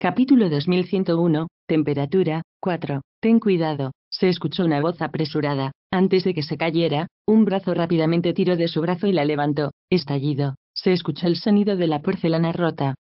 Capítulo 2101, Temperatura, 4. Ten cuidado, se escuchó una voz apresurada. Antes de que se cayera, un brazo rápidamente tiró de su brazo y la levantó. Estallido. Se escuchó el sonido de la porcelana rota.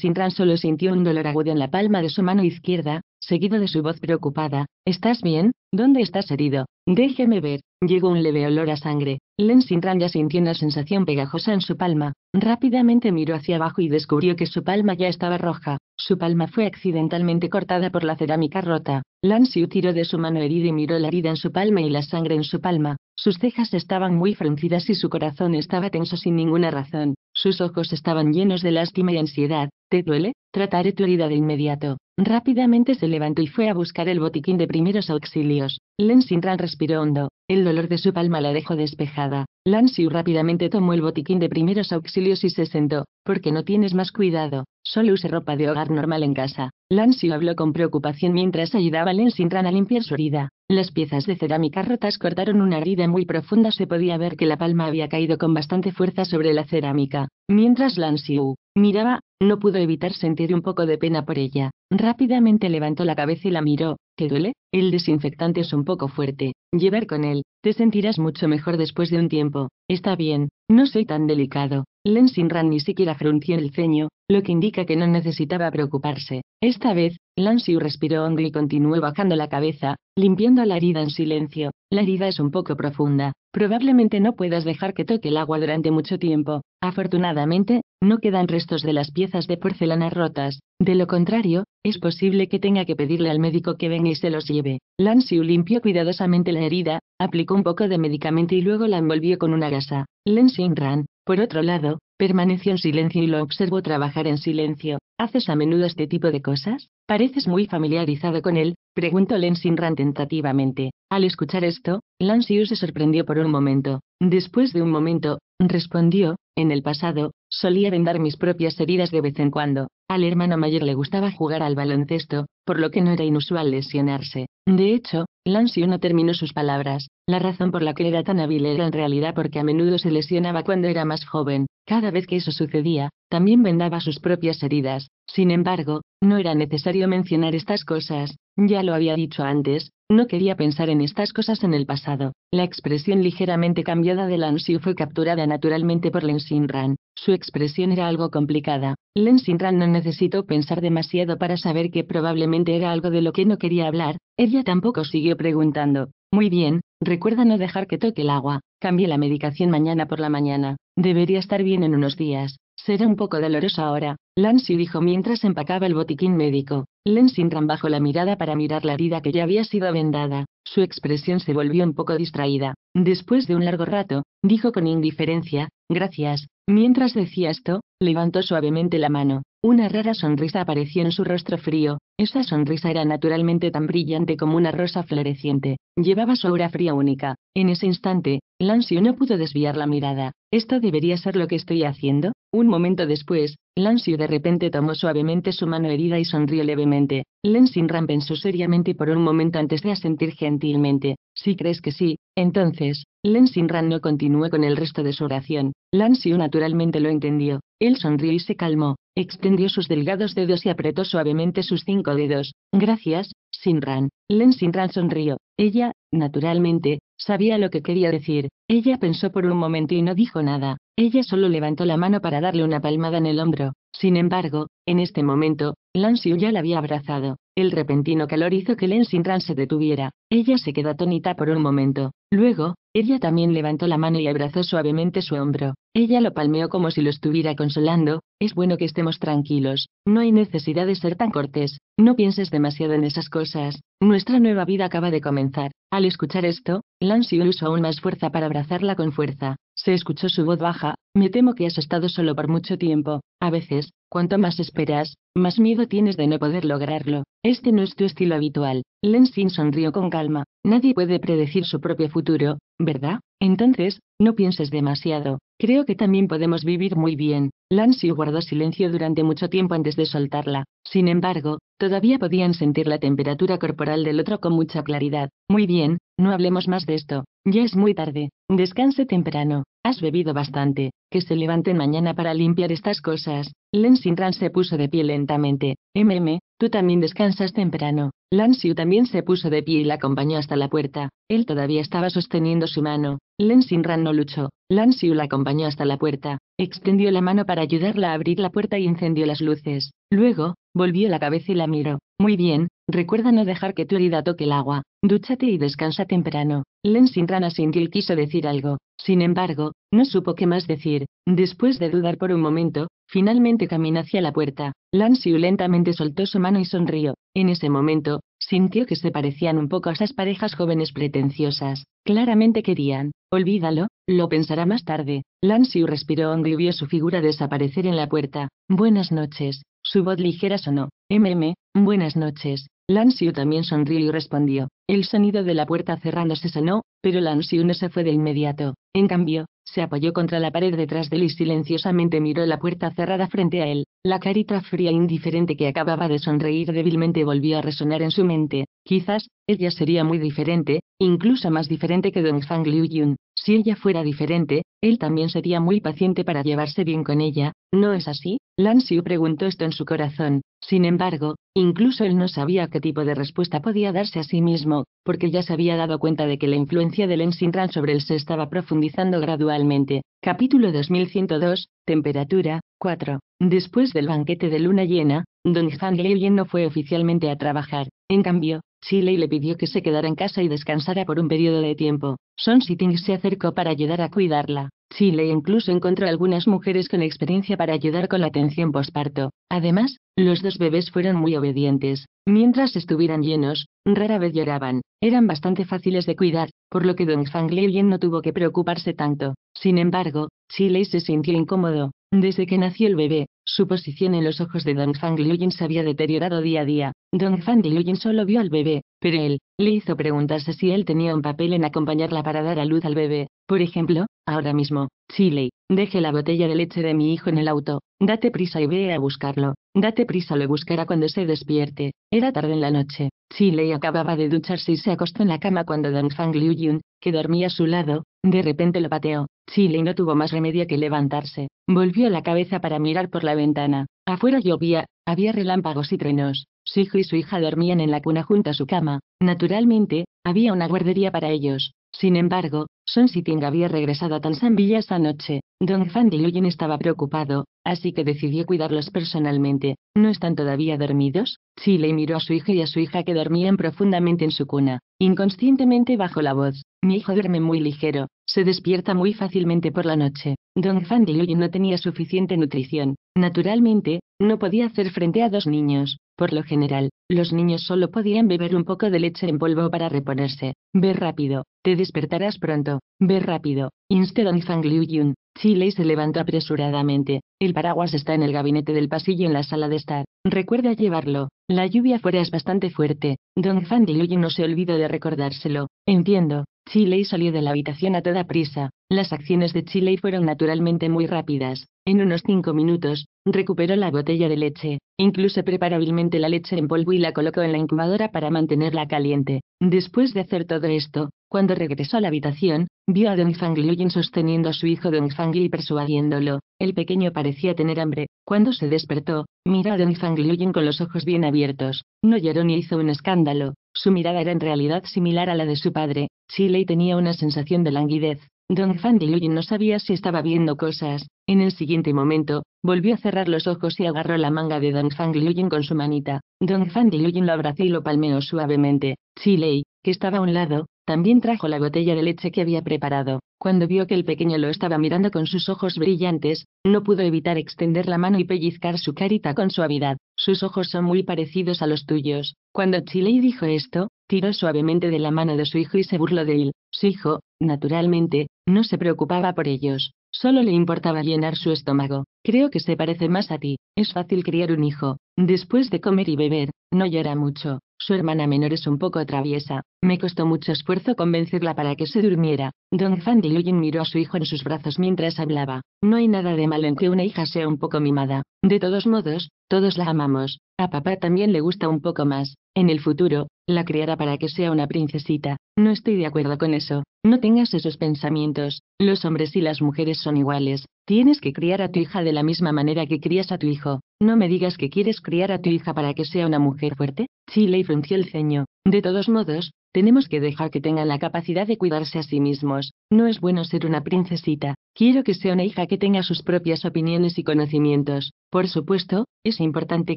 sinran solo sintió un dolor agudo en la palma de su mano izquierda, seguido de su voz preocupada. ¿Estás bien? ¿Dónde estás herido? Déjeme ver. Llegó un leve olor a sangre. Sinran ya sintió una sensación pegajosa en su palma. Rápidamente miró hacia abajo y descubrió que su palma ya estaba roja. Su palma fue accidentalmente cortada por la cerámica rota. Lansiu tiró de su mano herida y miró la herida en su palma y la sangre en su palma. Sus cejas estaban muy fruncidas y su corazón estaba tenso sin ninguna razón. Sus ojos estaban llenos de lástima y ansiedad. ¿Te duele? Trataré tu herida de inmediato. Rápidamente se levantó y fue a buscar el botiquín de primeros auxilios. Lensinran respiró hondo. El dolor de su palma la dejó despejada. Lansiu rápidamente tomó el botiquín de primeros auxilios y se sentó. Porque no tienes más cuidado. Solo use ropa de hogar normal en casa. Lansiu habló con preocupación mientras ayudaba a Lensinran a limpiar su herida. Las piezas de cerámica rotas cortaron una herida muy profunda. Se podía ver que la palma había caído con bastante fuerza sobre la cerámica. Mientras Lansiu Miraba, no pudo evitar sentir un poco de pena por ella. Rápidamente levantó la cabeza y la miró. ¿Te duele? El desinfectante es un poco fuerte. Llevar con él. Te sentirás mucho mejor después de un tiempo. Está bien, no soy tan delicado. Lensingran ni siquiera frunció el ceño, lo que indica que no necesitaba preocuparse. Esta vez, Lansiu respiró hondo y continuó bajando la cabeza, limpiando la herida en silencio. La herida es un poco profunda. Probablemente no puedas dejar que toque el agua durante mucho tiempo. Afortunadamente, no quedan restos de las piezas de porcelana rotas. De lo contrario, es posible que tenga que pedirle al médico que venga y se los lleve. Lansiu limpió cuidadosamente la herida, aplicó un poco de medicamento y luego la envolvió con una gasa. Lensing Ran, por otro lado, permaneció en silencio y lo observó trabajar en silencio. ¿Haces a menudo este tipo de cosas? Pareces muy familiarizado con él, preguntó Lensing Ran tentativamente. Al escuchar esto, Lansius se sorprendió por un momento. Después de un momento, respondió, en el pasado, solía vendar mis propias heridas de vez en cuando. Al hermano mayor le gustaba jugar al baloncesto, por lo que no era inusual lesionarse. De hecho, Lancio no terminó sus palabras. La razón por la que era tan hábil era en realidad porque a menudo se lesionaba cuando era más joven. Cada vez que eso sucedía, también vendaba sus propias heridas. Sin embargo, no era necesario mencionar estas cosas. Ya lo había dicho antes, no quería pensar en estas cosas en el pasado. La expresión ligeramente cambiada de Lancio fue capturada naturalmente por Lensinran. Su expresión era algo complicada. Sinran no necesitó pensar demasiado para saber que probablemente era algo de lo que no quería hablar. Ella tampoco siguió preguntando. Muy bien, recuerda no dejar que toque el agua. Cambie la medicación mañana por la mañana. Debería estar bien en unos días. Será un poco doloroso ahora, Lancy dijo mientras empacaba el botiquín médico. Lensin bajó la mirada para mirar la herida que ya había sido vendada. Su expresión se volvió un poco distraída. Después de un largo rato, dijo con indiferencia, gracias. Mientras decía esto, levantó suavemente la mano. Una rara sonrisa apareció en su rostro frío. Esa sonrisa era naturalmente tan brillante como una rosa floreciente. Llevaba su aura fría única. En ese instante, Xiu no pudo desviar la mirada. ¿Esto debería ser lo que estoy haciendo? Un momento después, Xiu de repente tomó suavemente su mano herida y sonrió levemente. Lensinran pensó seriamente por un momento antes de asentir gentilmente. Si crees que sí, entonces, Lensinran no continuó con el resto de su oración. Lancio naturalmente lo entendió. Él sonrió y se calmó, extendió sus delgados dedos y apretó suavemente sus cinco de dedos. Gracias, Sinran. Len Sinran sonrió. Ella, naturalmente, sabía lo que quería decir. Ella pensó por un momento y no dijo nada. Ella solo levantó la mano para darle una palmada en el hombro. Sin embargo, en este momento, Lan ya la había abrazado. El repentino calor hizo que Len Sinran se detuviera. Ella se quedó atónita por un momento. Luego, ella también levantó la mano y abrazó suavemente su hombro. Ella lo palmeó como si lo estuviera consolando, es bueno que estemos tranquilos, no hay necesidad de ser tan cortés, no pienses demasiado en esas cosas, nuestra nueva vida acaba de comenzar. Al escuchar esto, Lancy usó aún más fuerza para abrazarla con fuerza. Se escuchó su voz baja, me temo que has estado solo por mucho tiempo, a veces, Cuanto más esperas, más miedo tienes de no poder lograrlo. Este no es tu estilo habitual. Lensing sonrió con calma. Nadie puede predecir su propio futuro, ¿verdad? Entonces, no pienses demasiado. Creo que también podemos vivir muy bien. Lancy guardó silencio durante mucho tiempo antes de soltarla. Sin embargo, todavía podían sentir la temperatura corporal del otro con mucha claridad. Muy bien, no hablemos más de esto. Ya es muy tarde. Descanse temprano. Has bebido bastante, que se levanten mañana para limpiar estas cosas. Len Sinran se puso de pie lentamente. MM, tú también descansas temprano. Lan Xiu también se puso de pie y la acompañó hasta la puerta. Él todavía estaba sosteniendo su mano. Len Sinran no luchó. Lan Xiu la acompañó hasta la puerta. Extendió la mano para ayudarla a abrir la puerta y encendió las luces. Luego, volvió la cabeza y la miró. Muy bien, Recuerda no dejar que tu herida toque el agua, dúchate y descansa temprano. Len sin rana Sintil quiso decir algo, sin embargo, no supo qué más decir. Después de dudar por un momento, finalmente caminó hacia la puerta. Lansiu lentamente soltó su mano y sonrió. En ese momento, sintió que se parecían un poco a esas parejas jóvenes pretenciosas. Claramente querían. Olvídalo, lo pensará más tarde. Lansiu respiró hondo y vio su figura desaparecer en la puerta. Buenas noches. Su voz ligera sonó. MM, buenas noches. Lancio también sonrió y respondió. El sonido de la puerta cerrándose sonó, pero Lancio no se fue de inmediato. En cambio, se apoyó contra la pared detrás de él y silenciosamente miró la puerta cerrada frente a él. La carita fría e indiferente que acababa de sonreír débilmente volvió a resonar en su mente. Quizás, ella sería muy diferente, incluso más diferente que Liu Yun Si ella fuera diferente, él también sería muy paciente para llevarse bien con ella, ¿no es así? Lan Xiu preguntó esto en su corazón. Sin embargo, incluso él no sabía qué tipo de respuesta podía darse a sí mismo, porque ya se había dado cuenta de que la influencia de Len Xinran sobre él se estaba profundizando gradualmente. Capítulo 2102, Temperatura, 4. Después del banquete de luna llena, Don Liu Yun no fue oficialmente a trabajar. En cambio, Chile le pidió que se quedara en casa y descansara por un periodo de tiempo, Son Sitting se acercó para ayudar a cuidarla. Chile incluso encontró algunas mujeres con experiencia para ayudar con la atención posparto. Además, los dos bebés fueron muy obedientes. Mientras estuvieran llenos, rara vez lloraban. Eran bastante fáciles de cuidar, por lo que Don Fang no tuvo que preocuparse tanto. Sin embargo, Chile se sintió incómodo. Desde que nació el bebé, su posición en los ojos de Don Fang se había deteriorado día a día. Don Fang solo vio al bebé, pero él, le hizo preguntarse si él tenía un papel en acompañarla para dar a luz al bebé, por ejemplo, ahora mismo, Chile, deje la botella de leche de mi hijo en el auto, date prisa y ve a buscarlo, date prisa lo buscará cuando se despierte, era tarde en la noche, Chile acababa de ducharse y se acostó en la cama cuando Don Fang Liu Yun, que dormía a su lado, de repente lo pateó, Chile no tuvo más remedio que levantarse. Volvió la cabeza para mirar por la ventana. Afuera llovía, había relámpagos y truenos. Su hijo y su hija dormían en la cuna junto a su cama. Naturalmente, había una guardería para ellos. Sin embargo, Son Siting había regresado a Tanzanvilla esa noche. Don Fan de Luyen estaba preocupado, así que decidió cuidarlos personalmente. ¿No están todavía dormidos? Chile miró a su hija y a su hija que dormían profundamente en su cuna, inconscientemente bajo la voz. Mi hijo duerme muy ligero, se despierta muy fácilmente por la noche. Don Fan Liu no tenía suficiente nutrición. Naturalmente, no podía hacer frente a dos niños. Por lo general, los niños solo podían beber un poco de leche en polvo para reponerse. Ve rápido, te despertarás pronto. Ve rápido, inste Don Fang Liu Yun. Chile se levantó apresuradamente. El paraguas está en el gabinete del pasillo en la sala de estar. Recuerda llevarlo. La lluvia fuera es bastante fuerte. Don Fan Liu no se olvidó de recordárselo. Entiendo. Chile salió de la habitación a toda prisa. Las acciones de Chile fueron naturalmente muy rápidas. En unos cinco minutos, recuperó la botella de leche, incluso preparabilmente la leche en polvo y la colocó en la incubadora para mantenerla caliente. Después de hacer todo esto, cuando regresó a la habitación, vio a Don Fangluyen sosteniendo a su hijo Don Fangli y persuadiéndolo. El pequeño parecía tener hambre. Cuando se despertó, miró a Don Fangluyen con los ojos bien abiertos. No lloró ni hizo un escándalo. Su mirada era en realidad similar a la de su padre. Chilei tenía una sensación de languidez. Don Liuyin no sabía si estaba viendo cosas. En el siguiente momento, volvió a cerrar los ojos y agarró la manga de Don Yin con su manita. Don Yin lo abrazó y lo palmeó suavemente. Xilei, que estaba a un lado, también trajo la botella de leche que había preparado. Cuando vio que el pequeño lo estaba mirando con sus ojos brillantes, no pudo evitar extender la mano y pellizcar su carita con suavidad. Sus ojos son muy parecidos a los tuyos. Cuando Chiley dijo esto, tiró suavemente de la mano de su hijo y se burló de él. Su hijo, naturalmente, no se preocupaba por ellos. Solo le importaba llenar su estómago. Creo que se parece más a ti. Es fácil criar un hijo. Después de comer y beber, no llora mucho. Su hermana menor es un poco traviesa. Me costó mucho esfuerzo convencerla para que se durmiera. Don Fan miró a su hijo en sus brazos mientras hablaba. No hay nada de malo en que una hija sea un poco mimada. De todos modos, todos la amamos. A papá también le gusta un poco más. En el futuro, la criará para que sea una princesita. No estoy de acuerdo con eso. No tengas esos pensamientos. Los hombres y las mujeres son iguales. Tienes que criar a tu hija de la misma manera que crías a tu hijo. No me digas que quieres criar a tu hija para que sea una mujer fuerte. Chile frunció el ceño. De todos modos, tenemos que dejar que tengan la capacidad de cuidarse a sí mismos. No es bueno ser una princesita. Quiero que sea una hija que tenga sus propias opiniones y conocimientos. Por supuesto, es importante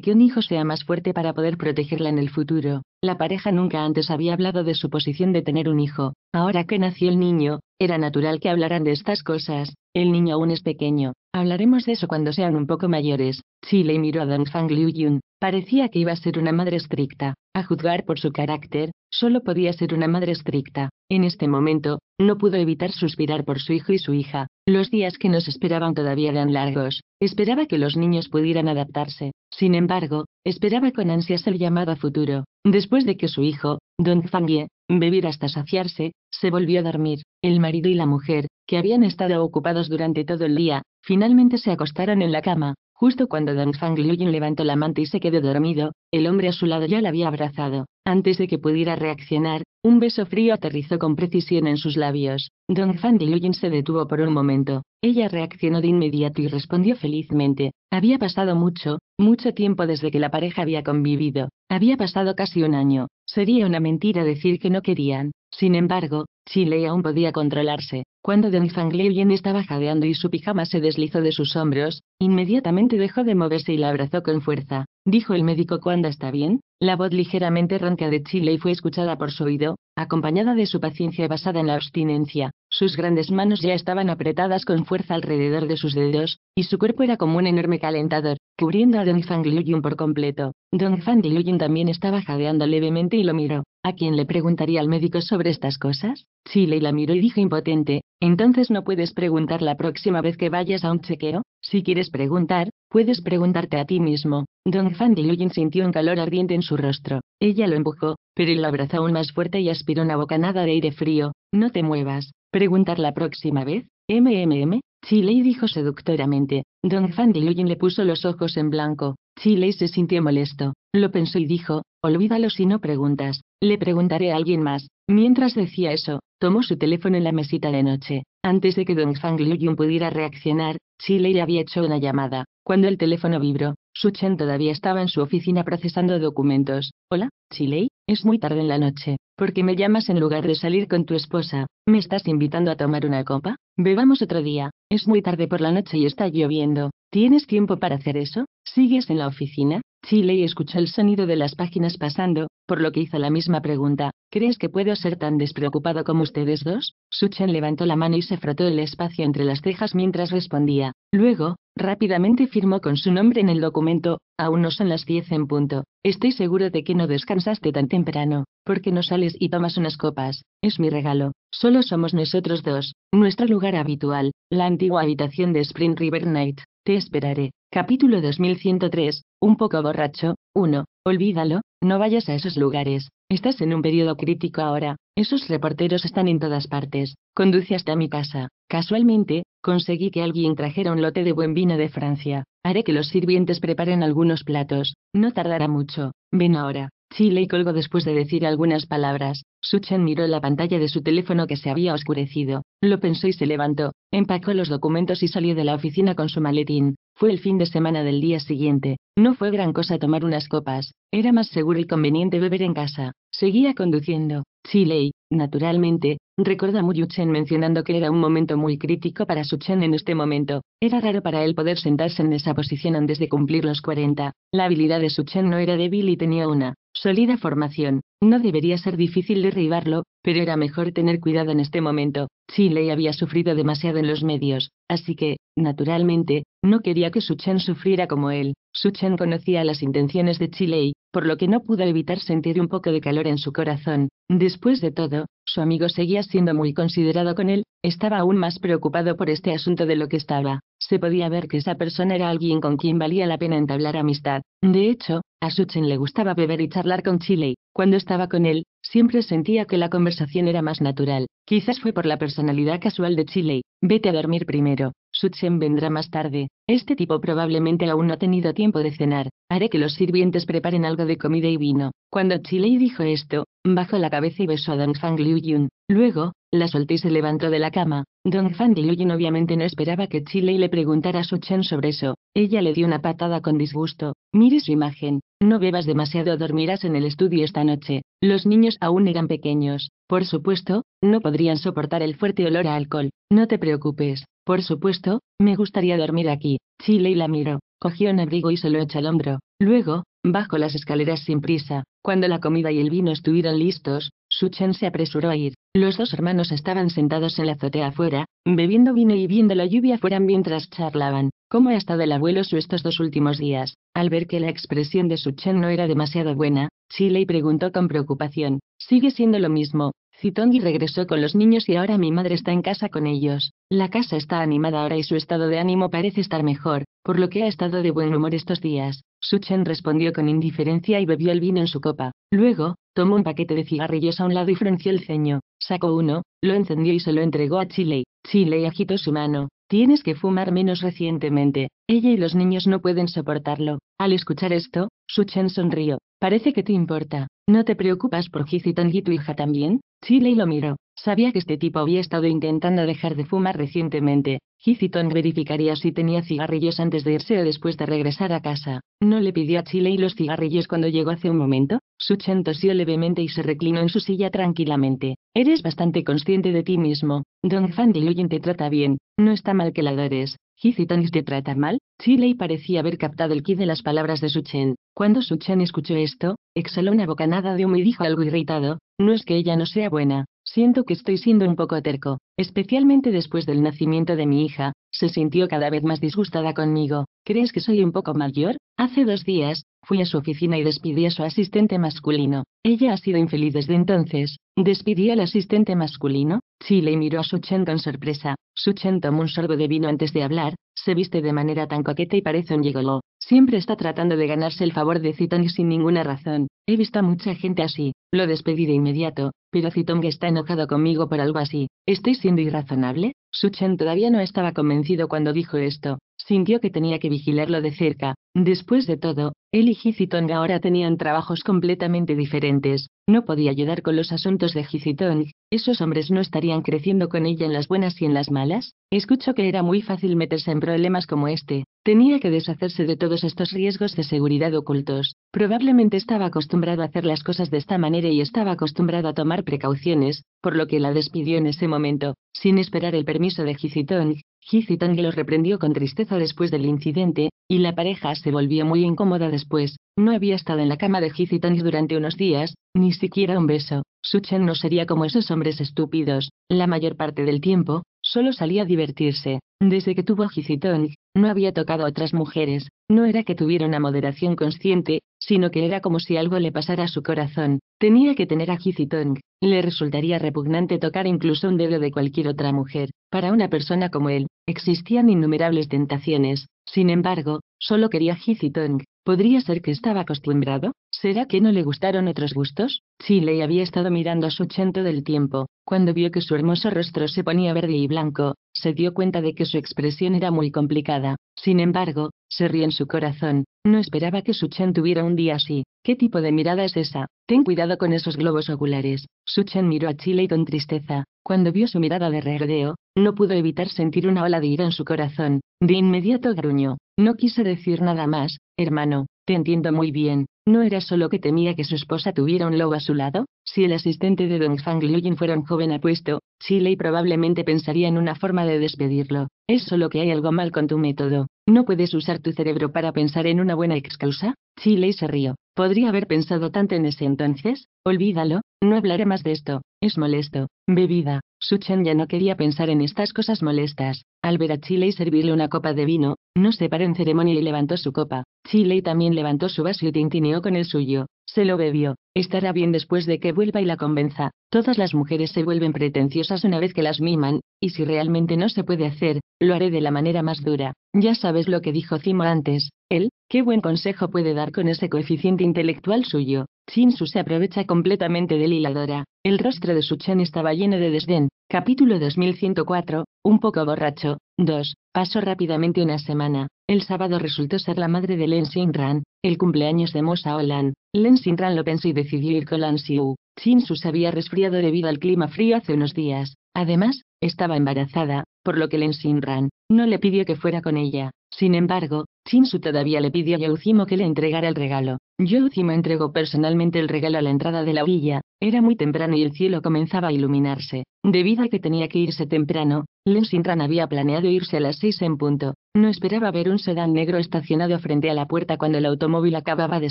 que un hijo sea más fuerte para poder protegerla en el futuro. La pareja nunca antes había hablado de su posición de tener un hijo. Ahora que nació el niño, era natural que hablaran de estas cosas. El niño aún es pequeño. Hablaremos de eso cuando sean un poco mayores. le miró a Don Fang Yun, Parecía que iba a ser una madre estricta. A juzgar por su carácter, solo podía ser una madre estricta. En este momento, no pudo evitar suspirar por su hijo y su hija. Los días que nos esperaban todavía eran largos. Esperaba que los niños pudieran adaptarse. Sin embargo, esperaba con ansias el llamado futuro. Después de que su hijo, Don Ye, Bebir hasta saciarse, se volvió a dormir. El marido y la mujer, que habían estado ocupados durante todo el día, finalmente se acostaron en la cama. Justo cuando Don Fang Liuyin levantó la manta y se quedó dormido, el hombre a su lado ya la había abrazado. Antes de que pudiera reaccionar, un beso frío aterrizó con precisión en sus labios. Don Fang Liuyin se detuvo por un momento. Ella reaccionó de inmediato y respondió felizmente. Había pasado mucho, mucho tiempo desde que la pareja había convivido. Había pasado casi un año. Sería una mentira decir que no querían. Sin embargo, Chile aún podía controlarse. Cuando Don bien estaba jadeando y su pijama se deslizó de sus hombros, inmediatamente dejó de moverse y la abrazó con fuerza. Dijo el médico cuando está bien. La voz ligeramente ronca de Chile fue escuchada por su oído, acompañada de su paciencia basada en la abstinencia. Sus grandes manos ya estaban apretadas con fuerza alrededor de sus dedos, y su cuerpo era como un enorme calentador cubriendo a Fang Liu por completo. Don Liu Yun también estaba jadeando levemente y lo miró. ¿A quién le preguntaría al médico sobre estas cosas? Chile la miró y dijo impotente, entonces no puedes preguntar la próxima vez que vayas a un chequeo, si quieres preguntar, puedes preguntarte a ti mismo. Don Fan Yun sintió un calor ardiente en su rostro. Ella lo empujó, pero él lo abrazó aún más fuerte y aspiró una bocanada de aire frío. No te muevas. Preguntar la próxima vez. MMM, Chile dijo seductoramente. Don Fan Luyin le puso los ojos en blanco. Chile se sintió molesto. Lo pensó y dijo, olvídalo si no preguntas. Le preguntaré a alguien más. Mientras decía eso, tomó su teléfono en la mesita de noche. Antes de que Don Fang Yun pudiera reaccionar, Chile le había hecho una llamada. Cuando el teléfono vibró, Su Chen todavía estaba en su oficina procesando documentos. Hola, Chile, es muy tarde en la noche. ¿Por qué me llamas en lugar de salir con tu esposa? ¿Me estás invitando a tomar una copa? Bebamos otro día. Es muy tarde por la noche y está lloviendo. ¿Tienes tiempo para hacer eso? ¿Sigues en la oficina? Chile escuchó el sonido de las páginas pasando, por lo que hizo la misma pregunta. ¿Crees que puedo ser tan despreocupado como ustedes dos? Suchen levantó la mano y se frotó el espacio entre las cejas mientras respondía. Luego, rápidamente firmó con su nombre en el documento, aún no son las diez en punto. Estoy seguro de que no descansaste tan temprano, porque no sales y tomas unas copas. Es mi regalo. Solo somos nosotros dos. Nuestro lugar habitual, la antigua habitación de Spring River Night. Te esperaré. Capítulo 2103. Un poco borracho. 1. Olvídalo, no vayas a esos lugares. Estás en un periodo crítico ahora. Esos reporteros están en todas partes. Conduce hasta mi casa. Casualmente, conseguí que alguien trajera un lote de buen vino de Francia. Haré que los sirvientes preparen algunos platos. No tardará mucho. Ven ahora. Chile colgó después de decir algunas palabras. Suchen miró la pantalla de su teléfono que se había oscurecido, lo pensó y se levantó, empacó los documentos y salió de la oficina con su maletín. Fue el fin de semana del día siguiente. No fue gran cosa tomar unas copas, era más seguro y conveniente beber en casa. Seguía conduciendo. Chile, naturalmente, recuerda muy Chen mencionando que era un momento muy crítico para Suchen en este momento. Era raro para él poder sentarse en esa posición antes de cumplir los 40. La habilidad de Suchen no era débil y tenía una sólida formación, no debería ser difícil derribarlo, pero era mejor tener cuidado en este momento, Chile había sufrido demasiado en los medios, así que, naturalmente, no quería que Suchen sufriera como él. Suchen conocía las intenciones de Chile por lo que no pudo evitar sentir un poco de calor en su corazón. Después de todo, su amigo seguía siendo muy considerado con él, estaba aún más preocupado por este asunto de lo que estaba. Se podía ver que esa persona era alguien con quien valía la pena entablar amistad. De hecho, a Suchen le gustaba beber y charlar con Chile. Cuando estaba con él, Siempre sentía que la conversación era más natural, quizás fue por la personalidad casual de Chile. Vete a dormir primero, Chen vendrá más tarde, este tipo probablemente aún no ha tenido tiempo de cenar, haré que los sirvientes preparen algo de comida y vino. Cuando Chile dijo esto, bajó la cabeza y besó a Liu Yun. Luego, la soltó y se levantó de la cama. Liu Yun obviamente no esperaba que Chile le preguntara a Chen sobre eso. Ella le dio una patada con disgusto. Mire su imagen. No bebas demasiado, dormirás en el estudio esta noche. Los niños aún eran pequeños, por supuesto, no podrían soportar el fuerte olor a alcohol. No te preocupes, por supuesto, me gustaría dormir aquí. Chile la miró, cogió un abrigo y se lo echó al hombro. Luego, bajo las escaleras sin prisa, cuando la comida y el vino estuvieron listos, Suchen se apresuró a ir. Los dos hermanos estaban sentados en la azotea afuera, bebiendo vino y viendo la lluvia afuera mientras charlaban. ¿Cómo ha estado el abuelo su estos dos últimos días? Al ver que la expresión de Suchen no era demasiado buena, Chile preguntó con preocupación. Sigue siendo lo mismo. Zitongi regresó con los niños y ahora mi madre está en casa con ellos. La casa está animada ahora y su estado de ánimo parece estar mejor, por lo que ha estado de buen humor estos días. Suchen respondió con indiferencia y bebió el vino en su copa. Luego, tomó un paquete de cigarrillos a un lado y frunció el ceño. Sacó uno, lo encendió y se lo entregó a Chile. Chile agitó su mano. Tienes que fumar menos recientemente, ella y los niños no pueden soportarlo. Al escuchar esto, Su Chen sonrió. Parece que te importa. ¿No te preocupas por Hizitong y tu hija también? Chile lo miró. Sabía que este tipo había estado intentando dejar de fumar recientemente. Hizitong verificaría si tenía cigarrillos antes de irse o después de regresar a casa. ¿No le pidió a Chile los cigarrillos cuando llegó hace un momento? Chen tosió levemente y se reclinó en su silla tranquilamente. Eres bastante consciente de ti mismo. Don Fan de te trata bien. No está mal que la adores. He te de tratar mal, Chile parecía haber captado el ki de las palabras de Suchen. Cuando Suchen escuchó esto, exhaló una bocanada de humo y dijo algo irritado, no es que ella no sea buena, siento que estoy siendo un poco terco, especialmente después del nacimiento de mi hija, se sintió cada vez más disgustada conmigo, ¿crees que soy un poco mayor? Hace dos días, Fui a su oficina y despidí a su asistente masculino. Ella ha sido infeliz desde entonces. Despidí al asistente masculino. Chile miró a Suchen con sorpresa. Suchen tomó un sorbo de vino antes de hablar. Se viste de manera tan coqueta y parece un Yegolo. Siempre está tratando de ganarse el favor de Zitong sin ninguna razón. He visto a mucha gente así. Lo despedí de inmediato, pero Zitong está enojado conmigo por algo así. ¿Estoy siendo irrazonable? Suchen todavía no estaba convencido cuando dijo esto, sintió que tenía que vigilarlo de cerca. Después de todo, él y Gizitong ahora tenían trabajos completamente diferentes. No podía ayudar con los asuntos de Gizitong. ¿Esos hombres no estarían creciendo con ella en las buenas y en las malas? Escucho que era muy fácil meterse en problemas como este. Tenía que deshacerse de todos estos riesgos de seguridad ocultos. Probablemente estaba acostumbrado a hacer las cosas de esta manera y estaba acostumbrado a tomar precauciones, por lo que la despidió en ese momento, sin esperar el permiso de Hizitong. Hizitong lo reprendió con tristeza después del incidente, y la pareja se volvió muy incómoda después. No había estado en la cama de Hizitong durante unos días, ni siquiera un beso. Suchen no sería como esos hombres estúpidos, la mayor parte del tiempo, Solo salía a divertirse. Desde que tuvo a Gizitong, no había tocado a otras mujeres. No era que tuviera una moderación consciente, sino que era como si algo le pasara a su corazón. Tenía que tener a Gizitong. Le resultaría repugnante tocar incluso un dedo de cualquier otra mujer. Para una persona como él, existían innumerables tentaciones. Sin embargo, solo quería Gizitong. ¿Podría ser que estaba acostumbrado? ¿Será que no le gustaron otros gustos? Chile había estado mirando a su todo del tiempo. Cuando vio que su hermoso rostro se ponía verde y blanco, se dio cuenta de que su expresión era muy complicada. Sin embargo, se ríe en su corazón. No esperaba que Suchen tuviera un día así. ¿Qué tipo de mirada es esa? Ten cuidado con esos globos oculares. Suchen miró a Chile con tristeza. Cuando vio su mirada de reverdeo, no pudo evitar sentir una ola de ira en su corazón. De inmediato gruñó. No quise decir nada más, hermano. Te entiendo muy bien, no era solo que temía que su esposa tuviera un lobo a su lado, si el asistente de Don Fang yin fuera un joven apuesto, Chile probablemente pensaría en una forma de despedirlo. Es solo que hay algo mal con tu método. ¿No puedes usar tu cerebro para pensar en una buena excusa? Chile se rió. Podría haber pensado tanto en ese entonces, olvídalo, no hablaré más de esto, es molesto. Bebida. Suchen ya no quería pensar en estas cosas molestas. Al ver a Chile servirle una copa de vino, no se paró en ceremonia y levantó su copa. Chile también levantó su vaso y tintineó con el suyo. Se lo bebió. Estará bien después de que vuelva y la convenza. Todas las mujeres se vuelven pretenciosas una vez que las miman, y si realmente no se puede hacer, lo haré de la manera más dura. Ya sabes lo que dijo Cimo antes, él, qué buen consejo puede dar con ese coeficiente intelectual suyo. Su se aprovecha completamente del hiladora. El rostro de su Chen estaba lleno de desdén. Capítulo 2104. Un poco borracho. 2. Pasó rápidamente una semana. El sábado resultó ser la madre de Len Ran, el cumpleaños de Mosa Olan. Len Ran lo pensó y decidió ir con Lan Xiu. Su se había resfriado debido al clima frío hace unos días. Además, estaba embarazada, por lo que Len Ran no le pidió que fuera con ella. Sin embargo, Shinsu todavía le pidió a Youzimo que le entregara el regalo. Youzimo entregó personalmente el regalo a la entrada de la villa, era muy temprano y el cielo comenzaba a iluminarse. Debido a que tenía que irse temprano, Len Shinran había planeado irse a las seis en punto. No esperaba ver un sedán negro estacionado frente a la puerta cuando el automóvil acababa de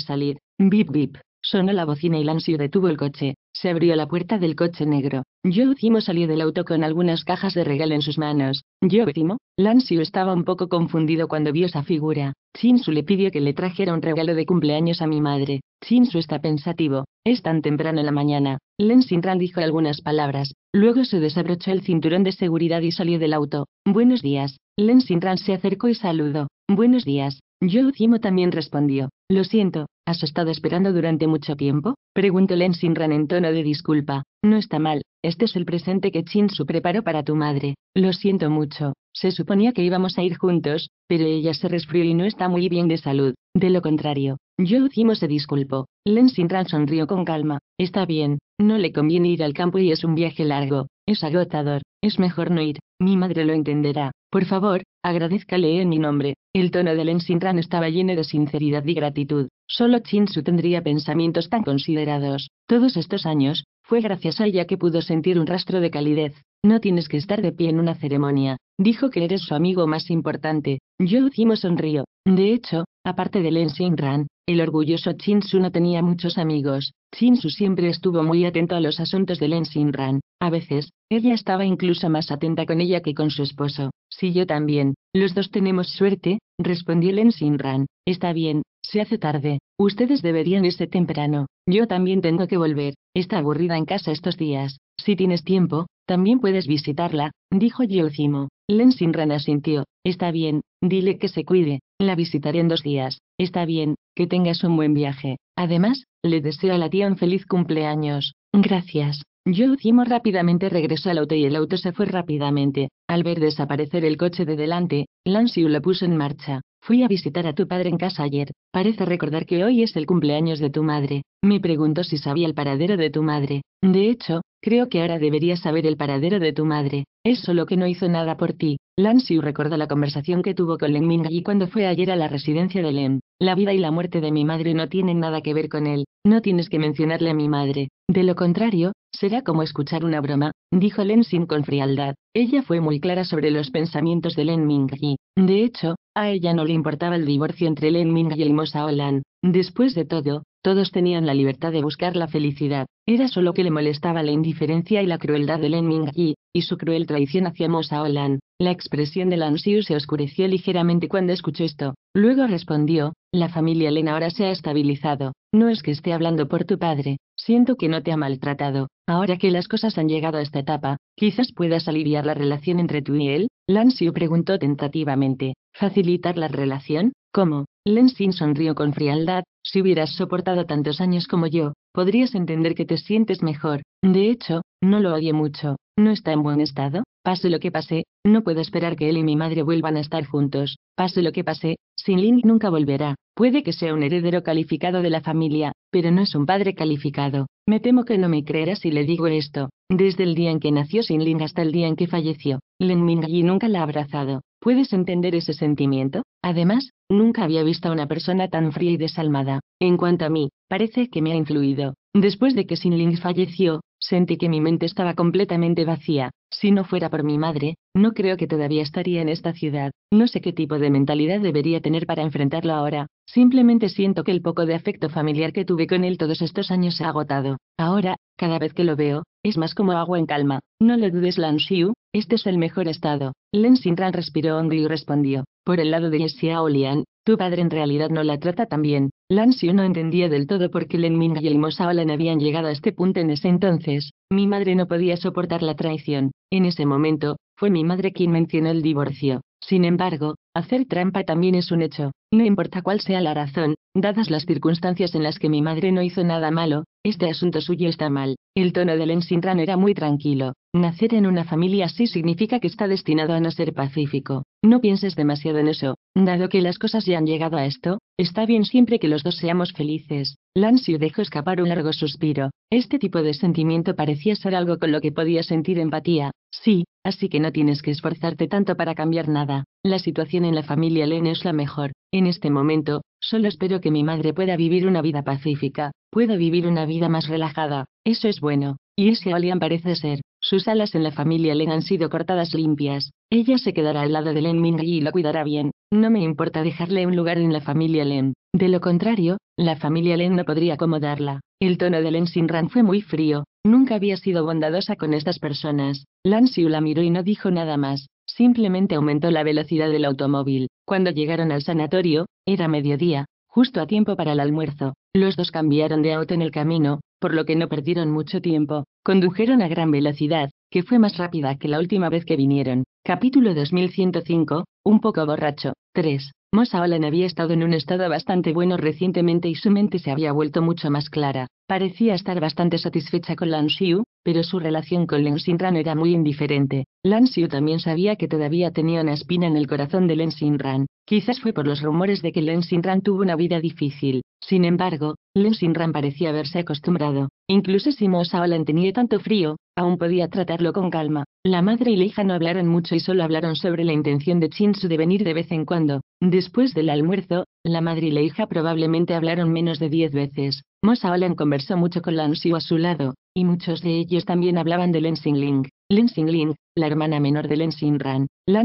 salir. Bip bip. Sonó la bocina y Lancio detuvo el coche. Se abrió la puerta del coche negro. Joe salió del auto con algunas cajas de regalo en sus manos. Yo Cimo, estaba un poco confundido cuando vio esa figura. Chinsu le pidió que le trajera un regalo de cumpleaños a mi madre. Chinsu está pensativo. Es tan temprano en la mañana. Len dijo algunas palabras. Luego se desabrochó el cinturón de seguridad y salió del auto. Buenos días. Len se acercó y saludó. Buenos días. Joe también respondió. Lo siento, ¿Has estado esperando durante mucho tiempo? Preguntó Len Sinran en tono de disculpa. No está mal, este es el presente que Su preparó para tu madre. Lo siento mucho. Se suponía que íbamos a ir juntos, pero ella se resfrió y no está muy bien de salud. De lo contrario, yo hicimos, se disculpo. Len Sinran sonrió con calma. Está bien, no le conviene ir al campo y es un viaje largo. Es agotador. Es mejor no ir. Mi madre lo entenderá. Por favor, agradezcale en mi nombre. El tono de Len estaba lleno de sinceridad y gratitud. Solo Chinsu tendría pensamientos tan considerados. Todos estos años, fue gracias a ella que pudo sentir un rastro de calidez. No tienes que estar de pie en una ceremonia, Dijo que eres su amigo más importante. Yo sonrió. De hecho, aparte de Len Ran, el orgulloso Chinsu Su no tenía muchos amigos. Chinsu Su siempre estuvo muy atento a los asuntos de Len Ran. A veces, ella estaba incluso más atenta con ella que con su esposo. Si yo también. Los dos tenemos suerte, respondió Len Ran. Está bien, se hace tarde. Ustedes deberían irse temprano. Yo también tengo que volver. Está aburrida en casa estos días. Si tienes tiempo, también puedes visitarla, dijo Yojimo. Lensingran asintió. Está bien, dile que se cuide, la visitaré en dos días. Está bien, que tengas un buen viaje. Además, le deseo a la tía un feliz cumpleaños. Gracias. Yo lucimos rápidamente regresó al auto y el auto se fue rápidamente. Al ver desaparecer el coche de delante, Lansiu lo puso en marcha. Fui a visitar a tu padre en casa ayer. Parece recordar que hoy es el cumpleaños de tu madre. Me preguntó si sabía el paradero de tu madre. De hecho, Creo que ahora deberías saber el paradero de tu madre. Es solo que no hizo nada por ti. Lansiu recordó la conversación que tuvo con Len Mingyi cuando fue ayer a la residencia de Len. La vida y la muerte de mi madre no tienen nada que ver con él. No tienes que mencionarle a mi madre. De lo contrario, será como escuchar una broma, dijo Len Sin con frialdad. Ella fue muy clara sobre los pensamientos de Len Mingyi. De hecho, a ella no le importaba el divorcio entre Len Mingyi y Mosa Olan. Después de todo, todos tenían la libertad de buscar la felicidad. Era solo que le molestaba la indiferencia y la crueldad de Ming y, y su cruel traición hacia Mosa Olan. La expresión de Xiu se oscureció ligeramente cuando escuchó esto. Luego respondió, la familia Len ahora se ha estabilizado. No es que esté hablando por tu padre, siento que no te ha maltratado. Ahora que las cosas han llegado a esta etapa, quizás puedas aliviar la relación entre tú y él, Xiu preguntó tentativamente. ¿Facilitar la relación? ¿Cómo? Sin sonrió con frialdad, si hubieras soportado tantos años como yo, podrías entender que te sientes mejor. De hecho, no lo oye mucho. No está en buen estado. Pase lo que pase, no puedo esperar que él y mi madre vuelvan a estar juntos. Pase lo que pase, Sin Ling nunca volverá. Puede que sea un heredero calificado de la familia, pero no es un padre calificado. Me temo que no me creerás si le digo esto. Desde el día en que nació Sin Ling hasta el día en que falleció, Len Mingyi nunca la ha abrazado. ¿Puedes entender ese sentimiento? Además, Nunca había visto a una persona tan fría y desalmada. En cuanto a mí, parece que me ha influido. Después de que Sinling falleció, sentí que mi mente estaba completamente vacía. Si no fuera por mi madre, no creo que todavía estaría en esta ciudad. No sé qué tipo de mentalidad debería tener para enfrentarlo ahora. Simplemente siento que el poco de afecto familiar que tuve con él todos estos años se ha agotado. Ahora, cada vez que lo veo, es más como agua en calma. No lo dudes, Lan Xiu, este es el mejor estado. Len respiró hondo y respondió. Por el lado de Xiao Olian, tu padre en realidad no la trata tan bien. Xiu no entendía del todo por qué Ming y el Mosa habían llegado a este punto en ese entonces. Mi madre no podía soportar la traición. En ese momento, fue mi madre quien mencionó el divorcio. Sin embargo, hacer trampa también es un hecho, no importa cuál sea la razón, dadas las circunstancias en las que mi madre no hizo nada malo, este asunto suyo está mal. El tono de Lensinran era muy tranquilo. Nacer en una familia así significa que está destinado a no ser pacífico. No pienses demasiado en eso. Dado que las cosas ya han llegado a esto, está bien siempre que los dos seamos felices. Lansio dejó escapar un largo suspiro. Este tipo de sentimiento parecía ser algo con lo que podía sentir empatía, Sí, así que no tienes que esforzarte tanto para cambiar nada. La situación en la familia Len es la mejor. En este momento, solo espero que mi madre pueda vivir una vida pacífica, pueda vivir una vida más relajada. Eso es bueno. Y ese Olian parece ser. Sus alas en la familia Len han sido cortadas limpias. Ella se quedará al lado de Len Ming y lo cuidará bien. No me importa dejarle un lugar en la familia Len. De lo contrario, la familia Len no podría acomodarla. El tono de Len Sinran fue muy frío, nunca había sido bondadosa con estas personas. Lan Xiu la miró y no dijo nada más, simplemente aumentó la velocidad del automóvil. Cuando llegaron al sanatorio, era mediodía, justo a tiempo para el almuerzo. Los dos cambiaron de auto en el camino, por lo que no perdieron mucho tiempo. Condujeron a gran velocidad, que fue más rápida que la última vez que vinieron. Capítulo 2105, un poco borracho. 3. Mosa había estado en un estado bastante bueno recientemente y su mente se había vuelto mucho más clara. Parecía estar bastante satisfecha con Xiu, pero su relación con Len era muy indiferente. Xiu también sabía que todavía tenía una espina en el corazón de Len Quizás fue por los rumores de que Len Sinran tuvo una vida difícil. Sin embargo, Len Sinran parecía haberse acostumbrado. Incluso si Mosa Shaolan tenía tanto frío, Aún podía tratarlo con calma. La madre y la hija no hablaron mucho y solo hablaron sobre la intención de Chinsu de venir de vez en cuando. Después del almuerzo, la madre y la hija probablemente hablaron menos de diez veces. Mo Shaolan conversó mucho con Lansiu a su lado, y muchos de ellos también hablaban de Len Xingling, la hermana menor de Lan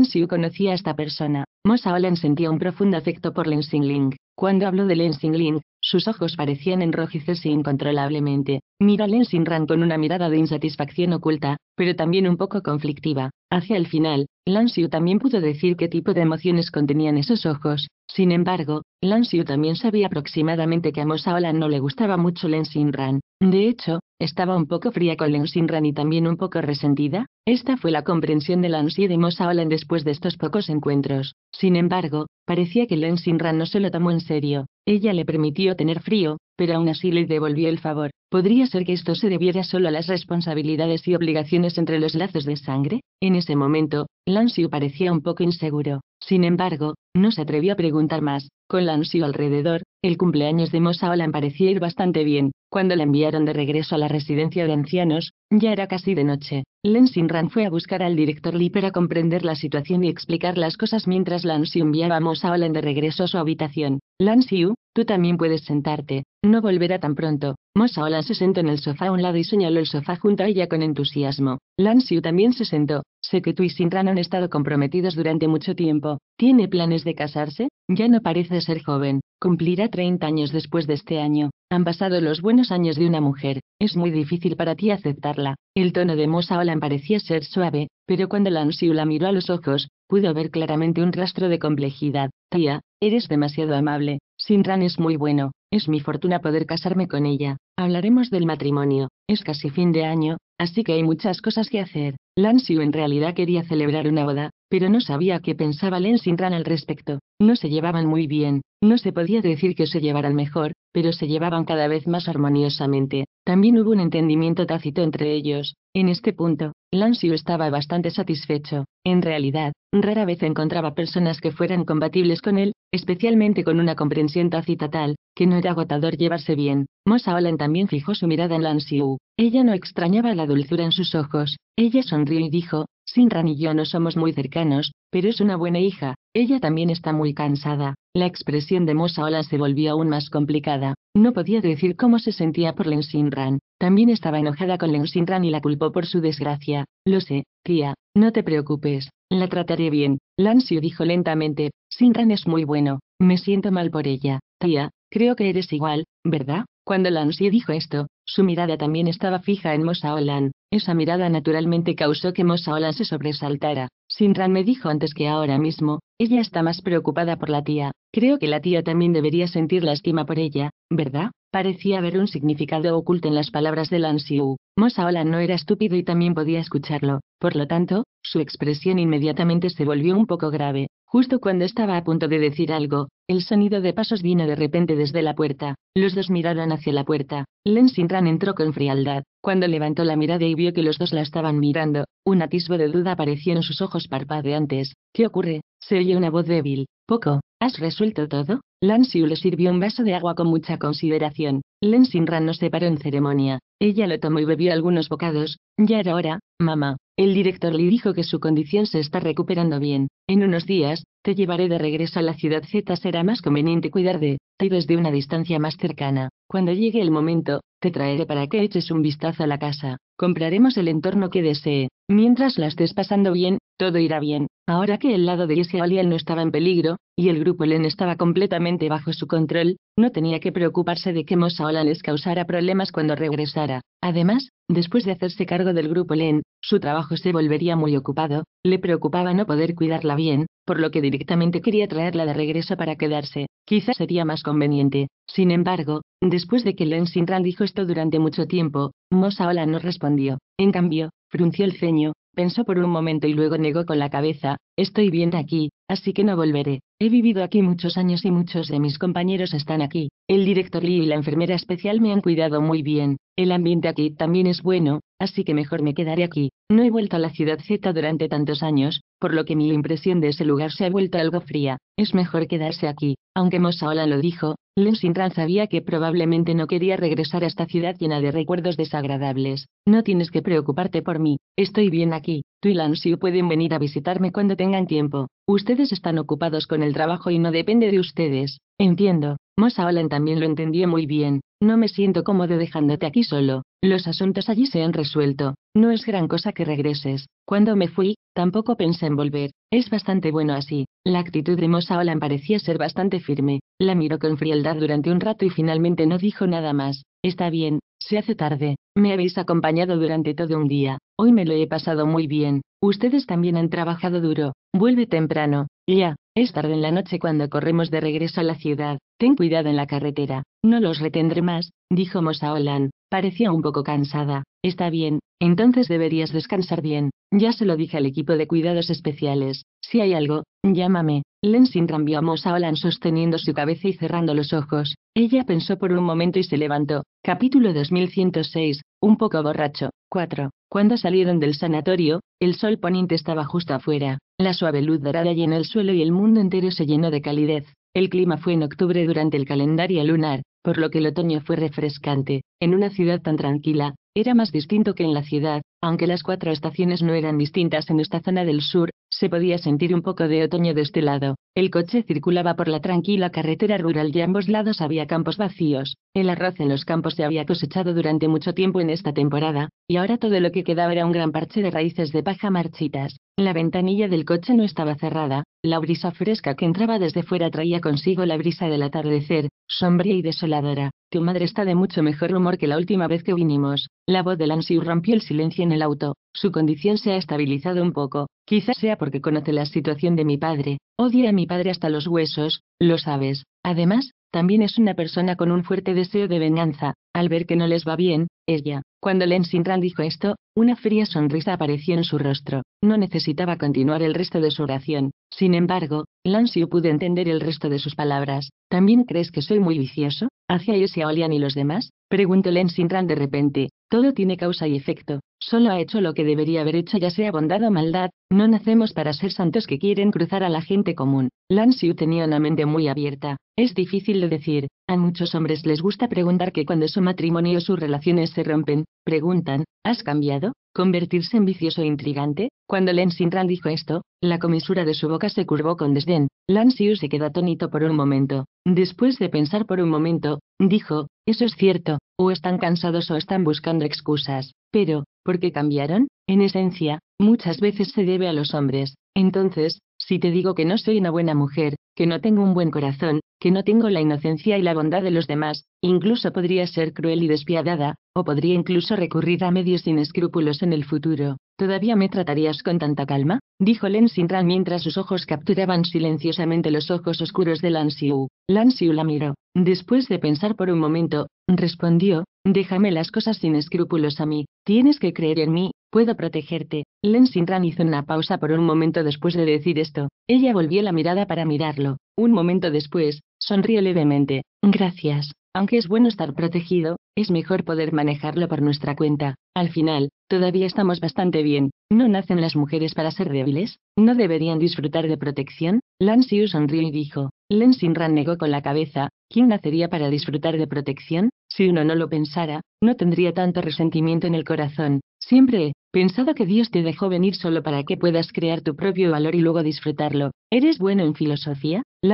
Xiu conocía a esta persona. Mo Shaolan sentía un profundo afecto por Xingling. Cuando habló de Xingling, sus ojos parecían enrojecerse incontrolablemente. Miró a Lensinran con una mirada de insatisfacción oculta, pero también un poco conflictiva. Hacia el final, Lansiu también pudo decir qué tipo de emociones contenían esos ojos. Sin embargo, Lansiu también sabía aproximadamente que a Mosaola no le gustaba mucho Len Ran. De hecho, estaba un poco fría con Len Sinran y también un poco resentida. Esta fue la comprensión de Lansiu de Mosaolan después de estos pocos encuentros. Sin embargo, parecía que Len no se lo tomó en serio. Ella le permitió tener frío, pero aún así le devolvió el favor. ¿Podría ser que esto se debiera solo a las responsabilidades y obligaciones entre los lazos de sangre? En ese momento, Lancio parecía un poco inseguro. Sin embargo, no se atrevió a preguntar más. Con Xiu alrededor, el cumpleaños de Mosa Olan parecía ir bastante bien. Cuando la enviaron de regreso a la residencia de ancianos, ya era casi de noche. Len Sinran fue a buscar al director Lee para comprender la situación y explicar las cosas mientras Xiu enviaba a Mosa de regreso a su habitación. Xiu, tú también puedes sentarte. No volverá tan pronto. Mosa Olan se sentó en el sofá a un lado y señaló el sofá junto a ella con entusiasmo. Xiu también se sentó. Sé que tú y Sinran han estado comprometidos durante mucho tiempo. ¿Tiene planes de casarse? Ya no parece ser joven, cumplirá 30 años después de este año. Han pasado los buenos años de una mujer, es muy difícil para ti aceptarla. El tono de Mosa Olan parecía ser suave, pero cuando Lansiu la miró a los ojos, pudo ver claramente un rastro de complejidad. Tía, eres demasiado amable. Sinran es muy bueno, es mi fortuna poder casarme con ella. Hablaremos del matrimonio, es casi fin de año, así que hay muchas cosas que hacer. Lansiu en realidad quería celebrar una boda, pero no sabía qué pensaba Lensingran al respecto. No se llevaban muy bien, no se podía decir que se llevaran mejor, pero se llevaban cada vez más armoniosamente. También hubo un entendimiento tácito entre ellos. En este punto, Lansiu estaba bastante satisfecho. En realidad, rara vez encontraba personas que fueran compatibles con él, especialmente con una comprensión tácita tal, que no era agotador llevarse bien. Moss Allen también fijó su mirada en Lansiu. Ella no extrañaba la dulzura en sus ojos, ella sonrió y dijo, Sinran y yo no somos muy cercanos, pero es una buena hija, ella también está muy cansada. La expresión de Mosaola se volvió aún más complicada, no podía decir cómo se sentía por Len Sinran, también estaba enojada con Len Sinran y la culpó por su desgracia. Lo sé, tía, no te preocupes, la trataré bien, Lansio dijo lentamente, Sinran es muy bueno, me siento mal por ella, tía, creo que eres igual, ¿verdad? Cuando Lansio dijo esto, su mirada también estaba fija en Mosaolan. Esa mirada naturalmente causó que Mosaolan se sobresaltara. Sinran me dijo antes que ahora mismo, ella está más preocupada por la tía. Creo que la tía también debería sentir lástima por ella, ¿verdad? Parecía haber un significado oculto en las palabras de Lansiu. Mosaolan no era estúpido y también podía escucharlo. Por lo tanto, su expresión inmediatamente se volvió un poco grave. Justo cuando estaba a punto de decir algo, el sonido de pasos vino de repente desde la puerta. Los dos miraron hacia la puerta. Len Sinran entró con frialdad. Cuando levantó la mirada y vio que los dos la estaban mirando, un atisbo de duda apareció en sus ojos parpadeantes. ¿Qué ocurre? Se oye una voz débil. Poco. ¿Has resuelto todo? Lan le sirvió un vaso de agua con mucha consideración. Len Sinran no se paró en ceremonia. Ella lo tomó y bebió algunos bocados. Ya era hora, mamá. El director le dijo que su condición se está recuperando bien. En unos días, te llevaré de regreso a la ciudad Z. Será más conveniente cuidar de ti desde una distancia más cercana. Cuando llegue el momento, te traeré para que eches un vistazo a la casa. Compraremos el entorno que desee. Mientras la estés pasando bien, todo irá bien. Ahora que el lado de ese Aliel no estaba en peligro, y el grupo Len estaba completamente bajo su control, no tenía que preocuparse de que Mosaola les causara problemas cuando regresara. Además, después de hacerse cargo del grupo Len, su trabajo se volvería muy ocupado, le preocupaba no poder cuidarla bien, por lo que directamente quería traerla de regreso para quedarse, quizás sería más conveniente. Sin embargo, después de que Len dijo esto durante mucho tiempo, Mosaola no respondió. En cambio, frunció el ceño, Pensó por un momento y luego negó con la cabeza, estoy bien aquí, así que no volveré. He vivido aquí muchos años y muchos de mis compañeros están aquí. El director Lee y la enfermera especial me han cuidado muy bien. El ambiente aquí también es bueno, así que mejor me quedaré aquí. No he vuelto a la ciudad Z durante tantos años, por lo que mi impresión de ese lugar se ha vuelto algo fría. Es mejor quedarse aquí. Aunque Mosaola lo dijo, sinran sabía que probablemente no quería regresar a esta ciudad llena de recuerdos desagradables. No tienes que preocuparte por mí, estoy bien aquí. Tú y Lansiu pueden venir a visitarme cuando tengan tiempo. Ustedes están ocupados con el trabajo y no depende de ustedes. Entiendo. Mosa Olan también lo entendió muy bien. No me siento cómodo dejándote aquí solo. Los asuntos allí se han resuelto. No es gran cosa que regreses. Cuando me fui, tampoco pensé en volver. Es bastante bueno así. La actitud de Mosa Olan parecía ser bastante firme. La miró con frialdad durante un rato y finalmente no dijo nada más. Está bien, se hace tarde. Me habéis acompañado durante todo un día. Hoy me lo he pasado muy bien. Ustedes también han trabajado duro. Vuelve temprano. Ya, es tarde en la noche cuando corremos de regreso a la ciudad. Ten cuidado en la carretera. No los retendré más, dijo Mosaolan. Parecía un poco cansada. Está bien, entonces deberías descansar bien. Ya se lo dije al equipo de cuidados especiales. Si hay algo, llámame. Lensing rambió a Mosa sosteniendo su cabeza y cerrando los ojos. Ella pensó por un momento y se levantó. Capítulo 2106. Un poco borracho. 4. Cuando salieron del sanatorio, el sol poniente estaba justo afuera. La suave luz dorada llenó el suelo y el mundo entero se llenó de calidez. El clima fue en octubre durante el calendario lunar, por lo que el otoño fue refrescante. En una ciudad tan tranquila, era más distinto que en la ciudad, aunque las cuatro estaciones no eran distintas en esta zona del sur, se podía sentir un poco de otoño de este lado. El coche circulaba por la tranquila carretera rural y a ambos lados había campos vacíos. El arroz en los campos se había cosechado durante mucho tiempo en esta temporada, y ahora todo lo que quedaba era un gran parche de raíces de paja marchitas. La ventanilla del coche no estaba cerrada, la brisa fresca que entraba desde fuera traía consigo la brisa del atardecer, sombría y desoladora. Tu madre está de mucho mejor humor que la última vez que vinimos. La voz de Lancy rompió el silencio en el auto, su condición se ha estabilizado un poco, quizás sea porque conoce la situación de mi padre, odia a mi padre hasta los huesos, lo sabes. Además, también es una persona con un fuerte deseo de venganza, al ver que no les va bien, ella. Cuando Lensinran dijo esto, una fría sonrisa apareció en su rostro. No necesitaba continuar el resto de su oración. Sin embargo, Lansiu pudo entender el resto de sus palabras. ¿También crees que soy muy vicioso? ¿Hacia ellos a Olian y los demás? Preguntó Lensindral de repente. Todo tiene causa y efecto. Solo ha hecho lo que debería haber hecho ya sea bondad o maldad, no nacemos para ser santos que quieren cruzar a la gente común. Lansiu tenía una mente muy abierta. Es difícil de decir. A muchos hombres les gusta preguntar que cuando su matrimonio o sus relaciones se rompen, preguntan, ¿has cambiado? Convertirse en vicioso e intrigante. Cuando Len dijo esto, la comisura de su boca se curvó con desdén. Xiu se quedó atónito por un momento. Después de pensar por un momento, dijo, eso es cierto, o están cansados o están buscando excusas. Pero, ¿por qué cambiaron? En esencia, muchas veces se debe a los hombres. Entonces, si te digo que no soy una buena mujer, que no tengo un buen corazón, que no tengo la inocencia y la bondad de los demás, incluso podría ser cruel y despiadada, o podría incluso recurrir a medios sin escrúpulos en el futuro. ¿Todavía me tratarías con tanta calma? dijo Len Sinran mientras sus ojos capturaban silenciosamente los ojos oscuros de Lansiu. Lansiu la miró. Después de pensar por un momento, respondió, déjame las cosas sin escrúpulos a mí, tienes que creer en mí, Puedo protegerte. Sinran hizo una pausa por un momento después de decir esto. Ella volvió la mirada para mirarlo. Un momento después, sonrió levemente. Gracias. Aunque es bueno estar protegido, es mejor poder manejarlo por nuestra cuenta. Al final, todavía estamos bastante bien. ¿No nacen las mujeres para ser débiles? ¿No deberían disfrutar de protección? Lansiu sonrió y dijo. Sinran negó con la cabeza. ¿Quién nacería para disfrutar de protección? Si uno no lo pensara, no tendría tanto resentimiento en el corazón. Siempre he pensado que Dios te dejó venir solo para que puedas crear tu propio valor y luego disfrutarlo. ¿Eres bueno en filosofía? y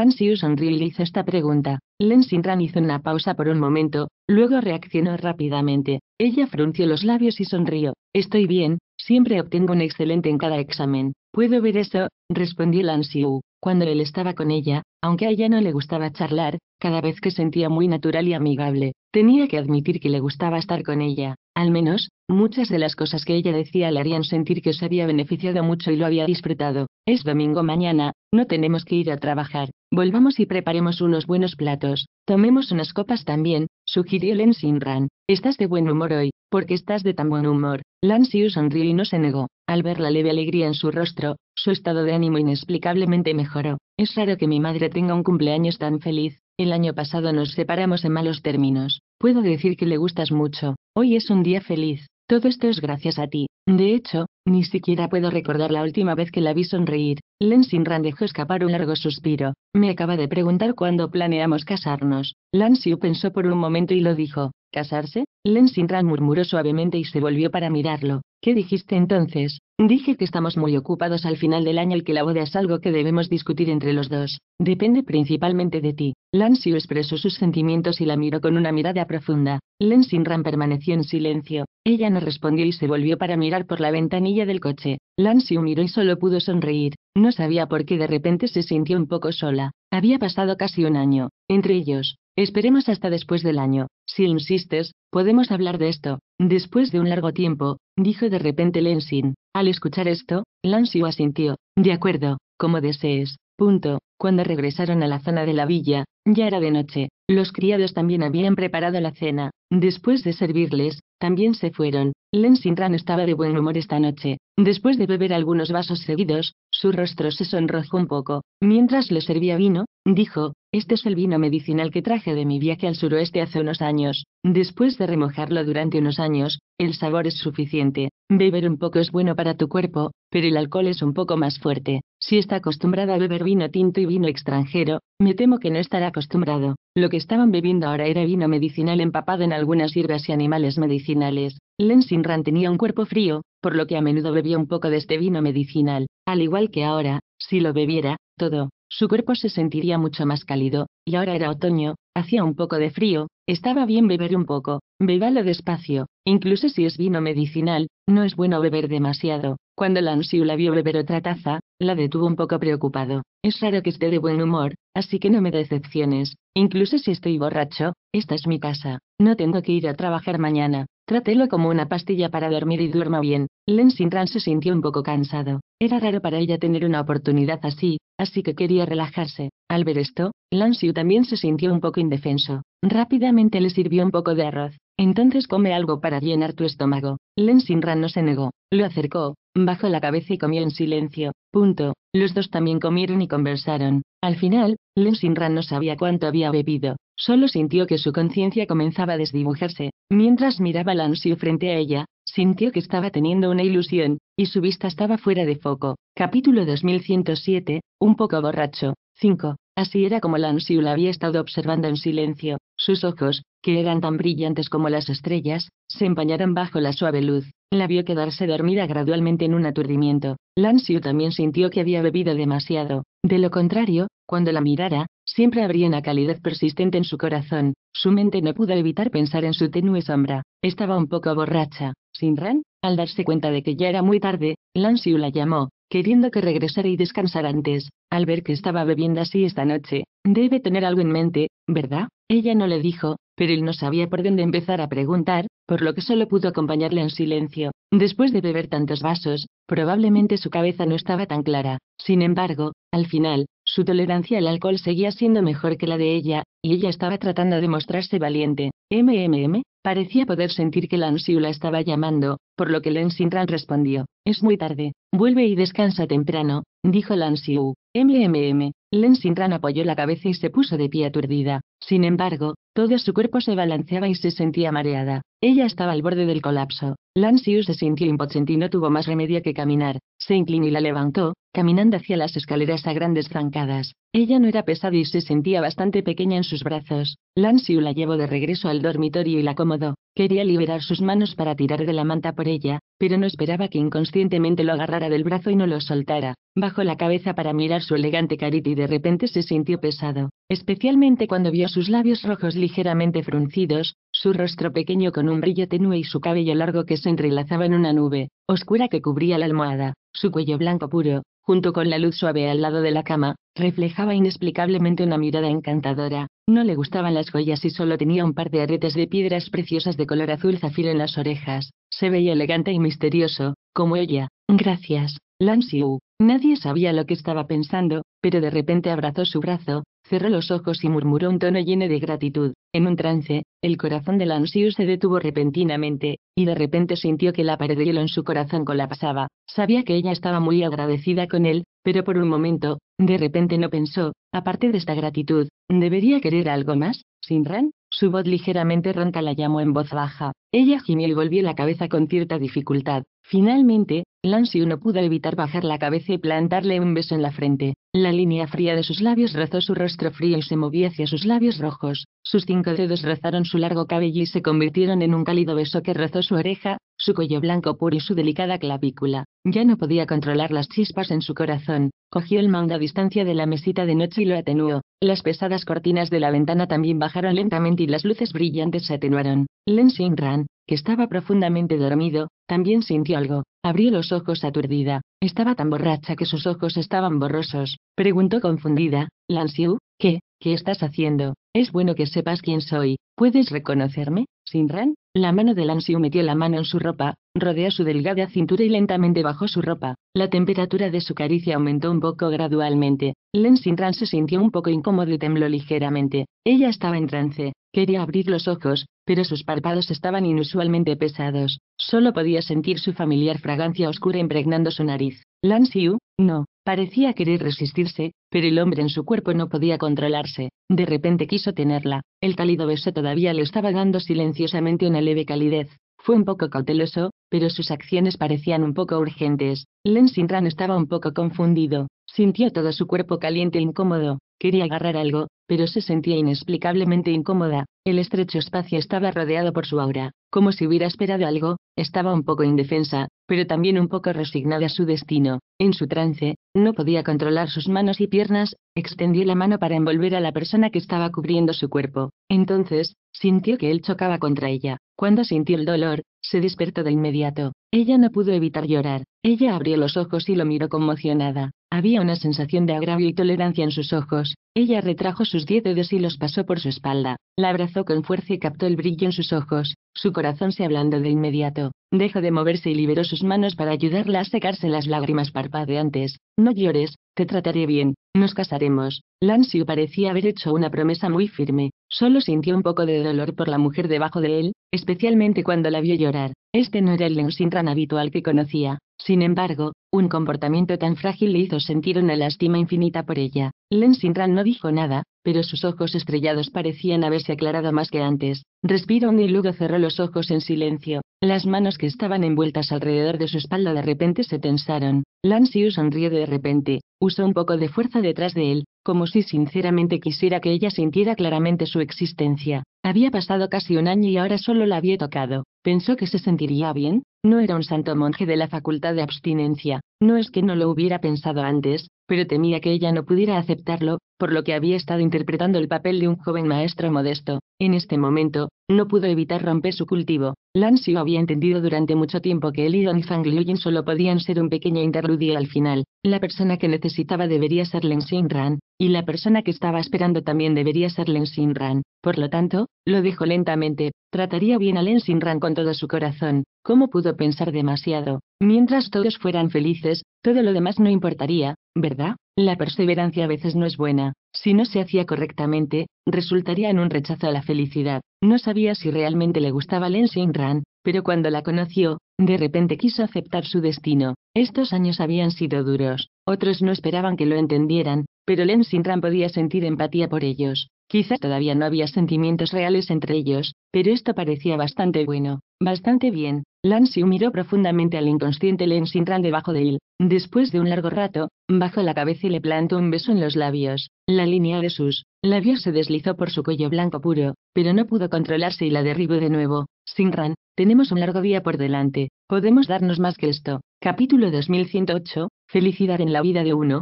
le hizo esta pregunta. Len Sinran hizo una pausa por un momento, luego reaccionó rápidamente. Ella frunció los labios y sonrió. Estoy bien, siempre obtengo un excelente en cada examen. Puedo ver eso, respondió Xiu, Cuando él estaba con ella, aunque a ella no le gustaba charlar, cada vez que sentía muy natural y amigable. Tenía que admitir que le gustaba estar con ella, al menos, muchas de las cosas que ella decía le harían sentir que se había beneficiado mucho y lo había disfrutado. Es domingo mañana, no tenemos que ir a trabajar, volvamos y preparemos unos buenos platos, tomemos unas copas también, sugirió Len Sinran. Estás de buen humor hoy, porque estás de tan buen humor. Xiu sonrió y no se negó. Al ver la leve alegría en su rostro, su estado de ánimo inexplicablemente mejoró. Es raro que mi madre tenga un cumpleaños tan feliz. El año pasado nos separamos en malos términos. Puedo decir que le gustas mucho. Hoy es un día feliz. Todo esto es gracias a ti. De hecho, ni siquiera puedo recordar la última vez que la vi sonreír. Len Sinran dejó escapar un largo suspiro. Me acaba de preguntar cuándo planeamos casarnos. Lan pensó por un momento y lo dijo. ¿Casarse? Len Sinran murmuró suavemente y se volvió para mirarlo. ¿Qué dijiste entonces? Dije que estamos muy ocupados al final del año y que la boda es algo que debemos discutir entre los dos. Depende principalmente de ti. Xiu expresó sus sentimientos y la miró con una mirada profunda. Ram permaneció en silencio. Ella no respondió y se volvió para mirar por la ventanilla del coche. Xiu miró y solo pudo sonreír. No sabía por qué de repente se sintió un poco sola. Había pasado casi un año. Entre ellos, Esperemos hasta después del año. Si insistes, podemos hablar de esto. Después de un largo tiempo, dijo de repente Lensin, al escuchar esto, Lancio asintió. De acuerdo, como desees. Punto. Cuando regresaron a la zona de la villa, ya era de noche. Los criados también habían preparado la cena. Después de servirles, también se fueron. Len estaba de buen humor esta noche. Después de beber algunos vasos seguidos, su rostro se sonrojó un poco. Mientras le servía vino, dijo, este es el vino medicinal que traje de mi viaje al suroeste hace unos años. Después de remojarlo durante unos años, el sabor es suficiente. Beber un poco es bueno para tu cuerpo, pero el alcohol es un poco más fuerte. Si está acostumbrada a beber vino tinto y vino extranjero, me temo que no estará acostumbrado. Lo que estaban bebiendo ahora era vino medicinal empapado en algunas hierbas y animales medicinales. Lensinran tenía un cuerpo frío, por lo que a menudo bebía un poco de este vino medicinal. Al igual que ahora, si lo bebiera, todo, su cuerpo se sentiría mucho más cálido, y ahora era otoño, hacía un poco de frío, estaba bien beber un poco, bebalo despacio, incluso si es vino medicinal, no es bueno beber demasiado. Cuando Lansiu la vio beber otra taza, la detuvo un poco preocupado. Es raro que esté de buen humor, así que no me decepciones, incluso si estoy borracho, esta es mi casa, no tengo que ir a trabajar mañana, Trátelo como una pastilla para dormir y duerma bien. Len Sinran se sintió un poco cansado. Era raro para ella tener una oportunidad así, así que quería relajarse. Al ver esto, Lan Xiu también se sintió un poco indefenso. Rápidamente le sirvió un poco de arroz. Entonces come algo para llenar tu estómago. Len Sinran no se negó. Lo acercó, bajó la cabeza y comió en silencio. Punto. Los dos también comieron y conversaron. Al final, Len Sinran no sabía cuánto había bebido, Solo sintió que su conciencia comenzaba a desdibujarse, mientras miraba Lan ansio frente a ella, sintió que estaba teniendo una ilusión, y su vista estaba fuera de foco. Capítulo 2107, un poco borracho. 5. Así era como Lansiu la había estado observando en silencio. Sus ojos, que eran tan brillantes como las estrellas, se empañaron bajo la suave luz. La vio quedarse dormida gradualmente en un aturdimiento. Lansiu también sintió que había bebido demasiado. De lo contrario, cuando la mirara, Siempre habría una calidez persistente en su corazón, su mente no pudo evitar pensar en su tenue sombra, estaba un poco borracha. Sin Ran, al darse cuenta de que ya era muy tarde, Lansiu la llamó, queriendo que regresara y descansara antes, al ver que estaba bebiendo así esta noche. Debe tener algo en mente, ¿verdad? Ella no le dijo, pero él no sabía por dónde empezar a preguntar, por lo que solo pudo acompañarle en silencio. Después de beber tantos vasos, probablemente su cabeza no estaba tan clara. Sin embargo, al final, su tolerancia al alcohol seguía siendo mejor que la de ella, y ella estaba tratando de mostrarse valiente. MMM, parecía poder sentir que Lansiu la estaba llamando, por lo que Len respondió. Es muy tarde, vuelve y descansa temprano, dijo Lansiu. MMM. Len apoyó la cabeza y se puso de pie aturdida. Sin embargo, todo su cuerpo se balanceaba y se sentía mareada. Ella estaba al borde del colapso. Lancius se sintió impotente y no tuvo más remedio que caminar. Se inclinó y la levantó, caminando hacia las escaleras a grandes zancadas. Ella no era pesada y se sentía bastante pequeña en sus brazos. Lancius la llevó de regreso al dormitorio y la acomodó. Quería liberar sus manos para tirar de la manta por ella, pero no esperaba que inconscientemente lo agarrara del brazo y no lo soltara. Bajó la cabeza para mirar su elegante carita y de repente se sintió pesado, especialmente cuando vio sus labios rojos ligeros ligeramente fruncidos, su rostro pequeño con un brillo tenue y su cabello largo que se entrelazaba en una nube, oscura que cubría la almohada, su cuello blanco puro, junto con la luz suave al lado de la cama, reflejaba inexplicablemente una mirada encantadora. No le gustaban las joyas y solo tenía un par de aretes de piedras preciosas de color azul zafiro en las orejas. Se veía elegante y misterioso, como ella. Gracias, Lansiu. Nadie sabía lo que estaba pensando, pero de repente abrazó su brazo, cerró los ojos y murmuró un tono lleno de gratitud. En un trance, el corazón de Lansiu se detuvo repentinamente, y de repente sintió que la pared de hielo en su corazón colapsaba. Sabía que ella estaba muy agradecida con él, pero por un momento, de repente no pensó, aparte de esta gratitud, ¿debería querer algo más? Sinran, su voz ligeramente ronca la llamó en voz baja. Ella gimió y volvió la cabeza con cierta dificultad. Finalmente, Lancy no pudo evitar bajar la cabeza y plantarle un beso en la frente. La línea fría de sus labios rozó su rostro frío y se movía hacia sus labios rojos. Sus cinco dedos rozaron su largo cabello y se convirtieron en un cálido beso que rozó su oreja, su cuello blanco puro y su delicada clavícula. Ya no podía controlar las chispas en su corazón. Cogió el mando a distancia de la mesita de noche y lo atenuó. Las pesadas cortinas de la ventana también bajaron lentamente y las luces brillantes se atenuaron. Lensing Ran, que estaba profundamente dormido, también sintió algo. Abrió los ojos aturdida, estaba tan borracha que sus ojos estaban borrosos. Preguntó confundida, Lansiu, ¿qué, qué estás haciendo? Es bueno que sepas quién soy. ¿Puedes reconocerme, Sinran? La mano de Lansiu metió la mano en su ropa, rodeó su delgada cintura y lentamente bajó su ropa. La temperatura de su caricia aumentó un poco gradualmente. Len Sinran se sintió un poco incómodo y tembló ligeramente. Ella estaba en trance. Quería abrir los ojos, pero sus párpados estaban inusualmente pesados. Solo podía sentir su familiar fragancia oscura impregnando su nariz. Xiu, no, parecía querer resistirse, pero el hombre en su cuerpo no podía controlarse. De repente quiso tenerla. El cálido beso todavía le estaba dando silenciosamente una leve calidez. Fue un poco cauteloso, pero sus acciones parecían un poco urgentes. Len Sinran estaba un poco confundido. Sintió todo su cuerpo caliente e incómodo. Quería agarrar algo, pero se sentía inexplicablemente incómoda, el estrecho espacio estaba rodeado por su aura, como si hubiera esperado algo, estaba un poco indefensa, pero también un poco resignada a su destino. En su trance, no podía controlar sus manos y piernas, extendió la mano para envolver a la persona que estaba cubriendo su cuerpo. Entonces, sintió que él chocaba contra ella. Cuando sintió el dolor, se despertó de inmediato. Ella no pudo evitar llorar. Ella abrió los ojos y lo miró conmocionada. Había una sensación de agravio y tolerancia en sus ojos. Ella retrajo sus diez dedos y los pasó por su espalda. La abrazó con fuerza y captó el brillo en sus ojos. Su corazón se ablandó de inmediato. Dejó de moverse y liberó sus manos para ayudarla a secarse las lágrimas parpadeantes. No llores, te trataré bien, nos casaremos. Lancio parecía haber hecho una promesa muy firme. Solo sintió un poco de dolor por la mujer debajo de él, especialmente cuando la vio llorar. Este no era el Lensintran habitual que conocía. Sin embargo, un comportamiento tan frágil le hizo sentir una lástima infinita por ella. Len no dijo nada, pero sus ojos estrellados parecían haberse aclarado más que antes. Respiró y luego cerró los ojos en silencio. Las manos que estaban envueltas alrededor de su espalda de repente se tensaron. Lansiu sonrió de repente. Usó un poco de fuerza detrás de él, como si sinceramente quisiera que ella sintiera claramente su existencia. Había pasado casi un año y ahora solo la había tocado. Pensó que se sentiría bien. No era un santo monje de la facultad de abstinencia. No es que no lo hubiera pensado antes, pero temía que ella no pudiera aceptarlo, por lo que había estado interpretando el papel de un joven maestro modesto. En este momento, no pudo evitar romper su cultivo. Xiu había entendido durante mucho tiempo que él y Don Fang solo podían ser un pequeño interludio al final. La persona que necesitaba debería ser Len Ran, y la persona que estaba esperando también debería ser Len Sinran. Por lo tanto, lo dijo lentamente, trataría bien a Len Sinran con todo su corazón. ¿Cómo pudo pensar demasiado? Mientras todos fueran felices, todo lo demás no importaría, ¿verdad? La perseverancia a veces no es buena. Si no se hacía correctamente, resultaría en un rechazo a la felicidad. No sabía si realmente le gustaba Len Sinran, pero cuando la conoció, de repente quiso aceptar su destino. Estos años habían sido duros, otros no esperaban que lo entendieran, pero Sinran podía sentir empatía por ellos. Quizás todavía no había sentimientos reales entre ellos, pero esto parecía bastante bueno, bastante bien. Lansiu miró profundamente al inconsciente Sinran debajo de él. Después de un largo rato, bajó la cabeza y le plantó un beso en los labios. La línea de sus labios se deslizó por su cuello blanco puro, pero no pudo controlarse y la derribó de nuevo. Sinran, tenemos un largo día por delante. Podemos darnos más que esto. Capítulo 2108, Felicidad en la vida de uno,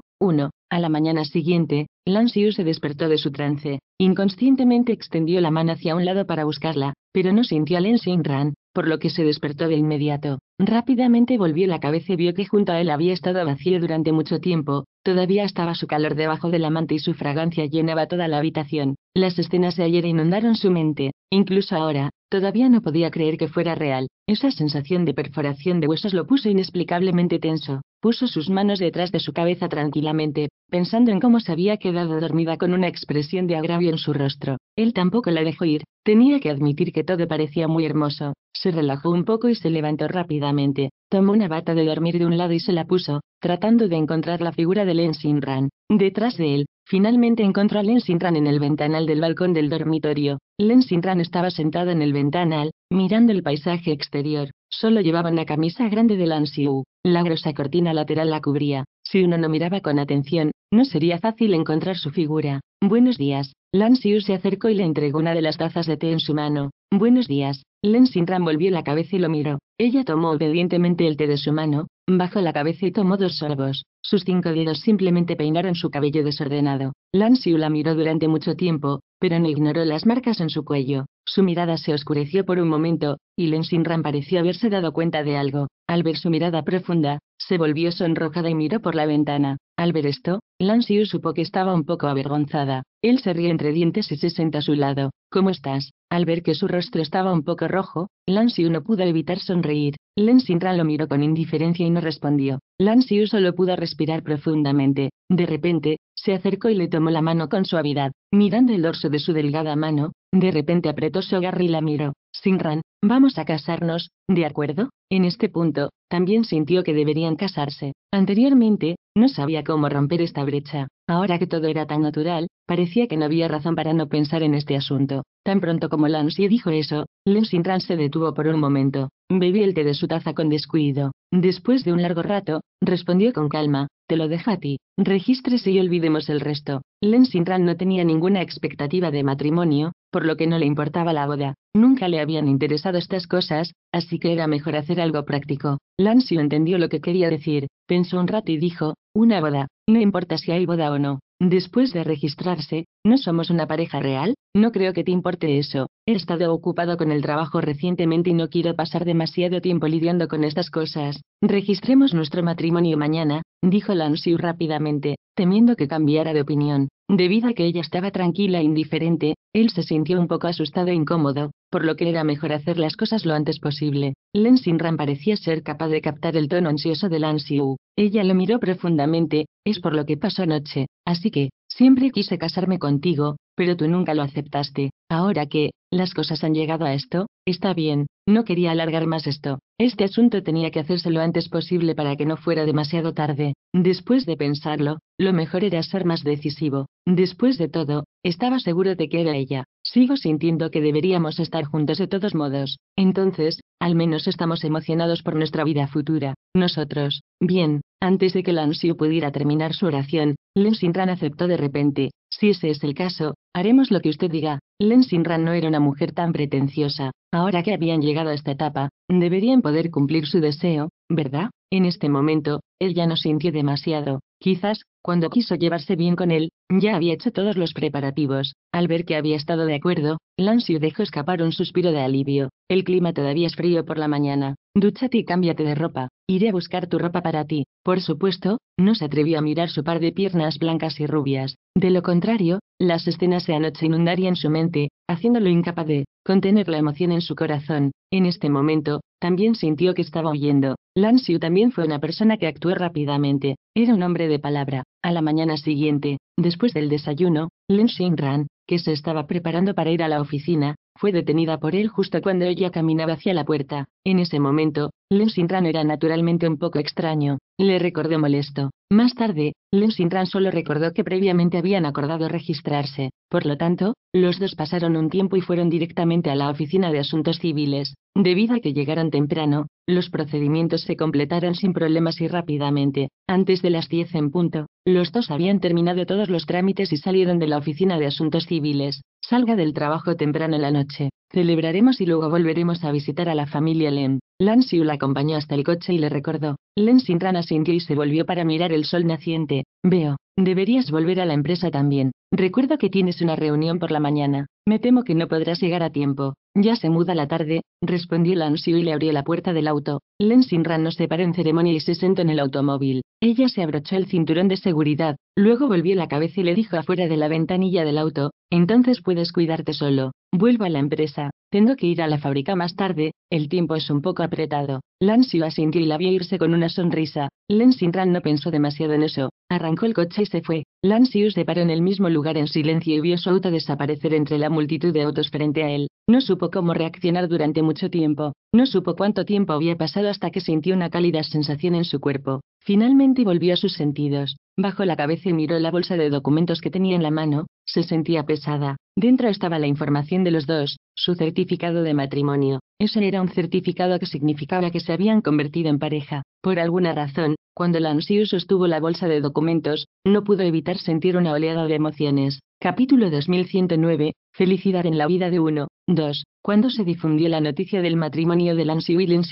A la mañana siguiente, Xiu se despertó de su trance, inconscientemente extendió la mano hacia un lado para buscarla, pero no sintió a Lensing Ran, por lo que se despertó de inmediato. Rápidamente volvió la cabeza y vio que junto a él había estado vacío durante mucho tiempo, todavía estaba su calor debajo de la manta y su fragancia llenaba toda la habitación. Las escenas de ayer inundaron su mente, incluso ahora, Todavía no podía creer que fuera real. Esa sensación de perforación de huesos lo puso inexplicablemente tenso. Puso sus manos detrás de su cabeza tranquilamente, pensando en cómo se había quedado dormida con una expresión de agravio en su rostro. Él tampoco la dejó ir. Tenía que admitir que todo parecía muy hermoso. Se relajó un poco y se levantó rápidamente. Tomó una bata de dormir de un lado y se la puso, tratando de encontrar la figura de Len Ran, Detrás de él, Finalmente encontró a Len Sintran en el ventanal del balcón del dormitorio. Len Sintran estaba sentada en el ventanal, mirando el paisaje exterior. Solo llevaba una camisa grande de Lansiu. La gruesa cortina lateral la cubría. Si uno no miraba con atención, no sería fácil encontrar su figura. Buenos días. Lansiu se acercó y le entregó una de las tazas de té en su mano. Buenos días. Len Sintran volvió la cabeza y lo miró. Ella tomó obedientemente el té de su mano, Bajó la cabeza y tomó dos sorbos. Sus cinco dedos simplemente peinaron su cabello desordenado. Lansiu la miró durante mucho tiempo, pero no ignoró las marcas en su cuello. Su mirada se oscureció por un momento, y Len Sinran pareció haberse dado cuenta de algo. Al ver su mirada profunda, se volvió sonrojada y miró por la ventana. Al ver esto, Lansiu supo que estaba un poco avergonzada. Él se ríe entre dientes y se sentó a su lado. ¿Cómo estás? Al ver que su rostro estaba un poco rojo, Lansiu no pudo evitar sonreír. Len lo miró con indiferencia y no respondió. Lansiu solo pudo respirar profundamente. De repente, se acercó y le tomó la mano con suavidad, mirando el dorso de su delgada mano, de repente apretó su garra y la miró. Sinran, vamos a casarnos, ¿de acuerdo? En este punto, también sintió que deberían casarse. Anteriormente, no sabía cómo romper esta brecha. Ahora que todo era tan natural, parecía que no había razón para no pensar en este asunto. Tan pronto como Lancy dijo eso, Len Sinran se detuvo por un momento. Bebió el té de su taza con descuido. Después de un largo rato, respondió con calma, te lo deja a ti, regístrese y olvidemos el resto. Len no tenía ninguna expectativa de matrimonio, por lo que no le importaba la boda, nunca le habían interesado estas cosas, así que era mejor hacer algo práctico. Lansio entendió lo que quería decir, pensó un rato y dijo, una boda, no importa si hay boda o no. Después de registrarse, no somos una pareja real, no creo que te importe eso. He estado ocupado con el trabajo recientemente y no quiero pasar demasiado tiempo lidiando con estas cosas. Registremos nuestro matrimonio mañana, dijo Lansiu rápidamente, temiendo que cambiara de opinión. Debido a que ella estaba tranquila e indiferente, él se sintió un poco asustado e incómodo, por lo que era mejor hacer las cosas lo antes posible. Len parecía ser capaz de captar el tono ansioso de Lansiu. Ella lo miró profundamente, es por lo que pasó anoche, así que, Siempre quise casarme contigo, pero tú nunca lo aceptaste. Ahora que, las cosas han llegado a esto, está bien, no quería alargar más esto. Este asunto tenía que hacerse lo antes posible para que no fuera demasiado tarde. Después de pensarlo, lo mejor era ser más decisivo. Después de todo, estaba seguro de que era ella. Sigo sintiendo que deberíamos estar juntos de todos modos. Entonces, al menos estamos emocionados por nuestra vida futura. Nosotros. Bien, antes de que Xiu pudiera terminar su oración, Sinran aceptó de repente. Si ese es el caso, haremos lo que usted diga. Sinran no era una mujer tan pretenciosa. Ahora que habían llegado a esta etapa, deberían poder cumplir su deseo, ¿verdad? En este momento, él ya no sintió demasiado, quizás, cuando quiso llevarse bien con él, ya había hecho todos los preparativos. Al ver que había estado de acuerdo, Lancio dejó escapar un suspiro de alivio. El clima todavía es frío por la mañana. Dúchate y cámbiate de ropa. Iré a buscar tu ropa para ti. Por supuesto, no se atrevió a mirar su par de piernas blancas y rubias. De lo contrario, las escenas se anoche inundarían su mente, haciéndolo incapaz de contener la emoción en su corazón. En este momento, también sintió que estaba huyendo. Xiu también fue una persona que actuó rápidamente. Era un hombre de palabra. A la mañana siguiente, después del desayuno, Lin Xinran, que se estaba preparando para ir a la oficina, fue detenida por él justo cuando ella caminaba hacia la puerta. En ese momento, Len Xinran era naturalmente un poco extraño, le recordó molesto. Más tarde, Len Xinran solo recordó que previamente habían acordado registrarse. Por lo tanto, los dos pasaron un tiempo y fueron directamente a la oficina de asuntos civiles. Debido a que llegaron temprano, los procedimientos se completaron sin problemas y rápidamente. Antes de las 10 en punto, los dos habían terminado todos los trámites y salieron de la oficina de asuntos civiles. Salga del trabajo temprano en la noche. Celebraremos y luego volveremos a visitar a la familia Lem. Lansiu la acompañó hasta el coche y le recordó. Lensinran asintió y se volvió para mirar el sol naciente. Veo, deberías volver a la empresa también. Recuerdo que tienes una reunión por la mañana. Me temo que no podrás llegar a tiempo. Ya se muda la tarde, respondió Lansiu y le abrió la puerta del auto. no se paró en ceremonia y se sentó en el automóvil. Ella se abrochó el cinturón de seguridad, luego volvió la cabeza y le dijo afuera de la ventanilla del auto, entonces puedes cuidarte solo. Vuelvo a la empresa. Tengo que ir a la fábrica más tarde, el tiempo es un poco apretado. Lance asintió y la vio irse con una sonrisa. Lensingran no pensó demasiado en eso. Arrancó el coche y se fue. Lansius se paró en el mismo lugar en silencio y vio su auto desaparecer entre la multitud de autos frente a él. No supo cómo reaccionar durante mucho tiempo. No supo cuánto tiempo había pasado hasta que sintió una cálida sensación en su cuerpo. Finalmente volvió a sus sentidos. Bajó la cabeza y miró la bolsa de documentos que tenía en la mano, se sentía pesada. Dentro estaba la información de los dos, su certificado de matrimonio. Ese era un certificado que significaba que se habían convertido en pareja. Por alguna razón, cuando Lanciu sostuvo la bolsa de documentos, no pudo evitar sentir una oleada de emociones. Capítulo 2109. Felicidad en la vida de uno. dos. Cuando se difundió la noticia del matrimonio de Lanciu y Lin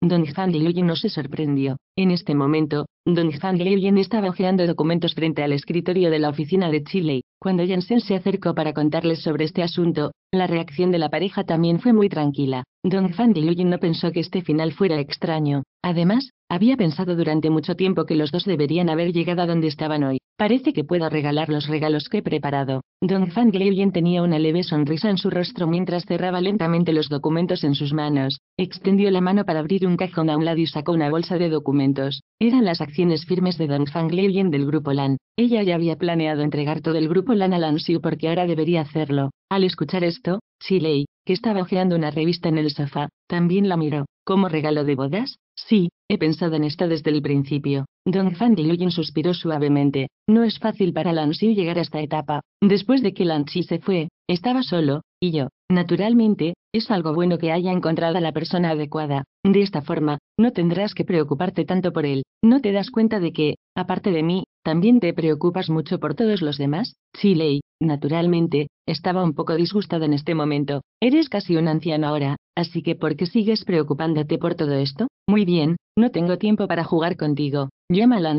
Don Han no se sorprendió. En este momento, Don Han Liuyen estaba hojeando documentos frente al escritorio de la oficina de Chile. Cuando Jensen se acercó para contarles sobre este asunto, la reacción de la pareja también fue muy tranquila. Don Fan Liuyin no pensó que este final fuera extraño, Además, había pensado durante mucho tiempo que los dos deberían haber llegado a donde estaban hoy. Parece que puedo regalar los regalos que he preparado. Don Fang tenía una leve sonrisa en su rostro mientras cerraba lentamente los documentos en sus manos. Extendió la mano para abrir un cajón a un lado y sacó una bolsa de documentos. Eran las acciones firmes de Don Fang del Grupo LAN. Ella ya había planeado entregar todo el Grupo LAN a Xiu porque ahora debería hacerlo. Al escuchar esto, Shilei, que estaba hojeando una revista en el sofá, también la miró. ¿Como regalo de bodas? Sí, he pensado en esto desde el principio. Don Fan Liuyin suspiró suavemente. No es fácil para Lanxi llegar a esta etapa. Después de que Lan Xiu se fue, estaba solo, y yo, naturalmente, es algo bueno que haya encontrado a la persona adecuada. De esta forma, no tendrás que preocuparte tanto por él. ¿No te das cuenta de que, aparte de mí, también te preocupas mucho por todos los demás? Chiley, naturalmente, estaba un poco disgustado en este momento. Eres casi un anciano ahora, así que ¿por qué sigues preocupándote por todo esto? Muy bien, no tengo tiempo para jugar contigo. Llama a Lan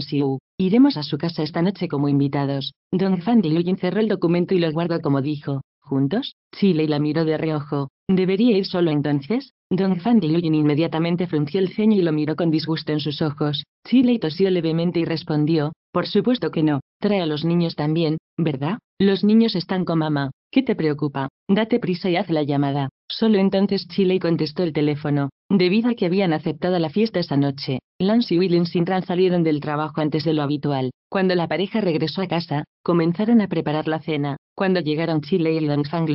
Iremos a su casa esta noche como invitados. Don Fan Diluyin cerró el documento y lo guardó como dijo juntos? Chile la miró de reojo. ¿Debería ir solo entonces? Don Fan inmediatamente frunció el ceño y lo miró con disgusto en sus ojos. Chile tosió levemente y respondió, por supuesto que no. Trae a los niños también, ¿verdad? Los niños están con mamá. ¿Qué te preocupa? Date prisa y haz la llamada. Solo entonces Chile contestó el teléfono. Debido a que habían aceptado la fiesta esa noche, Lance y Lin Sinran salieron del trabajo antes de lo habitual. Cuando la pareja regresó a casa, comenzaron a preparar la cena. Cuando llegaron Chile y Dong Fang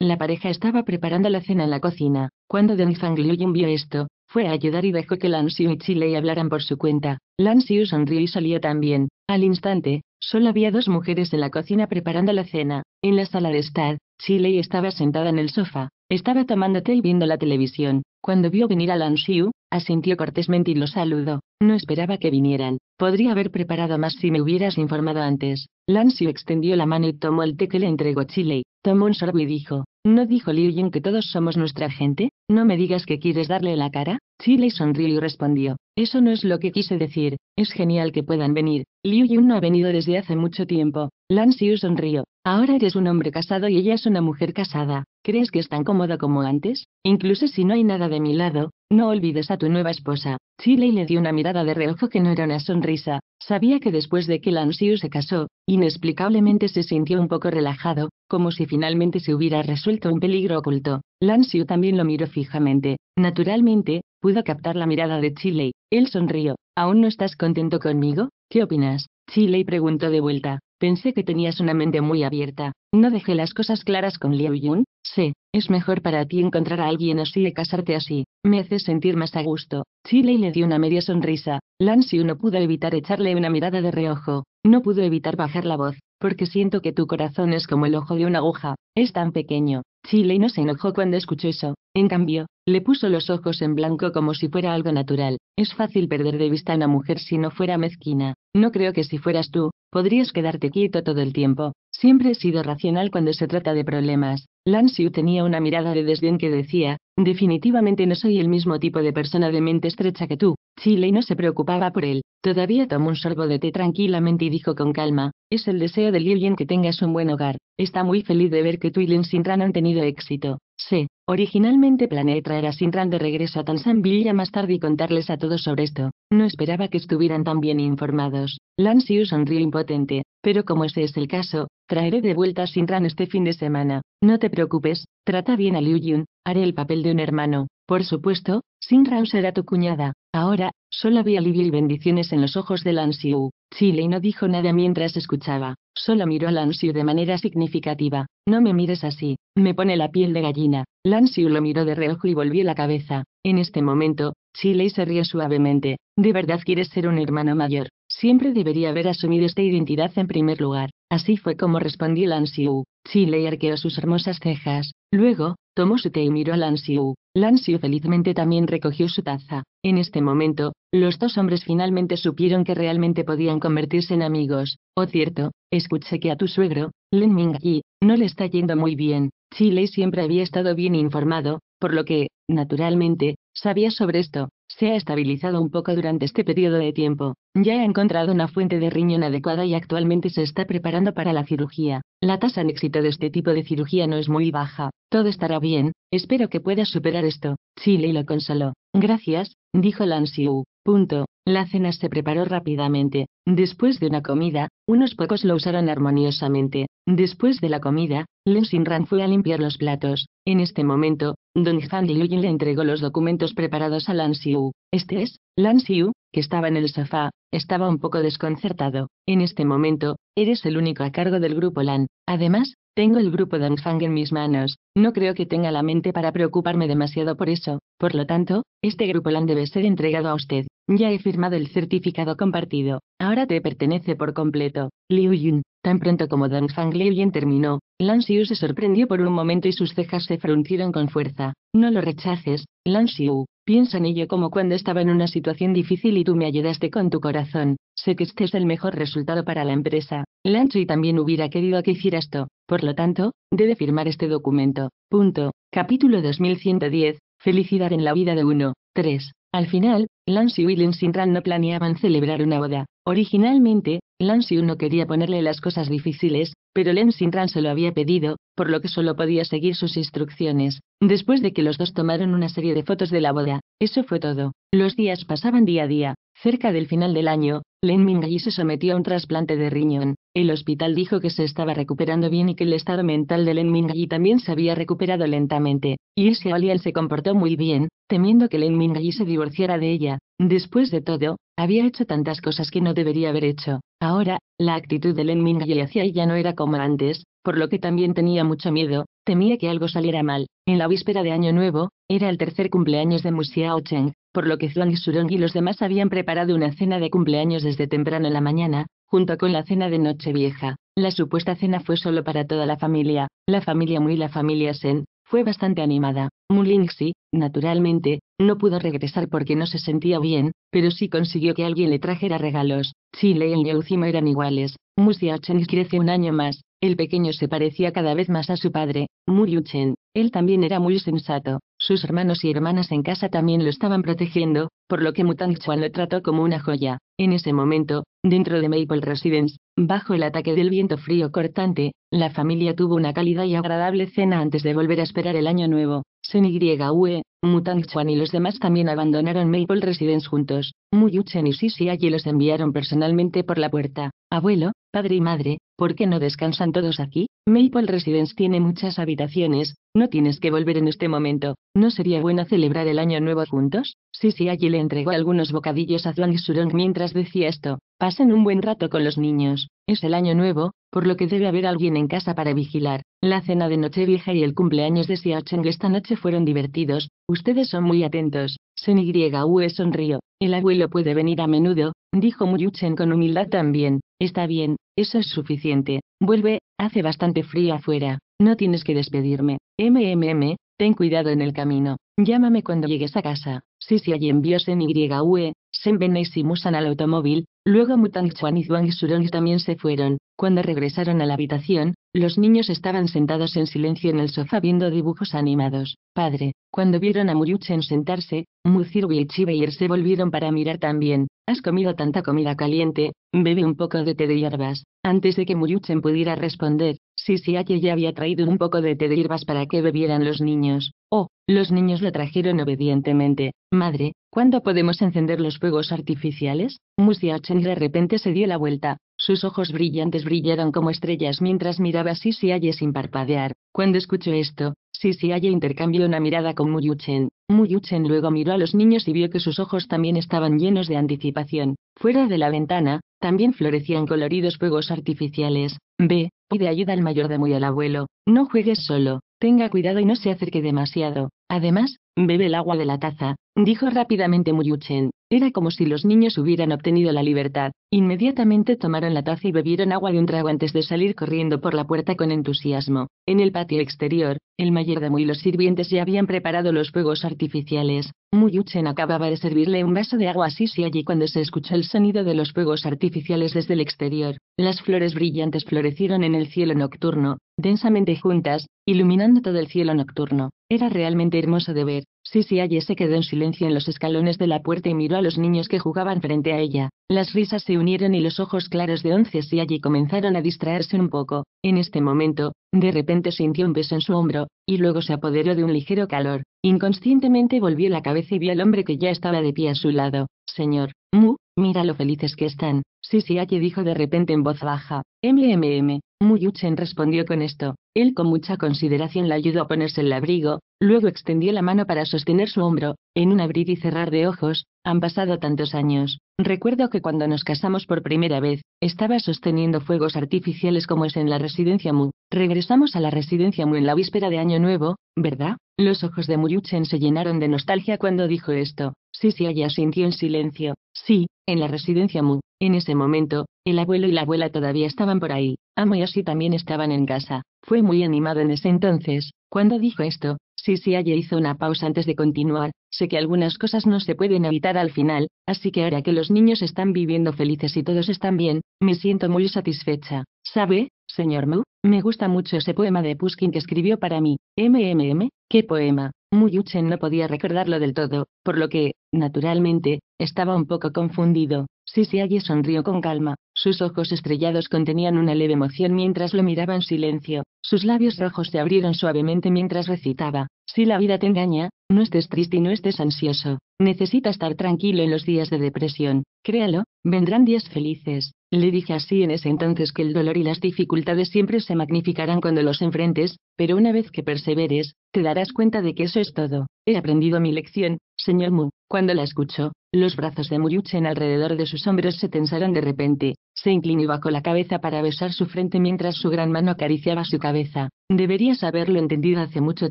la pareja estaba preparando la cena en la cocina. Cuando Don Fang Yun vio esto, fue a ayudar y dejó que Xiu y Chile hablaran por su cuenta. y sonrió y salió también. Al instante, Solo había dos mujeres en la cocina preparando la cena. En la sala de estar, Chile estaba sentada en el sofá. Estaba tomando té y viendo la televisión. Cuando vio venir a Lan Xiu, asintió cortésmente y lo saludó. No esperaba que vinieran. Podría haber preparado más si me hubieras informado antes. Lan Xiu extendió la mano y tomó el té que le entregó Chile. Tomó un sorbo y dijo, ¿No dijo Liu Yun que todos somos nuestra gente? ¿No me digas que quieres darle la cara? Chile sonrió y respondió, eso no es lo que quise decir, es genial que puedan venir, Liu Yun no ha venido desde hace mucho tiempo, Lan Xiu sonrió, Ahora eres un hombre casado y ella es una mujer casada. ¿Crees que es tan cómoda como antes? Incluso si no hay nada de mi lado, no olvides a tu nueva esposa. Chile le dio una mirada de reojo que no era una sonrisa. Sabía que después de que Lansiu se casó, inexplicablemente se sintió un poco relajado, como si finalmente se hubiera resuelto un peligro oculto. Lansiu también lo miró fijamente. Naturalmente, pudo captar la mirada de Chile. Él sonrió. ¿Aún no estás contento conmigo? ¿Qué opinas? Chile preguntó de vuelta. Pensé que tenías una mente muy abierta. No dejé las cosas claras con Liu Yun. Sí. es mejor para ti encontrar a alguien así y casarte así. Me hace sentir más a gusto. Chile le dio una media sonrisa. Lan Xiu no pudo evitar echarle una mirada de reojo. No pudo evitar bajar la voz. Porque siento que tu corazón es como el ojo de una aguja. Es tan pequeño. Chile no se enojó cuando escuchó eso. En cambio, le puso los ojos en blanco como si fuera algo natural. Es fácil perder de vista a una mujer si no fuera mezquina. No creo que si fueras tú, podrías quedarte quieto todo el tiempo. Siempre he sido racional cuando se trata de problemas. Lansiu tenía una mirada de desdén que decía, definitivamente no soy el mismo tipo de persona de mente estrecha que tú. Chile no se preocupaba por él. Todavía tomó un sorbo de té tranquilamente y dijo con calma, es el deseo de Lilian que tengas un buen hogar. Está muy feliz de ver que tú y Lin Sintran han tenido éxito. Sí, originalmente planeé traer a Sinran de regreso a Tansanville más tarde y contarles a todos sobre esto. No esperaba que estuvieran tan bien informados. Lancius sonrió impotente, pero como ese es el caso, traeré de vuelta a Sinran este fin de semana. No te preocupes, trata bien a Liu Yun, haré el papel de un hermano. Por supuesto, Sinran será tu cuñada. Ahora, solo había alivio y bendiciones en los ojos de Lansiu. Chile no dijo nada mientras escuchaba, solo miró a Lansiu de manera significativa. No me mires así, me pone la piel de gallina. Lansiu lo miró de reojo y volvió la cabeza. En este momento, Chile se rió suavemente. ¿De verdad quieres ser un hermano mayor? Siempre debería haber asumido esta identidad en primer lugar. Así fue como respondió Lansiu. Chile arqueó sus hermosas cejas. Luego, Tomó su té y miró a Lansiu. Lansiu felizmente también recogió su taza. En este momento, los dos hombres finalmente supieron que realmente podían convertirse en amigos. Oh cierto, escuché que a tu suegro, Len Ming Yi, no le está yendo muy bien. Chile siempre había estado bien informado, por lo que, naturalmente, sabía sobre esto, se ha estabilizado un poco durante este periodo de tiempo, ya ha encontrado una fuente de riñón adecuada y actualmente se está preparando para la cirugía. La tasa de éxito de este tipo de cirugía no es muy baja, todo estará bien, espero que puedas superar esto. Chile lo consoló. Gracias, dijo Lansiu. Punto. La cena se preparó rápidamente. Después de una comida, unos pocos lo usaron armoniosamente. Después de la comida, Len Xinran fue a limpiar los platos. En este momento, Don Han Liuyin le entregó los documentos preparados a Lan Xiu. Este es, Lan Xiu, que estaba en el sofá, estaba un poco desconcertado. En este momento, eres el único a cargo del grupo Lan. Además, tengo el grupo Don Fang en mis manos. No creo que tenga la mente para preocuparme demasiado por eso. Por lo tanto, este grupo LAN debe ser entregado a usted. Ya he firmado el certificado compartido, ahora te pertenece por completo. Liu Yun, tan pronto como Don Fang Liu Yun terminó, Lan Xiu se sorprendió por un momento y sus cejas se fruncieron con fuerza. No lo rechaces, Lan Xiu. Piensa en ello como cuando estaba en una situación difícil y tú me ayudaste con tu corazón. Sé que este es el mejor resultado para la empresa. Lan Xiu también hubiera querido que hiciera esto. Por lo tanto, debe firmar este documento. Punto. Capítulo 2110. Felicidad en la vida de uno. 3. Al final, Lance y Sinran no planeaban celebrar una boda. Originalmente, Lance no quería ponerle las cosas difíciles, pero Sinran se lo había pedido, por lo que solo podía seguir sus instrucciones. Después de que los dos tomaron una serie de fotos de la boda, eso fue todo. Los días pasaban día a día. Cerca del final del año, Len Mingyi se sometió a un trasplante de riñón. El hospital dijo que se estaba recuperando bien y que el estado mental de Len Mingyi también se había recuperado lentamente. Y ese se comportó muy bien, temiendo que Len Mingyi se divorciara de ella. Después de todo, había hecho tantas cosas que no debería haber hecho. Ahora, la actitud de Len le hacia ella no era como antes, por lo que también tenía mucho miedo, temía que algo saliera mal. En la víspera de Año Nuevo, era el tercer cumpleaños de Musiao Cheng, por lo que Zhuang Shurong y los demás habían preparado una cena de cumpleaños desde temprano en la mañana, junto con la cena de Nochevieja. La supuesta cena fue solo para toda la familia, la familia Mu y la familia Shen, fue bastante animada. Mu Lingxi, naturalmente, no pudo regresar porque no se sentía bien, pero sí consiguió que alguien le trajera regalos. Chile y Zimo eran iguales. Mu Xiaochen crece un año más, el pequeño se parecía cada vez más a su padre, Mu Yuchen. Él también era muy sensato, sus hermanos y hermanas en casa también lo estaban protegiendo, por lo que Mutang Chuan lo trató como una joya. En ese momento, dentro de Maple Residence, bajo el ataque del viento frío cortante, la familia tuvo una cálida y agradable cena antes de volver a esperar el año nuevo. Y, YUE, Mutang Chuan y los demás también abandonaron Maple Residence juntos. Muyuchen y Sisi allí los enviaron personalmente por la puerta. Abuelo, padre y madre, ¿por qué no descansan todos aquí? Maple Residence tiene muchas habitaciones, no tienes que volver en este momento. ¿No sería bueno celebrar el año nuevo juntos? Sisi allí le entregó algunos bocadillos a Zhuang Surong mientras decía esto. «Pasen un buen rato con los niños. Es el año nuevo, por lo que debe haber alguien en casa para vigilar. La cena de Nochevieja y el cumpleaños de Xiao esta noche fueron divertidos. Ustedes son muy atentos. Seni Yue sonrió. El abuelo puede venir a menudo, dijo Muyuchen con humildad también. Está bien, eso es suficiente. Vuelve, hace bastante frío afuera. No tienes que despedirme. MMM, ten cuidado en el camino. Llámame cuando llegues a casa. «Sí, Allí envió Sen Yue, Senbenes y Musan al automóvil, luego Mutang Chuan y Zhuang también se fueron. Cuando regresaron a la habitación, los niños estaban sentados en silencio en el sofá viendo dibujos animados. Padre, cuando vieron a Muyuchen sentarse, Muzirwi y Chibeir se volvieron para mirar también. Has comido tanta comida caliente, bebe un poco de té de hierbas. Antes de que Muyuchen pudiera responder, Sisi ya había traído un poco de té de hierbas para que bebieran los niños. Oh, los niños lo trajeron obedientemente. Madre, ¿cuándo podemos encender los fuegos artificiales? Mu Chen de repente se dio la vuelta. Sus ojos brillantes brillaron como estrellas mientras miraba a Sisi Aye sin parpadear. Cuando escuchó esto, Sisi Aye intercambió una mirada con Muyuchen. Muyuchen luego miró a los niños y vio que sus ojos también estaban llenos de anticipación. Fuera de la ventana, también florecían coloridos fuegos artificiales. Ve, Pide ayuda al mayor de muy al abuelo, no juegues solo, tenga cuidado y no se acerque demasiado. Además, bebe el agua de la taza, Dijo rápidamente Muyuchen. Era como si los niños hubieran obtenido la libertad. Inmediatamente tomaron la taza y bebieron agua de un trago antes de salir corriendo por la puerta con entusiasmo. En el patio exterior, el mayordomo y los sirvientes ya habían preparado los fuegos artificiales. Muyuchen acababa de servirle un vaso de agua así. Sisi allí cuando se escuchó el sonido de los fuegos artificiales desde el exterior. Las flores brillantes florecieron en el cielo nocturno, densamente juntas, iluminando todo el cielo nocturno. Era realmente hermoso de ver. Sisi se quedó en silencio en los escalones de la puerta y miró a los niños que jugaban frente a ella. Las risas se unieron y los ojos claros de Once Siaye comenzaron a distraerse un poco. En este momento, de repente sintió un beso en su hombro, y luego se apoderó de un ligero calor. Inconscientemente volvió la cabeza y vio al hombre que ya estaba de pie a su lado. Señor, Mu, mira lo felices que están. Sisi dijo de repente en voz baja. MMM, Muyuchen respondió con esto. Él con mucha consideración la ayudó a ponerse el abrigo, luego extendió la mano para sostener su hombro, en un abrir y cerrar de ojos, han pasado tantos años. Recuerdo que cuando nos casamos por primera vez, estaba sosteniendo fuegos artificiales como es en la residencia Mu. Regresamos a la residencia Mu en la víspera de Año Nuevo, ¿verdad? Los ojos de Muyuchen se llenaron de nostalgia cuando dijo esto. Sí, sí, ella sintió en silencio. Sí, en la residencia Mu. En ese momento, el abuelo y la abuela todavía estaban por ahí, amo y así también estaban en casa. Fue muy animado en ese entonces, cuando dijo esto, si ayer hizo una pausa antes de continuar, sé que algunas cosas no se pueden evitar al final, así que ahora que los niños están viviendo felices y todos están bien, me siento muy satisfecha. ¿Sabe, señor Mu? Me gusta mucho ese poema de Puskin que escribió para mí. MMM, qué poema, Muyuchen no podía recordarlo del todo, por lo que, naturalmente, estaba un poco confundido. Sisiagi sonrió con calma, sus ojos estrellados contenían una leve emoción mientras lo miraba en silencio, sus labios rojos se abrieron suavemente mientras recitaba, si la vida te engaña, no estés triste y no estés ansioso. Necesitas estar tranquilo en los días de depresión. Créalo, vendrán días felices. Le dije así en ese entonces que el dolor y las dificultades siempre se magnificarán cuando los enfrentes, pero una vez que perseveres, te darás cuenta de que eso es todo. He aprendido mi lección, Señor Mu, cuando la escuchó, los brazos de Muyuchen alrededor de sus hombros se tensaron de repente, se inclinó bajo la cabeza para besar su frente mientras su gran mano acariciaba su cabeza. Deberías haberlo entendido hace mucho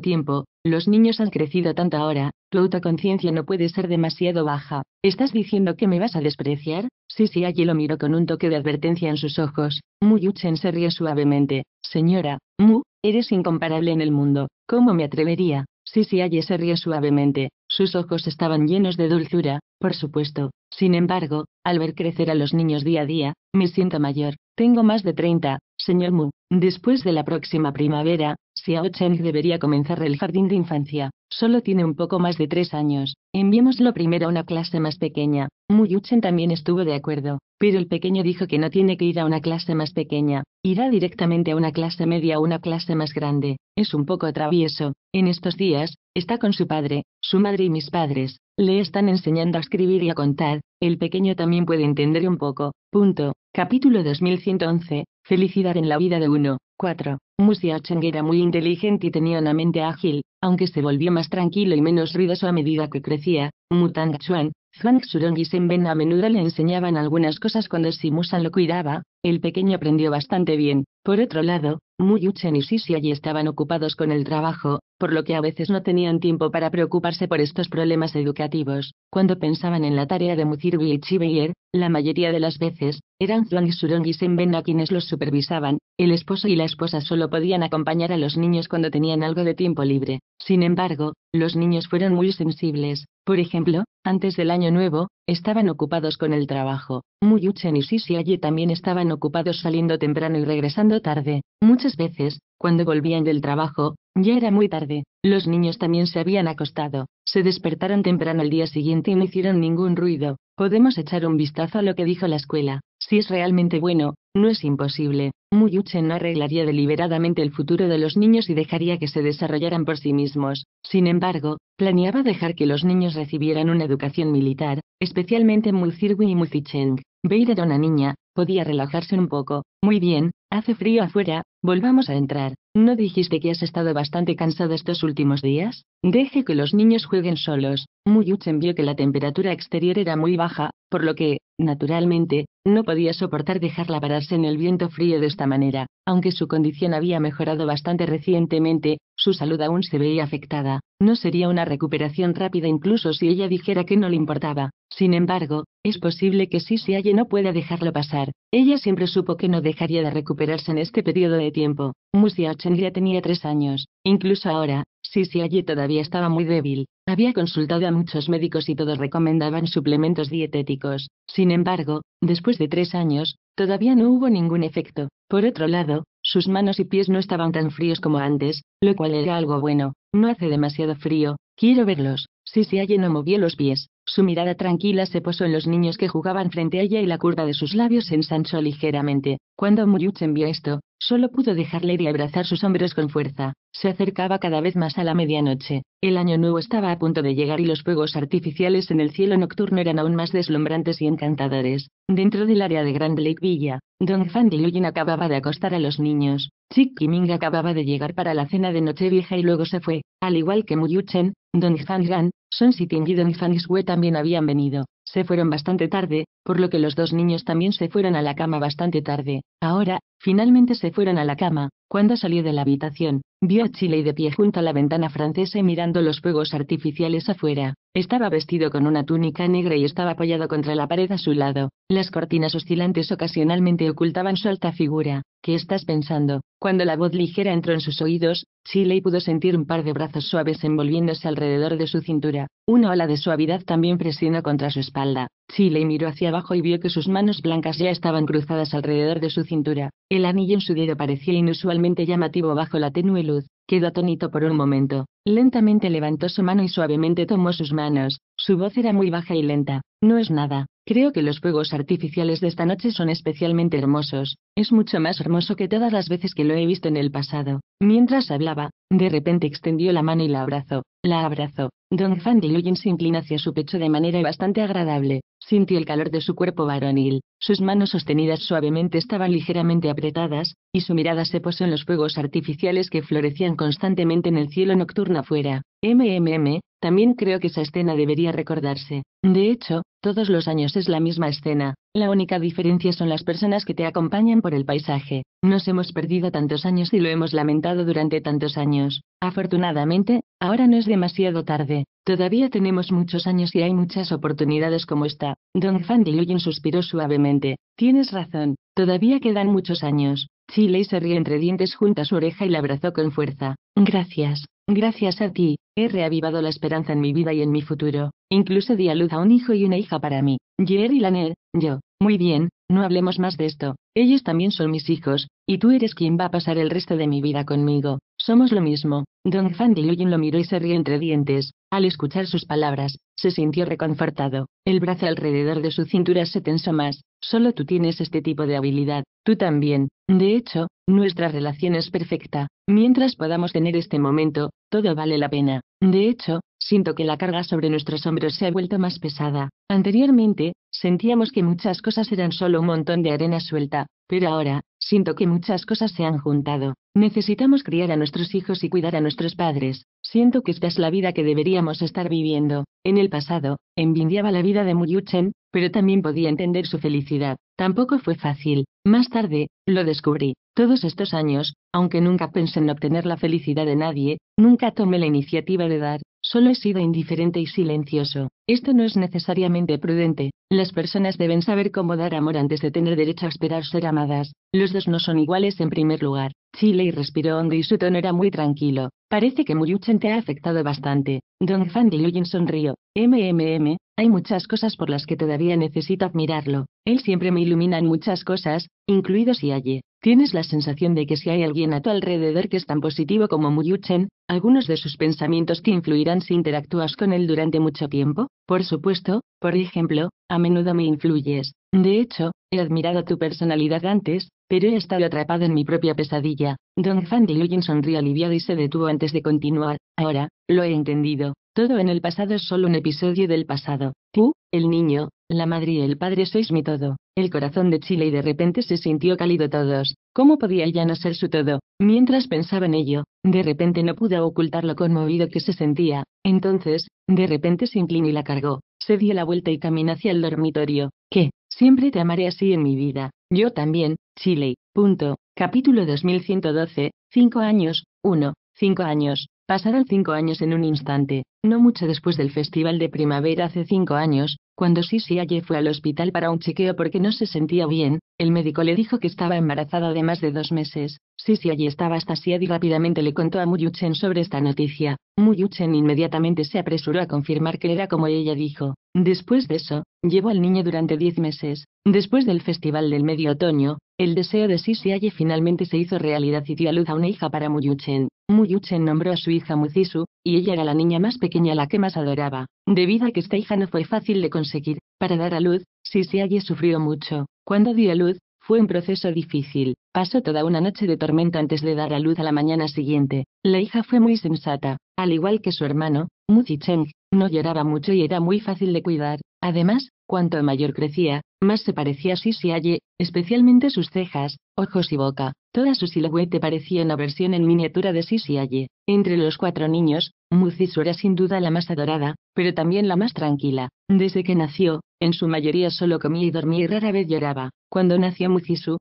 tiempo, los niños han crecido tanto ahora, tu autoconciencia no puede ser demasiado baja. ¿Estás diciendo que me vas a despreciar? Sí, sí, allí lo miró con un toque de advertencia en sus ojos. Muyuchen se rió suavemente. Señora, Mu, eres incomparable en el mundo, ¿cómo me atrevería? Sí, allí se rió suavemente, sus ojos estaban llenos de dulzura, por supuesto. Sin embargo, al ver crecer a los niños día a día, me siento mayor. Tengo más de 30, señor Mu. Después de la próxima primavera, Xiao Cheng debería comenzar el jardín de infancia. Solo tiene un poco más de tres años. Enviémoslo primero a una clase más pequeña. Muyuchen también estuvo de acuerdo, pero el pequeño dijo que no tiene que ir a una clase más pequeña. Irá directamente a una clase media o una clase más grande. Es un poco travieso. En estos días, está con su padre, su madre y mis padres. Le están enseñando a escribir y a contar. El pequeño también puede entender un poco. Punto. Capítulo 2111. Felicidad en la vida de uno. 4. Musia Cheng era muy inteligente y tenía una mente ágil, aunque se volvió más tranquilo y menos ruidoso a medida que crecía. Mutang Chuan, Zhuang Xurong y Ben a menudo le enseñaban algunas cosas cuando Simusan lo cuidaba, el pequeño aprendió bastante bien. Por otro lado, Muyuchen y allí estaban ocupados con el trabajo, por lo que a veces no tenían tiempo para preocuparse por estos problemas educativos. Cuando pensaban en la tarea de Muzirui y Chibeyer, la mayoría de las veces, eran Zhuang y Surong y a quienes los supervisaban. El esposo y la esposa solo podían acompañar a los niños cuando tenían algo de tiempo libre. Sin embargo, los niños fueron muy sensibles. Por ejemplo, antes del año nuevo, Estaban ocupados con el trabajo. Muyuchen y allí también estaban ocupados saliendo temprano y regresando tarde. Muchas veces, cuando volvían del trabajo, ya era muy tarde. Los niños también se habían acostado. Se despertaron temprano al día siguiente y no hicieron ningún ruido. Podemos echar un vistazo a lo que dijo la escuela. Si es realmente bueno, no es imposible. Muyuchen no arreglaría deliberadamente el futuro de los niños y dejaría que se desarrollaran por sí mismos. Sin embargo, planeaba dejar que los niños recibieran una educación militar, especialmente Muzirwi y Muzicheng. Beira era una niña, podía relajarse un poco. Muy bien, Hace frío afuera, volvamos a entrar. ¿No dijiste que has estado bastante cansado estos últimos días? Deje que los niños jueguen solos. Muyuchen vio que la temperatura exterior era muy baja, por lo que, naturalmente, no podía soportar dejarla pararse en el viento frío de esta manera. Aunque su condición había mejorado bastante recientemente, su salud aún se veía afectada. No sería una recuperación rápida incluso si ella dijera que no le importaba. Sin embargo, es posible que si se halle no pueda dejarlo pasar. Ella siempre supo que no dejaría de recuperar en este periodo de tiempo. Musia ya tenía tres años, incluso ahora, Sisi allí todavía estaba muy débil. Había consultado a muchos médicos y todos recomendaban suplementos dietéticos. Sin embargo, después de tres años, todavía no hubo ningún efecto. Por otro lado, sus manos y pies no estaban tan fríos como antes, lo cual era algo bueno. No hace demasiado frío, quiero verlos. Sisi no movió los pies. Su mirada tranquila se posó en los niños que jugaban frente a ella y la curva de sus labios se ensanchó ligeramente. Cuando Muriuchen vio esto, Solo pudo dejarle ir y abrazar sus hombros con fuerza. Se acercaba cada vez más a la medianoche. El año nuevo estaba a punto de llegar y los fuegos artificiales en el cielo nocturno eran aún más deslumbrantes y encantadores. Dentro del área de Grand Lake Villa, Don Fan y acababa de acostar a los niños. Chik Kiming acababa de llegar para la cena de Nochevieja y luego se fue. Al igual que Muyu Chen, Dong Fan Gan, Son Siting y Dong Fan Xue también habían venido se fueron bastante tarde, por lo que los dos niños también se fueron a la cama bastante tarde. Ahora, finalmente se fueron a la cama, cuando salió de la habitación, vio a Chile de pie junto a la ventana francesa y mirando los fuegos artificiales afuera. Estaba vestido con una túnica negra y estaba apoyado contra la pared a su lado. Las cortinas oscilantes ocasionalmente ocultaban su alta figura. ¿Qué estás pensando? Cuando la voz ligera entró en sus oídos, Chile pudo sentir un par de brazos suaves envolviéndose alrededor de su cintura. Una ola de suavidad también presionó contra su espalda. Chile miró hacia abajo y vio que sus manos blancas ya estaban cruzadas alrededor de su cintura. El anillo en su dedo parecía inusualmente llamativo bajo la tenue luz. Quedó atónito por un momento. Lentamente levantó su mano y suavemente tomó sus manos. Su voz era muy baja y lenta. No es nada. Creo que los fuegos artificiales de esta noche son especialmente hermosos, es mucho más hermoso que todas las veces que lo he visto en el pasado. Mientras hablaba, de repente extendió la mano y la abrazó. La abrazó. Don Fan se inclina hacia su pecho de manera bastante agradable. Sintió el calor de su cuerpo varonil. Sus manos sostenidas suavemente estaban ligeramente apretadas, y su mirada se posó en los fuegos artificiales que florecían constantemente en el cielo nocturno afuera. MMM, también creo que esa escena debería recordarse. De hecho, todos los años es la misma escena. La única diferencia son las personas que te acompañan por el paisaje. Nos hemos perdido tantos años y lo hemos lamentado durante tantos años. Afortunadamente, Ahora no es demasiado tarde, todavía tenemos muchos años y hay muchas oportunidades como esta. Don Fan suspiró suavemente. Tienes razón, todavía quedan muchos años. Chile se rió entre dientes junto a su oreja y la abrazó con fuerza. Gracias, gracias a ti, he reavivado la esperanza en mi vida y en mi futuro. Incluso di a luz a un hijo y una hija para mí. Jerry Laner, yo. Muy bien, no hablemos más de esto, ellos también son mis hijos, y tú eres quien va a pasar el resto de mi vida conmigo, somos lo mismo. Don de lo miró y se rió entre dientes. Al escuchar sus palabras, se sintió reconfortado. El brazo alrededor de su cintura se tensó más. Solo tú tienes este tipo de habilidad, tú también. De hecho, nuestra relación es perfecta. Mientras podamos tener este momento, todo vale la pena. De hecho, Siento que la carga sobre nuestros hombros se ha vuelto más pesada. Anteriormente, sentíamos que muchas cosas eran solo un montón de arena suelta, pero ahora, siento que muchas cosas se han juntado. Necesitamos criar a nuestros hijos y cuidar a nuestros padres. Siento que esta es la vida que deberíamos estar viviendo. En el pasado, envidiaba la vida de Muyuchen, pero también podía entender su felicidad. Tampoco fue fácil. Más tarde, lo descubrí. Todos estos años, aunque nunca pensé en obtener la felicidad de nadie, nunca tomé la iniciativa de dar, solo he sido indiferente y silencioso. Esto no es necesariamente prudente. Las personas deben saber cómo dar amor antes de tener derecho a esperar ser amadas. Los dos no son iguales en primer lugar. Chile respiró hondo y su tono era muy tranquilo. Parece que Muyuchen te ha afectado bastante. Don Fan Diluyen sonrió. MMM, hay muchas cosas por las que todavía necesito admirarlo. Él siempre me ilumina en muchas cosas, incluidos y allí. Tienes la sensación de que si hay alguien a tu alrededor que es tan positivo como Muyuchen, algunos de sus pensamientos te influirán si interactúas con él durante mucho tiempo. Por supuesto, por ejemplo, a menudo me influyes. De hecho, he admirado tu personalidad antes, pero he estado atrapado en mi propia pesadilla. Don luyen sonrió aliviado y se detuvo antes de continuar. Ahora, lo he entendido. Todo en el pasado es solo un episodio del pasado. Tú, el niño, la madre y el padre sois mi todo. El corazón de Chile y de repente se sintió cálido todos. ¿Cómo podía ya no ser su todo? Mientras pensaba en ello, de repente no pudo ocultar lo conmovido que se sentía. Entonces, de repente se inclinó y la cargó. Se dio la vuelta y caminó hacia el dormitorio. ¿Qué? Siempre te amaré así en mi vida. Yo también, Chile. Punto. Capítulo 2112, 5 años, 1, 5 años, Pasaron cinco años en un instante, no mucho después del festival de primavera hace cinco años, cuando Sisi Aye fue al hospital para un chequeo porque no se sentía bien, el médico le dijo que estaba embarazada de más de dos meses. Sisi Aye estaba estasiada y rápidamente le contó a Muyuchen sobre esta noticia. Muyuchen inmediatamente se apresuró a confirmar que era como ella dijo. Después de eso, llevó al niño durante diez meses. Después del festival del medio otoño, el deseo de Sisi Aye finalmente se hizo realidad y dio a luz a una hija para Muyuchen. Muyuchen nombró a su hija Muzisu, y ella era la niña más pequeña la que más adoraba. Debido a que esta hija no fue fácil de conseguir, para dar a luz, Sisiaye sufrió mucho. Cuando dio a luz, fue un proceso difícil. Pasó toda una noche de tormenta antes de dar a luz a la mañana siguiente. La hija fue muy sensata. Al igual que su hermano, Muzicheng, no lloraba mucho y era muy fácil de cuidar. Además, cuanto mayor crecía, más se parecía a Sisiaye, especialmente sus cejas, ojos y boca. Toda su silueta parecía una versión en miniatura de Sisi Aye. Entre los cuatro niños, Muzisu era sin duda la más adorada, pero también la más tranquila. Desde que nació, en su mayoría solo comía y dormía y rara vez lloraba. Cuando nació Muzisu,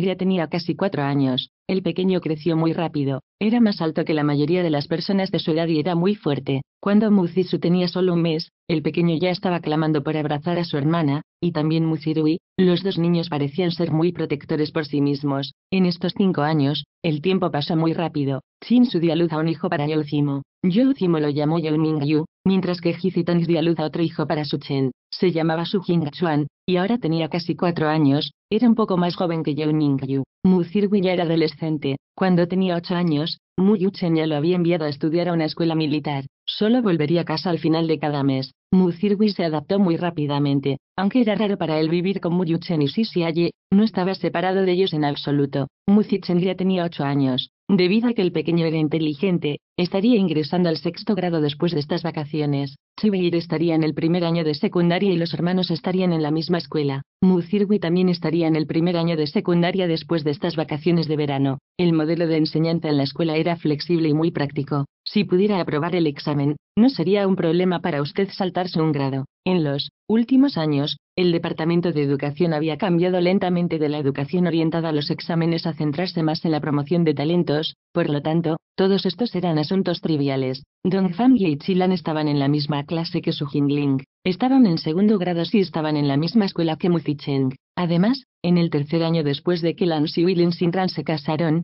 ya tenía casi cuatro años. El pequeño creció muy rápido, era más alto que la mayoría de las personas de su edad y era muy fuerte. Cuando Muzisu tenía solo un mes, el pequeño ya estaba clamando por abrazar a su hermana, y también Muzirui, los dos niños parecían ser muy protectores por sí mismos. En estos cinco años, el tiempo pasó muy rápido. Shin-su dio a luz a un hijo para Yolcimo. Yolcimo lo llamó You-ming-yu, mientras que Hizitans dio a luz a otro hijo para Suchen. Se llamaba Su Chuan, y ahora tenía casi cuatro años, era un poco más joven que Ning Yu. Mu Zirui ya era adolescente. Cuando tenía ocho años, Mu Yuchen ya lo había enviado a estudiar a una escuela militar. Solo volvería a casa al final de cada mes. Mu Zirui se adaptó muy rápidamente. Aunque era raro para él vivir con Muyuchen y Aye, no estaba separado de ellos en absoluto. Muzichen ya tenía ocho años. Debido a que el pequeño era inteligente, estaría ingresando al sexto grado después de estas vacaciones. Chibeir estaría en el primer año de secundaria y los hermanos estarían en la misma escuela. Muzirwi también estaría en el primer año de secundaria después de estas vacaciones de verano. El modelo de enseñanza en la escuela era flexible y muy práctico. Si pudiera aprobar el examen, no sería un problema para usted saltarse un grado. En los últimos años, el Departamento de Educación había cambiado lentamente de la educación orientada a los exámenes a centrarse más en la promoción de talentos, por lo tanto, todos estos eran asuntos triviales. Don Fang y Chilan estaban en la misma clase que su Jingling, estaban en segundo grado si estaban en la misma escuela que Ficheng. Además, en el tercer año después de que Xiu y Lin Sintran se casaron,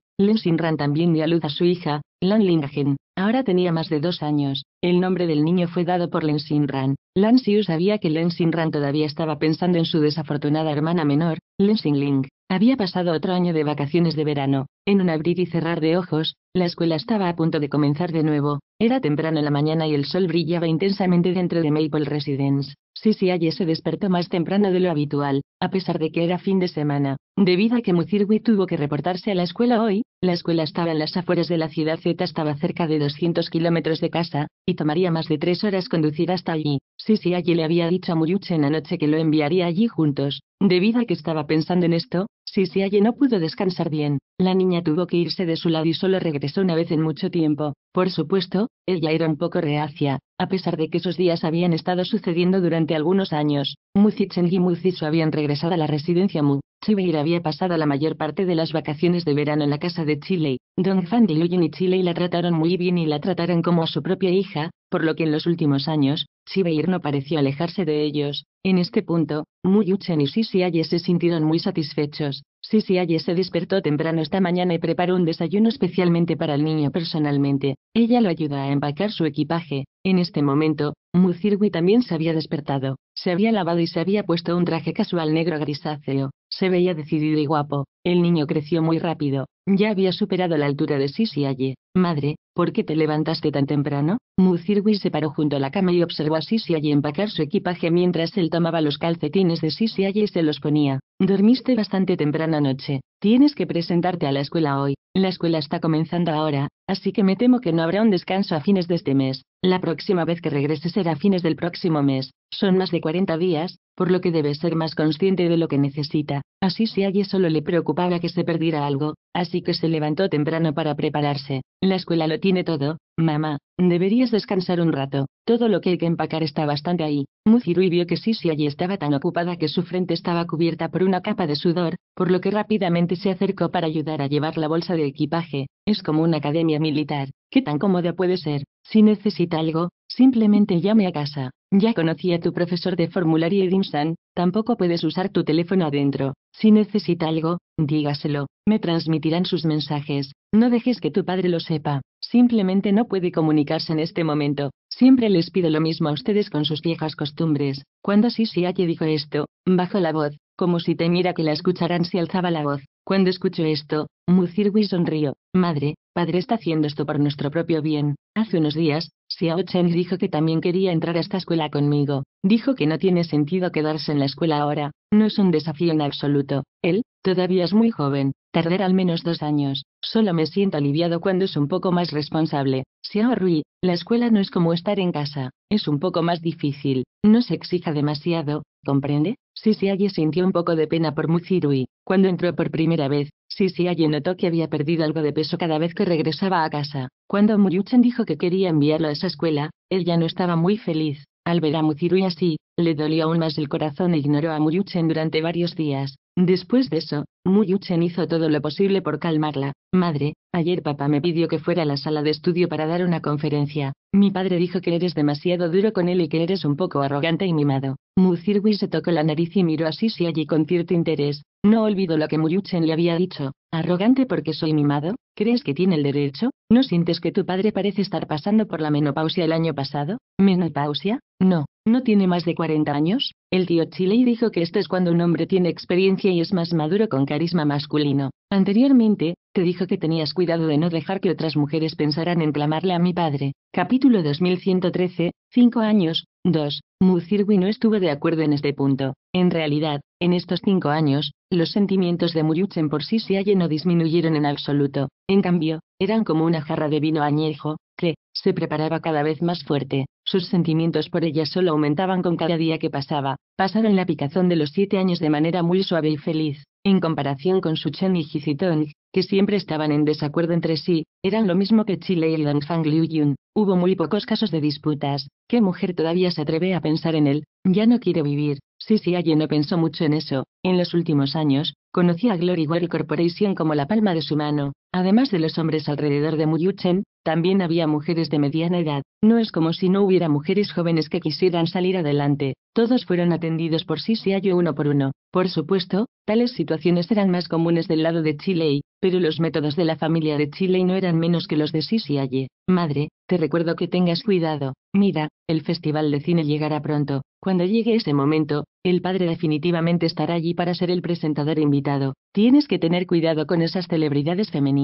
Ran también dio a luz a su hija, Lan Lingagen. Ahora tenía más de dos años. El nombre del niño fue dado por Lan Xiu sabía que Sinran todavía estaba pensando en su desafortunada hermana menor, Ling. Había pasado otro año de vacaciones de verano. En un abrir y cerrar de ojos, la escuela estaba a punto de comenzar de nuevo. Era temprano en la mañana y el sol brillaba intensamente dentro de Maple Residence. Si Aye se despertó más temprano de lo habitual, a pesar de que era fin de semana. Debido a que Muzirwi tuvo que reportarse a la escuela hoy, la escuela estaba en las afueras de la ciudad Z, estaba cerca de 200 kilómetros de casa, y tomaría más de tres horas conducir hasta allí. Sisi allí le había dicho a Muyuche en la noche que lo enviaría allí juntos. Debido a que estaba pensando en esto, Sisi allí no pudo descansar bien. La niña tuvo que irse de su lado y solo regresó una vez en mucho tiempo. Por supuesto, ella era un poco reacia, a pesar de que esos días habían estado sucediendo durante algunos años. Muzicheng y Muzisu habían regresado a la residencia Mu. había pasado la mayor parte de las vacaciones de verano en la casa de Chile. Don Juan de y Chile la trataron muy bien y la trataron como a su propia hija, por lo que en los últimos años, Chibeir no pareció alejarse de ellos. En este punto, Yuchen y Sisi Aye se sintieron muy satisfechos. Sisi Aye se despertó temprano esta mañana y preparó un desayuno especialmente para el niño personalmente. Ella lo ayuda a empacar su equipaje. En este momento, Muzirwi también se había despertado. Se había lavado y se había puesto un traje casual negro grisáceo. Se veía decidido y guapo. El niño creció muy rápido. Ya había superado la altura de Sisi Madre, ¿por qué te levantaste tan temprano? Mucirwi se paró junto a la cama y observó a Sisi empacar su equipaje mientras él tomaba los calcetines de Sisi y se los ponía. Dormiste bastante temprano anoche. Tienes que presentarte a la escuela hoy. La escuela está comenzando ahora, así que me temo que no habrá un descanso a fines de este mes. La próxima vez que regreses será a fines del próximo mes. Son más de 40 días, por lo que debe ser más consciente de lo que necesita. Así si alguien solo le preocupaba que se perdiera algo, así que se levantó temprano para prepararse. La escuela lo tiene todo, mamá, deberías descansar un rato. Todo lo que hay que empacar está bastante ahí. Muzirui vio que Sisi allí estaba tan ocupada que su frente estaba cubierta por una capa de sudor, por lo que rápidamente se acercó para ayudar a llevar la bolsa de equipaje. Es como una academia militar. ¿Qué tan cómoda puede ser? Si necesita algo, simplemente llame a casa. Ya conocí a tu profesor de formulario Edinson, tampoco puedes usar tu teléfono adentro. Si necesita algo, dígaselo, me transmitirán sus mensajes. No dejes que tu padre lo sepa, simplemente no puede comunicarse en este momento. Siempre les pido lo mismo a ustedes con sus viejas costumbres. Cuando aye dijo esto, bajó la voz, como si temiera que la escucharan si alzaba la voz. Cuando escucho esto, Mucirwi sonrió. Madre, padre está haciendo esto por nuestro propio bien. Hace unos días, Xiao Chen dijo que también quería entrar a esta escuela conmigo. Dijo que no tiene sentido quedarse en la escuela ahora, no es un desafío en absoluto. Él, todavía es muy joven, tardará al menos dos años. Solo me siento aliviado cuando es un poco más responsable. Xiao Rui, la escuela no es como estar en casa, es un poco más difícil, no se exija demasiado, ¿comprende? Si si alguien sintió un poco de pena por Mucirui, cuando entró por primera vez, Sisi notó que había perdido algo de peso cada vez que regresaba a casa. Cuando Muyuchen dijo que quería enviarlo a esa escuela, él ya no estaba muy feliz. Al ver a Muzirui así, le dolió aún más el corazón e ignoró a Muyuchen durante varios días. Después de eso, Muyuchen hizo todo lo posible por calmarla. Madre, ayer papá me pidió que fuera a la sala de estudio para dar una conferencia. Mi padre dijo que eres demasiado duro con él y que eres un poco arrogante y mimado. Muzirui se tocó la nariz y miró a Sisi allí con cierto interés. No olvido lo que Muyuchen le había dicho. Arrogante porque soy mimado, ¿crees que tiene el derecho? ¿No sientes que tu padre parece estar pasando por la menopausia el año pasado? ¿Menopausia? No. ¿No tiene más de 40 años? El tío Chiley dijo que esto es cuando un hombre tiene experiencia y es más maduro con carisma masculino. Anteriormente, te dijo que tenías cuidado de no dejar que otras mujeres pensaran en clamarle a mi padre. Capítulo 2113, 5 años, 2. Muzirwi no estuvo de acuerdo en este punto. En realidad, en estos cinco años, los sentimientos de Muruchen por sí se hallen no disminuyeron en absoluto. En cambio, eran como una jarra de vino añejo, que, se preparaba cada vez más fuerte. Sus sentimientos por ella solo aumentaban con cada día que pasaba. Pasaron la picazón de los siete años de manera muy suave y feliz. En comparación con Suchen y Zitong, que siempre estaban en desacuerdo entre sí, eran lo mismo que Chile y Liu Yun, Hubo muy pocos casos de disputas. ¿Qué mujer todavía se atreve a pensar en él? Ya no quiere vivir. si si alguien no pensó mucho en eso. En los últimos años, conocía a Glory World Corporation como la palma de su mano. Además de los hombres alrededor de Muyuchen, también había mujeres de mediana edad. No es como si no hubiera mujeres jóvenes que quisieran salir adelante. Todos fueron atendidos por sí uno por uno. Por supuesto, tales situaciones eran más comunes del lado de Chile, pero los métodos de la familia de Chile no eran menos que los de Sisiaye. Madre, te recuerdo que tengas cuidado. Mira, el festival de cine llegará pronto. Cuando llegue ese momento, el padre definitivamente estará allí para ser el presentador invitado. Tienes que tener cuidado con esas celebridades femeninas.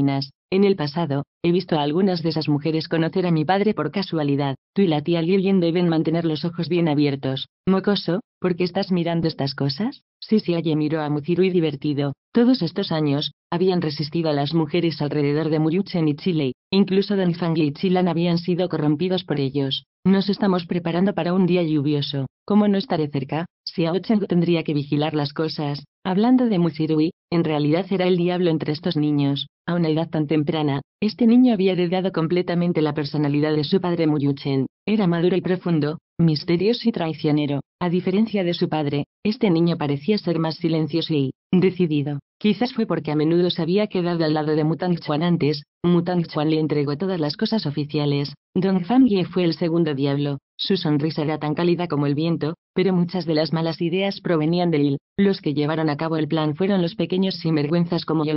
En el pasado, he visto a algunas de esas mujeres conocer a mi padre por casualidad. Tú y la tía Lillian deben mantener los ojos bien abiertos. Mocoso, ¿por qué estás mirando estas cosas? Sí, sí, Aye miró a Mucirui divertido. Todos estos años, habían resistido a las mujeres alrededor de Muyuchen y Chile. Incluso Danfang y Chilan habían sido corrompidos por ellos. Nos estamos preparando para un día lluvioso. ¿Cómo no estaré cerca? Si Aocheng tendría que vigilar las cosas. Hablando de Mucirui, en realidad era el diablo entre estos niños. A una edad tan temprana, este niño había heredado completamente la personalidad de su padre Muyuchen. Era maduro y profundo, misterioso y traicionero. A diferencia de su padre, este niño parecía ser más silencioso y decidido. Quizás fue porque a menudo se había quedado al lado de Mutang Chuan antes. Mutang Chuan le entregó todas las cosas oficiales. Don Fang fue el segundo diablo. Su sonrisa era tan cálida como el viento, pero muchas de las malas ideas provenían de él. Los que llevaron a cabo el plan fueron los pequeños sinvergüenzas como Yo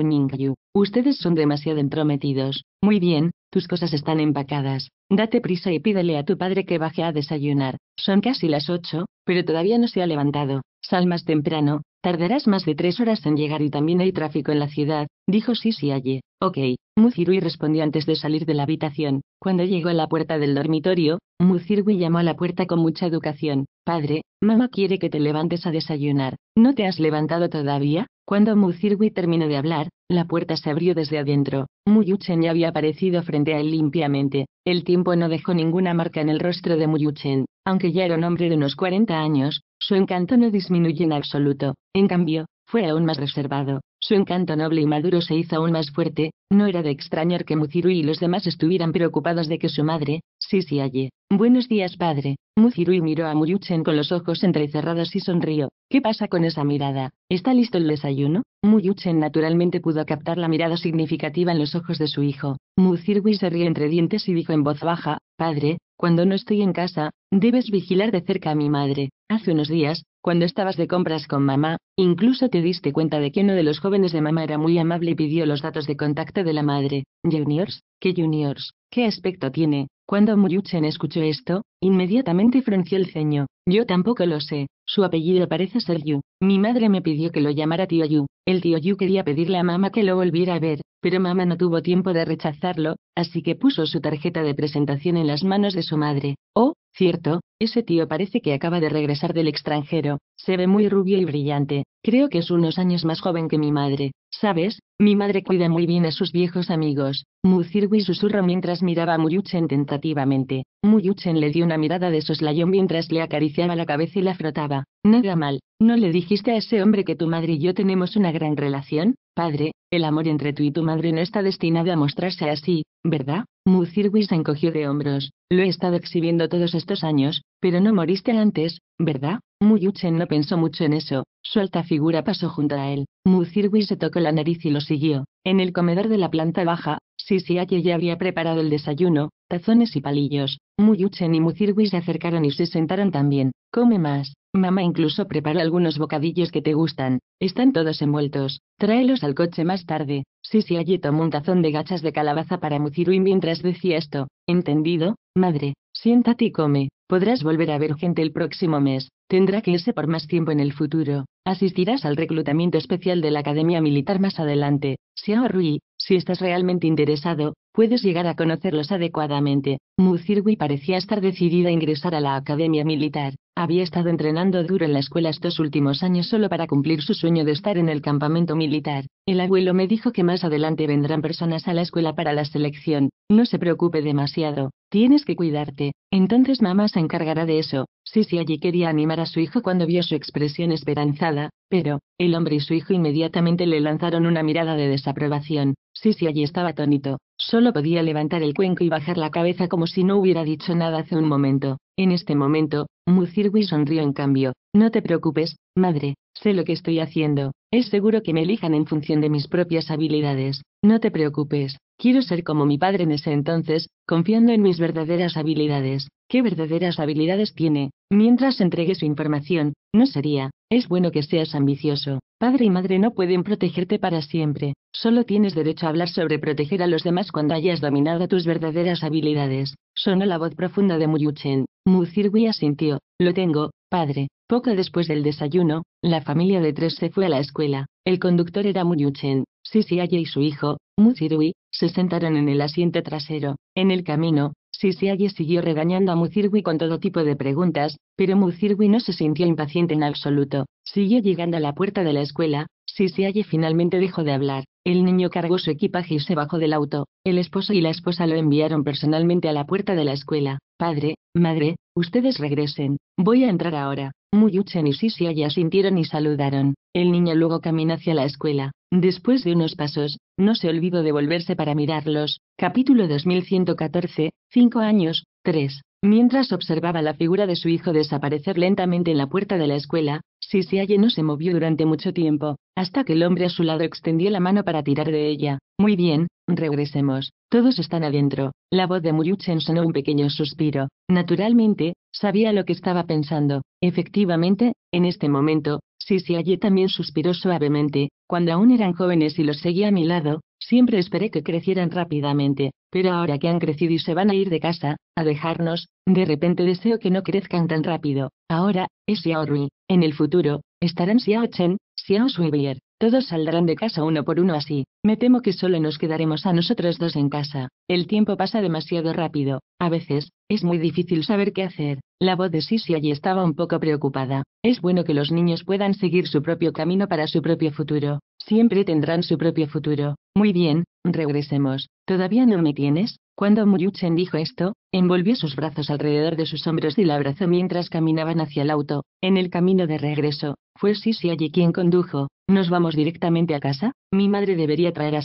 Ustedes son demasiado entrometidos. Muy bien, tus cosas están empacadas. Date prisa y pídele a tu padre que baje a desayunar. Son casi las ocho, pero todavía no se ha levantado. Sal más temprano, Tardarás más de tres horas en llegar y también hay tráfico en la ciudad, dijo Sisi Aye. Ok, Muzirui respondió antes de salir de la habitación. Cuando llegó a la puerta del dormitorio, Muzirui llamó a la puerta con mucha educación. Padre, mamá quiere que te levantes a desayunar. ¿No te has levantado todavía? Cuando Muzirui terminó de hablar, la puerta se abrió desde adentro. Muyuchen ya había aparecido frente a él limpiamente. El tiempo no dejó ninguna marca en el rostro de Muyuchen, aunque ya era un hombre de unos 40 años, su encanto no disminuye en absoluto, en cambio, fue aún más reservado, su encanto noble y maduro se hizo aún más fuerte, no era de extrañar que Mucirui y los demás estuvieran preocupados de que su madre, Sisi halle. Buenos días padre. Mucirui miró a Muyuchen con los ojos entrecerrados y sonrió. ¿Qué pasa con esa mirada? ¿Está listo el desayuno? Muyuchen naturalmente pudo captar la mirada significativa en los ojos de su hijo. Mucirui se rió entre dientes y dijo en voz baja, Padre, cuando no estoy en casa, debes vigilar de cerca a mi madre. Hace unos días, cuando estabas de compras con mamá, incluso te diste cuenta de que uno de los jóvenes de mamá era muy amable y pidió los datos de contacto de la madre, Juniors, ¿Qué juniors? ¿Qué aspecto tiene? Cuando Muyuchen escuchó esto, inmediatamente frunció el ceño. Yo tampoco lo sé. Su apellido parece ser Yu. Mi madre me pidió que lo llamara tío Yu. El tío Yu quería pedirle a mamá que lo volviera a ver, pero mamá no tuvo tiempo de rechazarlo, así que puso su tarjeta de presentación en las manos de su madre. Oh, cierto, ese tío parece que acaba de regresar del extranjero. Se ve muy rubio y brillante. Creo que es unos años más joven que mi madre. ¿Sabes? Mi madre cuida muy bien a sus viejos amigos. Muzirwi susurra mientras miraba a Muyuchen tentativamente. Muyuchen le dio una mirada de soslayón mientras le acariciaba la cabeza y la frotaba. Nada mal. ¿No le dijiste a ese hombre que tu madre y yo tenemos una gran relación? Padre, el amor entre tú y tu madre no está destinado a mostrarse así, ¿verdad? Muzirwi se encogió de hombros. Lo he estado exhibiendo todos estos años, pero no moriste antes, ¿verdad? Muyuchen no pensó mucho en eso, su alta figura pasó junto a él. Mucirwi se tocó la nariz y lo siguió. En el comedor de la planta baja, Sisiaye ya había preparado el desayuno, tazones y palillos. Muyuchen y Mucirwi se acercaron y se sentaron también. Come más. Mamá incluso preparó algunos bocadillos que te gustan. Están todos envueltos. Tráelos al coche más tarde. Sisiaye tomó un tazón de gachas de calabaza para Muzirwi mientras decía esto. ¿Entendido, madre? Siéntate y come. Podrás volver a ver gente el próximo mes. Tendrá que irse por más tiempo en el futuro. Asistirás al reclutamiento especial de la Academia Militar más adelante. Xiao Rui, si estás realmente interesado, puedes llegar a conocerlos adecuadamente. Mu parecía estar decidida a ingresar a la Academia Militar. Había estado entrenando duro en la escuela estos últimos años solo para cumplir su sueño de estar en el campamento militar. El abuelo me dijo que más adelante vendrán personas a la escuela para la selección. No se preocupe demasiado. Tienes que cuidarte. Entonces mamá se encargará de eso. Sisi allí quería animar a su hijo cuando vio su expresión esperanzada, pero, el hombre y su hijo inmediatamente le lanzaron una mirada de desaprobación. Sisi allí estaba atónito. Solo podía levantar el cuenco y bajar la cabeza como si no hubiera dicho nada hace un momento. En este momento, Mucirwi sonrió en cambio. No te preocupes, madre, sé lo que estoy haciendo. Es seguro que me elijan en función de mis propias habilidades. No te preocupes. Quiero ser como mi padre en ese entonces, confiando en mis verdaderas habilidades. ¿Qué verdaderas habilidades tiene? Mientras entregue su información, no sería. Es bueno que seas ambicioso. Padre y madre no pueden protegerte para siempre. Solo tienes derecho a hablar sobre proteger a los demás cuando hayas dominado tus verdaderas habilidades. Sonó la voz profunda de Muyuchen. Muzirui asintió. Lo tengo, padre. Poco después del desayuno, la familia de tres se fue a la escuela. El conductor era Muyuchen, Sisiaye y su hijo, Muzirui, se sentaron en el asiento trasero. En el camino, Sisiaye siguió regañando a Muzirui con todo tipo de preguntas, pero Muzirui no se sintió impaciente en absoluto. Siguió llegando a la puerta de la escuela, Sisiaye finalmente dejó de hablar. El niño cargó su equipaje y se bajó del auto. El esposo y la esposa lo enviaron personalmente a la puerta de la escuela. Padre, madre, ustedes regresen. Voy a entrar ahora. Muyuchen y Sisi ya sintieron y saludaron. El niño luego camina hacia la escuela. Después de unos pasos, no se olvidó de volverse para mirarlos. Capítulo 2114, 5 años, 3. Mientras observaba la figura de su hijo desaparecer lentamente en la puerta de la escuela, Sisiaye no se movió durante mucho tiempo, hasta que el hombre a su lado extendió la mano para tirar de ella. Muy bien, regresemos. Todos están adentro. La voz de Muryuchen sonó un pequeño suspiro. Naturalmente, sabía lo que estaba pensando. Efectivamente, en este momento, Sisiaye también suspiró suavemente, cuando aún eran jóvenes y los seguía a mi lado, Siempre esperé que crecieran rápidamente, pero ahora que han crecido y se van a ir de casa, a dejarnos, de repente deseo que no crezcan tan rápido. Ahora, es Xiao Rui, en el futuro, estarán Xiao Chen, Xiao Bier. Todos saldrán de casa uno por uno así. Me temo que solo nos quedaremos a nosotros dos en casa. El tiempo pasa demasiado rápido. A veces, es muy difícil saber qué hacer. La voz de Sisi allí estaba un poco preocupada. Es bueno que los niños puedan seguir su propio camino para su propio futuro. Siempre tendrán su propio futuro. Muy bien, regresemos. ¿Todavía no me tienes? Cuando Muyuchen dijo esto, envolvió sus brazos alrededor de sus hombros y la abrazó mientras caminaban hacia el auto. En el camino de regreso, fue Sisi allí quien condujo. ¿Nos vamos directamente a casa? Mi madre debería traer a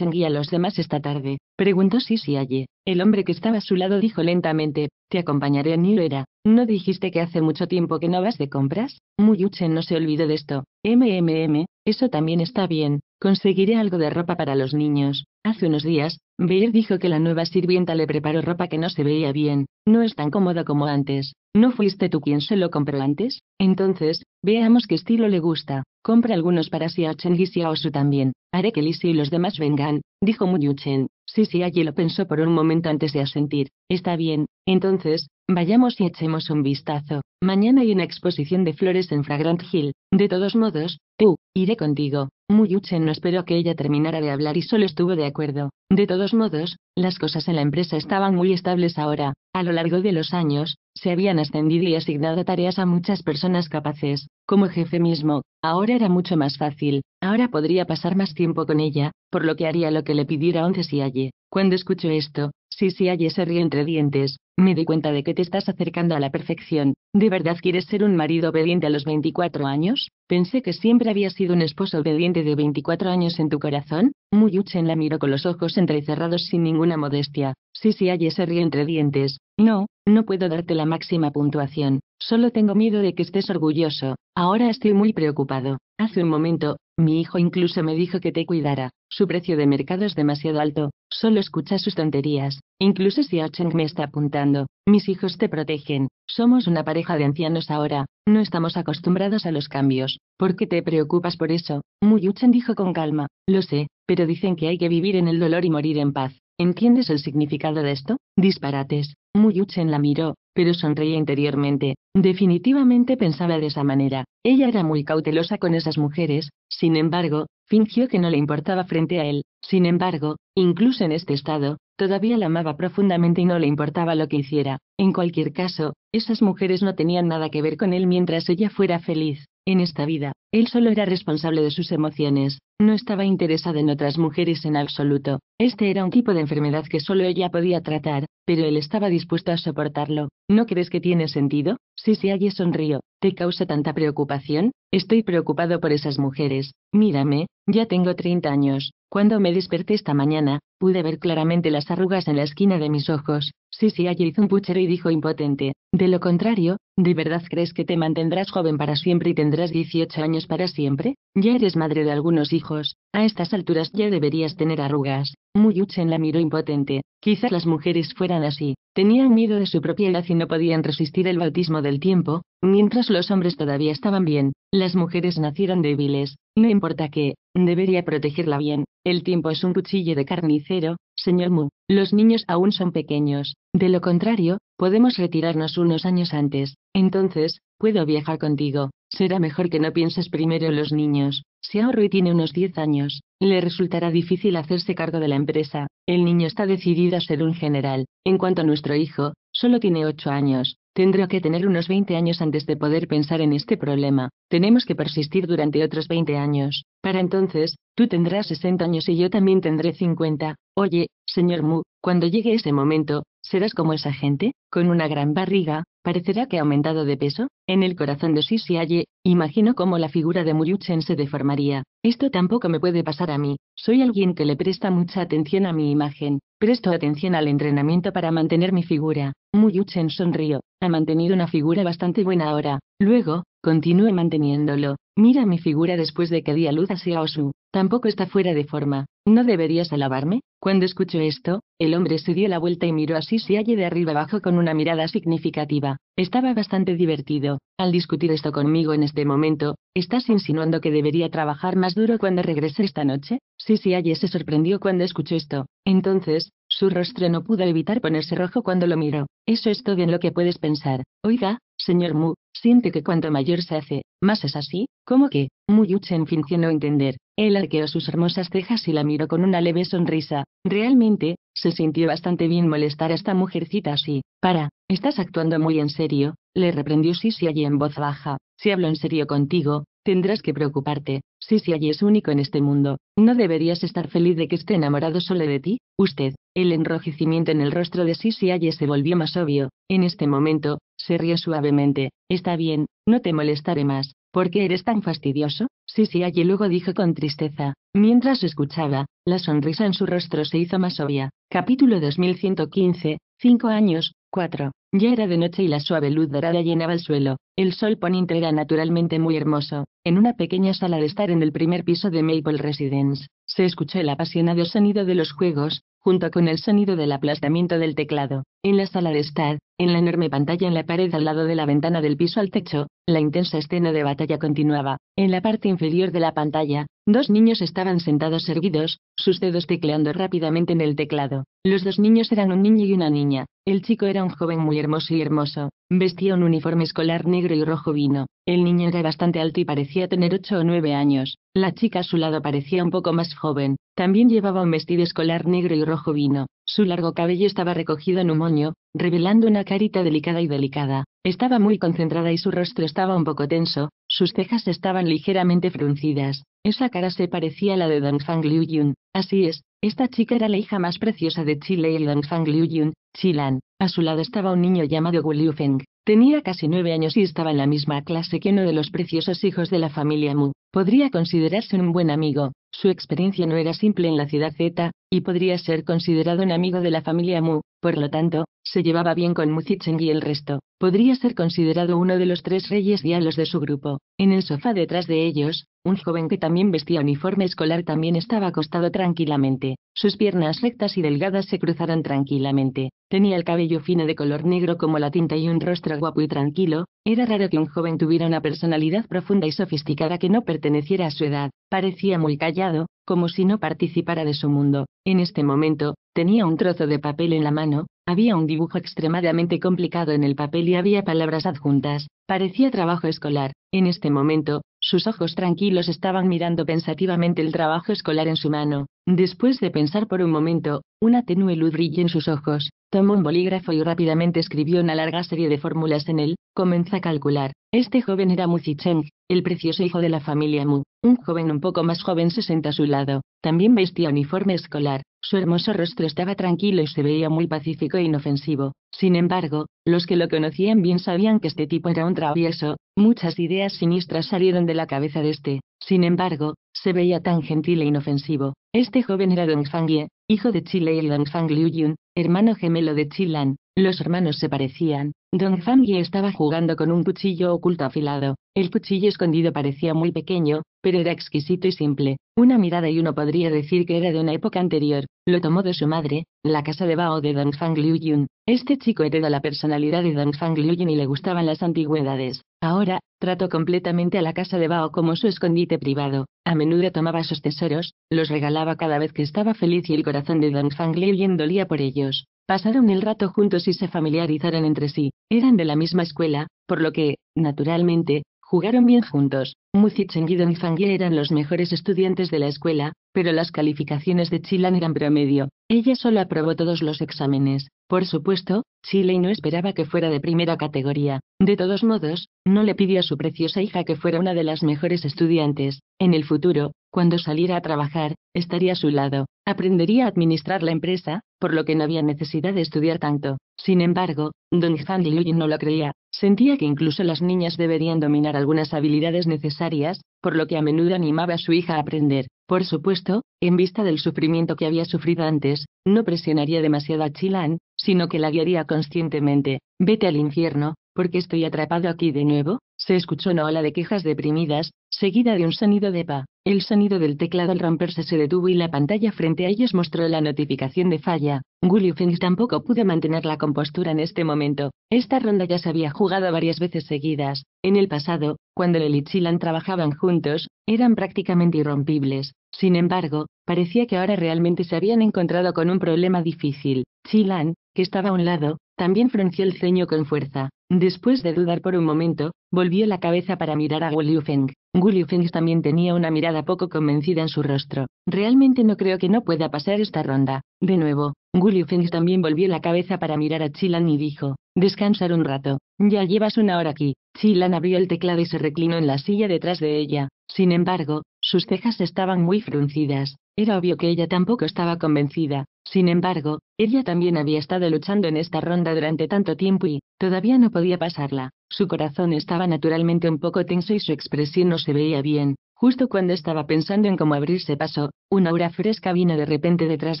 y a los demás esta tarde, preguntó Sisi allí. El hombre que estaba a su lado dijo lentamente, te acompañaré a Era". ¿No dijiste que hace mucho tiempo que no vas de compras? Muyuchen no se olvidó de esto. MMM, eso también está bien. Conseguiré algo de ropa para los niños. Hace unos días, Beer dijo que la nueva sirvienta le preparó ropa que no se veía bien, no es tan cómoda como antes. ¿No fuiste tú quien se lo compró antes? Entonces, veamos qué estilo le gusta. Compra algunos para Chen y Su también. Haré que Lisi y los demás vengan, dijo Chen. Sí, sí, allí lo pensó por un momento antes de asentir. Está bien, entonces, vayamos y echemos un vistazo. Mañana hay una exposición de flores en Fragrant Hill. De todos modos, tú, iré contigo. Muyuchen no esperó que ella terminara de hablar y solo estuvo de acuerdo. De todos modos, las cosas en la empresa estaban muy estables ahora. A lo largo de los años, se habían ascendido y asignado tareas a muchas personas capaces. Como jefe mismo, ahora era mucho más fácil. Ahora podría pasar más tiempo con ella, por lo que haría lo que le pidiera once si halle. Cuando escucho esto, si si halle se ríe entre dientes, me di cuenta de que te estás acercando a la perfección. ¿De verdad quieres ser un marido obediente a los 24 años? Pensé que siempre había sido un esposo obediente de 24 años en tu corazón. Muyuchen la miró con los ojos entrecerrados sin ninguna modestia. Si si halle se ríe entre dientes. No, no puedo darte la máxima puntuación. Solo tengo miedo de que estés orgulloso. Ahora estoy muy preocupado. Hace un momento, mi hijo incluso me dijo que te cuidara. Su precio de mercado es demasiado alto. Solo escucha sus tonterías. Incluso si Ocheng me está apuntando. Mis hijos te protegen. Somos una pareja de ancianos ahora. No estamos acostumbrados a los cambios. ¿Por qué te preocupas por eso? Muyuchen dijo con calma. Lo sé, pero dicen que hay que vivir en el dolor y morir en paz. ¿Entiendes el significado de esto? Disparates. Muyuchen la miró, pero sonreía interiormente, definitivamente pensaba de esa manera, ella era muy cautelosa con esas mujeres, sin embargo, fingió que no le importaba frente a él, sin embargo, incluso en este estado, todavía la amaba profundamente y no le importaba lo que hiciera, en cualquier caso, esas mujeres no tenían nada que ver con él mientras ella fuera feliz. En esta vida, él solo era responsable de sus emociones, no estaba interesado en otras mujeres en absoluto. Este era un tipo de enfermedad que solo ella podía tratar, pero él estaba dispuesto a soportarlo. ¿No crees que tiene sentido? Si se halle sonrío, ¿te causa tanta preocupación? Estoy preocupado por esas mujeres. Mírame, ya tengo 30 años, cuando me desperté esta mañana, pude ver claramente las arrugas en la esquina de mis ojos. Sí, sí, allí hizo un puchero y dijo impotente, de lo contrario, ¿de verdad crees que te mantendrás joven para siempre y tendrás 18 años para siempre? Ya eres madre de algunos hijos, a estas alturas ya deberías tener arrugas. Muyuchen la miró impotente, quizás las mujeres fueran así, Tenían miedo de su propia edad y no podían resistir el bautismo del tiempo, mientras los hombres todavía estaban bien, las mujeres nacieron débiles, no importa qué, debería protegerla bien, el tiempo es un cuchillo de carnicero, señor Mu, los niños aún son pequeños, de lo contrario, podemos retirarnos unos años antes, entonces, puedo viajar contigo, Será mejor que no pienses primero en los niños. Si Aurui tiene unos 10 años, le resultará difícil hacerse cargo de la empresa. El niño está decidido a ser un general. En cuanto a nuestro hijo, solo tiene 8 años. Tendrá que tener unos 20 años antes de poder pensar en este problema. Tenemos que persistir durante otros 20 años. Para entonces, tú tendrás 60 años y yo también tendré 50. Oye, señor Mu, cuando llegue ese momento, Serás como esa gente, con una gran barriga, parecerá que ha aumentado de peso. En el corazón de Sisiaye, imagino cómo la figura de Muyuchen se deformaría. Esto tampoco me puede pasar a mí. Soy alguien que le presta mucha atención a mi imagen. Presto atención al entrenamiento para mantener mi figura. Muyuchen sonrió. Ha mantenido una figura bastante buena ahora. Luego, continúe manteniéndolo. Mira mi figura después de que di a luz a Xiaosu. Tampoco está fuera de forma. ¿No deberías alabarme? Cuando escuchó esto, el hombre se dio la vuelta y miró a Sisiaye de arriba abajo con una mirada significativa. Estaba bastante divertido. Al discutir esto conmigo en este momento, ¿estás insinuando que debería trabajar más duro cuando regrese esta noche? Sisiaye se sorprendió cuando escuchó esto. Entonces, su rostro no pudo evitar ponerse rojo cuando lo miró. Eso es todo en lo que puedes pensar. Oiga, señor Mu, siente que cuanto mayor se hace, más es así, ¿Cómo que, Yuchen fingió no entender. Él arqueó sus hermosas cejas y la miró con una leve sonrisa. Realmente, se sintió bastante bien molestar a esta mujercita así. Para, estás actuando muy en serio, le reprendió Sisi allí en voz baja. Si hablo en serio contigo, Tendrás que preocuparte, si si es único en este mundo, ¿no deberías estar feliz de que esté enamorado solo de ti? Usted, el enrojecimiento en el rostro de Sisi se volvió más obvio, en este momento, se rió suavemente, está bien, no te molestaré más, ¿por qué eres tan fastidioso? Sisi luego dijo con tristeza, mientras escuchaba, la sonrisa en su rostro se hizo más obvia. Capítulo 2115, 5 años, 4. Ya era de noche y la suave luz dorada llenaba el suelo. El sol poniente era naturalmente muy hermoso. En una pequeña sala de estar en el primer piso de Maple Residence, se escuchó el apasionado sonido de los juegos, junto con el sonido del aplastamiento del teclado. En la sala de estar, en la enorme pantalla en la pared al lado de la ventana del piso al techo, la intensa escena de batalla continuaba. En la parte inferior de la pantalla, Dos niños estaban sentados erguidos, sus dedos tecleando rápidamente en el teclado. Los dos niños eran un niño y una niña. El chico era un joven muy hermoso y hermoso. Vestía un uniforme escolar negro y rojo vino. El niño era bastante alto y parecía tener ocho o nueve años. La chica a su lado parecía un poco más joven. También llevaba un vestido escolar negro y rojo vino. Su largo cabello estaba recogido en un moño, revelando una carita delicada y delicada. Estaba muy concentrada y su rostro estaba un poco tenso, sus cejas estaban ligeramente fruncidas. Esa cara se parecía a la de Liu Yun, así es, esta chica era la hija más preciosa de Chile y Liu Yun, Chilan. A su lado estaba un niño llamado Wu Liufeng. Tenía casi nueve años y estaba en la misma clase que uno de los preciosos hijos de la familia Mu. Podría considerarse un buen amigo. Su experiencia no era simple en la ciudad Z, y podría ser considerado un amigo de la familia Mu, por lo tanto, se llevaba bien con Muzichen y el resto. Podría ser considerado uno de los tres reyes diablos de su grupo. En el sofá detrás de ellos, un joven que también vestía uniforme escolar también estaba acostado tranquilamente. Sus piernas rectas y delgadas se cruzaron tranquilamente. Tenía el cabello fino de color negro como la tinta y un rostro guapo y tranquilo. Era raro que un joven tuviera una personalidad profunda y sofisticada que no perteneciera a su edad. Parecía muy callado, como si no participara de su mundo. En este momento, tenía un trozo de papel en la mano, había un dibujo extremadamente complicado en el papel y había palabras adjuntas, parecía trabajo escolar. En este momento, sus ojos tranquilos estaban mirando pensativamente el trabajo escolar en su mano. Después de pensar por un momento, una tenue luz brilla en sus ojos. Tomó un bolígrafo y rápidamente escribió una larga serie de fórmulas en él. Comenzó a calcular. Este joven era Mu Zicheng, el precioso hijo de la familia Mu. Un joven un poco más joven se senta a su lado, también vestía uniforme escolar, su hermoso rostro estaba tranquilo y se veía muy pacífico e inofensivo. Sin embargo, los que lo conocían bien sabían que este tipo era un travieso, muchas ideas siniestras salieron de la cabeza de este. Sin embargo, se veía tan gentil e inofensivo. Este joven era Dong Ye, hijo de Chile y Dong Fang Yun, hermano gemelo de Chilan, los hermanos se parecían, Don Li estaba jugando con un cuchillo oculto afilado, el cuchillo escondido parecía muy pequeño, pero era exquisito y simple, una mirada y uno podría decir que era de una época anterior, lo tomó de su madre, la casa de Bao de Don Fang Yun. este chico heredó la personalidad de Don Fang Liuyun y le gustaban las antigüedades, ahora, trató completamente a la casa de Bao como su escondite privado, a menudo tomaba sus tesoros, los regalaba cada vez que estaba feliz y el corazón de Don Fang Liuyun dolía por ellos, Pasaron el rato juntos y se familiarizaron entre sí. Eran de la misma escuela, por lo que, naturalmente, jugaron bien juntos. Muzi, Chengidon y Fangie eran los mejores estudiantes de la escuela, pero las calificaciones de Chilan eran promedio. Ella solo aprobó todos los exámenes. Por supuesto, Chile no esperaba que fuera de primera categoría. De todos modos, no le pidió a su preciosa hija que fuera una de las mejores estudiantes. En el futuro, cuando saliera a trabajar, estaría a su lado. Aprendería a administrar la empresa, por lo que no había necesidad de estudiar tanto. Sin embargo, Don de no lo creía. Sentía que incluso las niñas deberían dominar algunas habilidades necesarias, por lo que a menudo animaba a su hija a aprender. Por supuesto, en vista del sufrimiento que había sufrido antes, no presionaría demasiado a Chilan, sino que la guiaría conscientemente. Vete al infierno, porque estoy atrapado aquí de nuevo. Se escuchó una ola de quejas deprimidas, seguida de un sonido de pa. El sonido del teclado al romperse se detuvo y la pantalla frente a ellos mostró la notificación de falla. Gulufeng tampoco pudo mantener la compostura en este momento. Esta ronda ya se había jugado varias veces seguidas. En el pasado, cuando él y Chilan trabajaban juntos, eran prácticamente irrompibles. Sin embargo, parecía que ahora realmente se habían encontrado con un problema difícil. Chilan, que estaba a un lado, también frunció el ceño con fuerza. Después de dudar por un momento, volvió la cabeza para mirar a Feng. Gullifeng también tenía una mirada poco convencida en su rostro. Realmente no creo que no pueda pasar esta ronda. De nuevo, Gulufeng también volvió la cabeza para mirar a Chilan y dijo, descansar un rato. Ya llevas una hora aquí. Chilan abrió el teclado y se reclinó en la silla detrás de ella. Sin embargo, sus cejas estaban muy fruncidas. Era obvio que ella tampoco estaba convencida, sin embargo, ella también había estado luchando en esta ronda durante tanto tiempo y, todavía no podía pasarla, su corazón estaba naturalmente un poco tenso y su expresión no se veía bien, Justo cuando estaba pensando en cómo abrirse paso, una aura fresca vino de repente detrás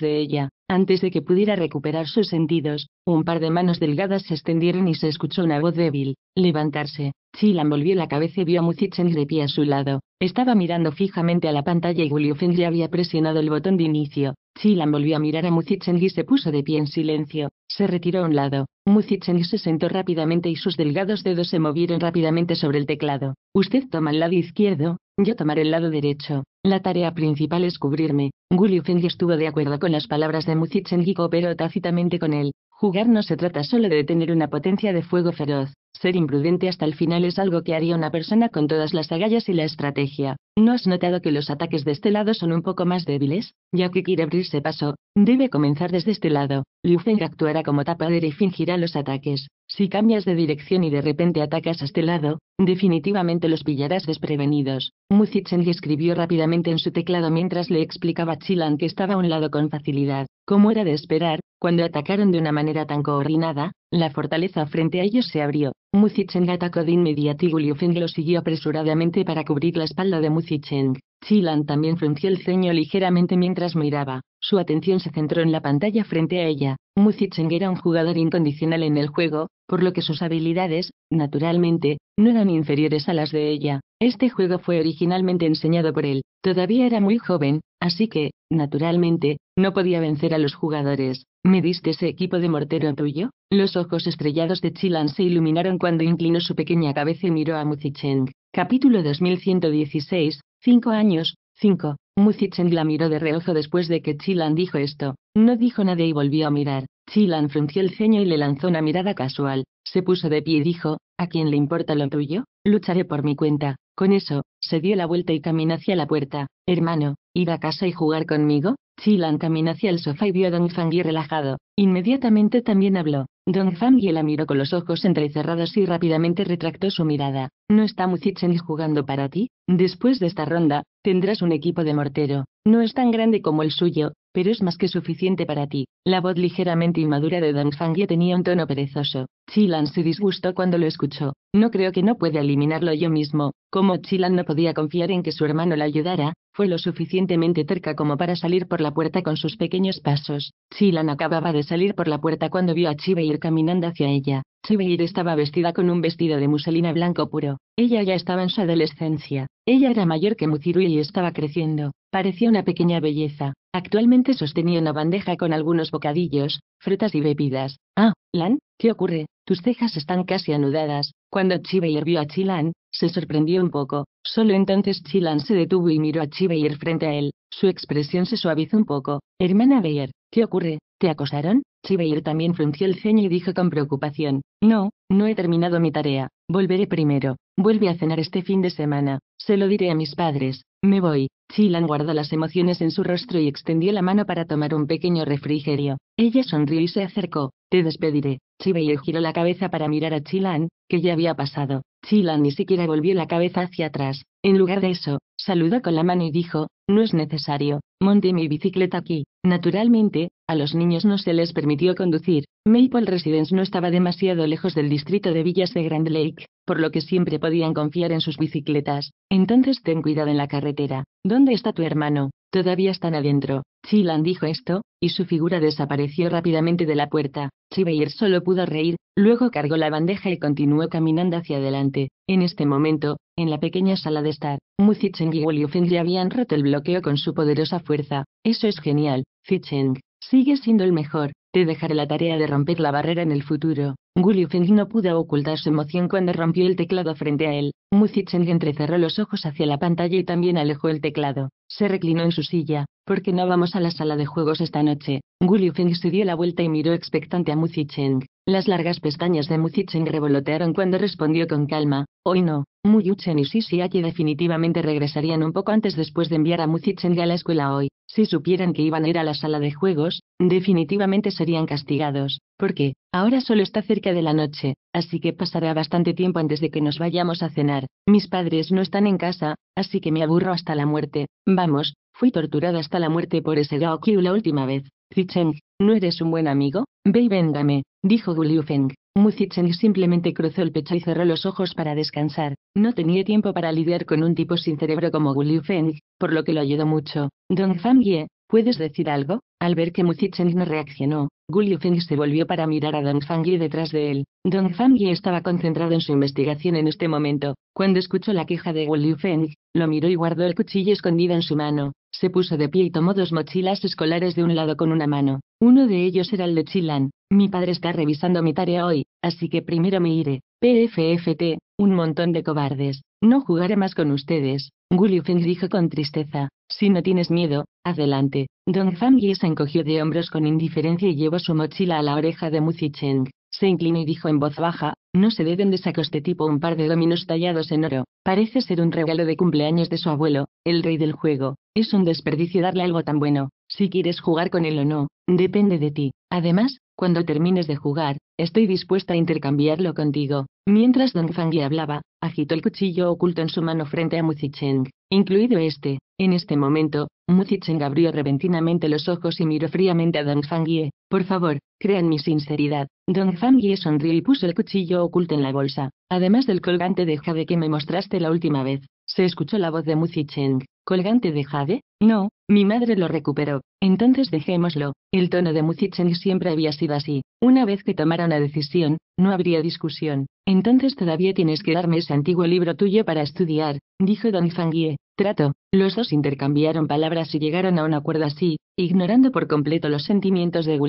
de ella. Antes de que pudiera recuperar sus sentidos, un par de manos delgadas se extendieron y se escuchó una voz débil, levantarse. Chilan volvió la cabeza y vio a Muzitsen de pie a su lado. Estaba mirando fijamente a la pantalla y Guliufen ya había presionado el botón de inicio. Chilan volvió a mirar a Muzitsen y se puso de pie en silencio. Se retiró a un lado. y se sentó rápidamente y sus delgados dedos se movieron rápidamente sobre el teclado. Usted toma el lado izquierdo, yo tomaré el lado derecho. La tarea principal es cubrirme. Guliufen estuvo de acuerdo con las palabras de Muzitsen y cooperó tácitamente con él. Jugar no se trata solo de tener una potencia de fuego feroz. Ser imprudente hasta el final es algo que haría una persona con todas las agallas y la estrategia. ¿No has notado que los ataques de este lado son un poco más débiles? Ya que quiere abrirse paso, debe comenzar desde este lado. Liu actuará como tapadera y fingirá los ataques. Si cambias de dirección y de repente atacas a este lado, definitivamente los pillarás desprevenidos. Cheng escribió rápidamente en su teclado mientras le explicaba a Chilan que estaba a un lado con facilidad. Como era de esperar, cuando atacaron de una manera tan coordinada, la fortaleza frente a ellos se abrió. Cheng atacó de inmediato y Guliufeng lo siguió apresuradamente para cubrir la espalda de Muzicheng. Chilan también frunció el ceño ligeramente mientras miraba, su atención se centró en la pantalla frente a ella. Muzicheng era un jugador incondicional en el juego, por lo que sus habilidades, naturalmente, no eran inferiores a las de ella. Este juego fue originalmente enseñado por él, todavía era muy joven, así que, naturalmente, no podía vencer a los jugadores. ¿Me diste ese equipo de mortero tuyo? Los ojos estrellados de Chilan se iluminaron cuando inclinó su pequeña cabeza y miró a Muzicheng. Capítulo 2116, Cinco años, cinco. Muzitsen la miró de reojo después de que Chilan dijo esto. No dijo nada y volvió a mirar. Chilan frunció el ceño y le lanzó una mirada casual. Se puso de pie y dijo, ¿A quién le importa lo tuyo? Lucharé por mi cuenta. Con eso, se dio la vuelta y caminó hacia la puerta. Hermano, ¿ir a casa y jugar conmigo? Chilan caminó hacia el sofá y vio a Don y relajado. Inmediatamente también habló. Don y la miró con los ojos entrecerrados y rápidamente retractó su mirada. ¿No está Muzichen jugando para ti? Después de esta ronda, tendrás un equipo de mortero. No es tan grande como el suyo, pero es más que suficiente para ti. La voz ligeramente inmadura de Don y tenía un tono perezoso. Chilan se disgustó cuando lo escuchó. No creo que no pueda eliminarlo yo mismo. Como Chilan no podía confiar en que su hermano la ayudara, fue lo suficientemente terca como para salir por la puerta con sus pequeños pasos. Chilan acababa de salir por la puerta cuando vio a ir caminando hacia ella. Chibeir estaba vestida con un vestido de muselina blanco puro. Ella ya estaba en su adolescencia. Ella era mayor que Muziru y estaba creciendo. Parecía una pequeña belleza. Actualmente sostenía una bandeja con algunos bocadillos, frutas y bebidas. Ah, Lan, ¿qué ocurre? Tus cejas están casi anudadas. Cuando Chiveir vio a Chilan, se sorprendió un poco. Solo entonces Chilan se detuvo y miró a Chiveir frente a él. Su expresión se suavizó un poco. Hermana Bayer, ¿qué ocurre? ¿Te acosaron? Chiveir también frunció el ceño y dijo con preocupación. No, no he terminado mi tarea. Volveré primero. Vuelve a cenar este fin de semana. Se lo diré a mis padres. Me voy. Chilan guardó las emociones en su rostro y extendió la mano para tomar un pequeño refrigerio. Ella sonrió y se acercó. Te despediré. Chibeye giró la cabeza para mirar a Chilan, que ya había pasado. Chilan ni siquiera volvió la cabeza hacia atrás. En lugar de eso, saludó con la mano y dijo, no es necesario, monté mi bicicleta aquí. Naturalmente, a los niños no se les permitió conducir. Maple Residence no estaba demasiado lejos del distrito de villas de Grand Lake, por lo que siempre podían confiar en sus bicicletas. Entonces ten cuidado en la carretera. ¿Dónde está tu hermano? Todavía están adentro. Chilan dijo esto, y su figura desapareció rápidamente de la puerta. Chibeir solo pudo reír, luego cargó la bandeja y continuó caminando hacia adelante. En este momento, en la pequeña sala de estar, Mu Zicheng y Feng ya habían roto el bloqueo con su poderosa fuerza. Eso es genial, Zicheng. Sigue siendo el mejor. Te dejaré la tarea de romper la barrera en el futuro. Feng no pudo ocultar su emoción cuando rompió el teclado frente a él. Muzicheng entrecerró los ojos hacia la pantalla y también alejó el teclado. Se reclinó en su silla. Porque no vamos a la sala de juegos esta noche? Feng se dio la vuelta y miró expectante a Muzicheng. Las largas pestañas de Muzicheng revolotearon cuando respondió con calma. Hoy no. Muyuchen y Sisiaki definitivamente regresarían un poco antes después de enviar a Muzicheng a la escuela hoy. Si supieran que iban a ir a la sala de juegos, definitivamente serían castigados, porque, ahora solo está cerca de la noche, así que pasará bastante tiempo antes de que nos vayamos a cenar. Mis padres no están en casa, así que me aburro hasta la muerte. Vamos, fui torturada hasta la muerte por ese Kyu la última vez. Zicheng, ¿no eres un buen amigo? Ve y véngame, dijo Guliu Feng. Muzicheng simplemente cruzó el pecho y cerró los ojos para descansar. No tenía tiempo para lidiar con un tipo sin cerebro como Liu Feng, por lo que lo ayudó mucho. Don Ye, ¿puedes decir algo? Al ver que Muzitsen no reaccionó, Liu Feng se volvió para mirar a Don Ye detrás de él. Don Ye estaba concentrado en su investigación en este momento. Cuando escuchó la queja de Liu Feng, lo miró y guardó el cuchillo escondido en su mano. Se puso de pie y tomó dos mochilas escolares de un lado con una mano. Uno de ellos era el de Chilan. Mi padre está revisando mi tarea hoy, así que primero me iré. PFFT, un montón de cobardes. No jugaré más con ustedes. Feng dijo con tristeza. Si no tienes miedo, adelante. Don Fangye se encogió de hombros con indiferencia y llevó su mochila a la oreja de Zicheng. Se inclinó y dijo en voz baja, no sé de dónde sacó este tipo un par de dominos tallados en oro. Parece ser un regalo de cumpleaños de su abuelo, el rey del juego. Es un desperdicio darle algo tan bueno. Si quieres jugar con él o no, depende de ti. Además, cuando termines de jugar, estoy dispuesta a intercambiarlo contigo. Mientras Dong y hablaba, agitó el cuchillo oculto en su mano frente a Cheng, incluido este. En este momento, Muzichen abrió repentinamente los ojos y miró fríamente a Don Fangye. Por favor, crean mi sinceridad. Don Fangye sonrió y puso el cuchillo oculto en la bolsa, además del colgante de jade que me mostraste la última vez. Se escuchó la voz de Mu Cheng. ¿Colgante de jade? No, mi madre lo recuperó. Entonces dejémoslo. El tono de Mu Cheng siempre había sido así. Una vez que tomara una decisión, no habría discusión. Entonces todavía tienes que darme ese antiguo libro tuyo para estudiar, dijo Don Fangye. Trato. Los dos intercambiaron palabras y llegaron a un acuerdo así, ignorando por completo los sentimientos de Gu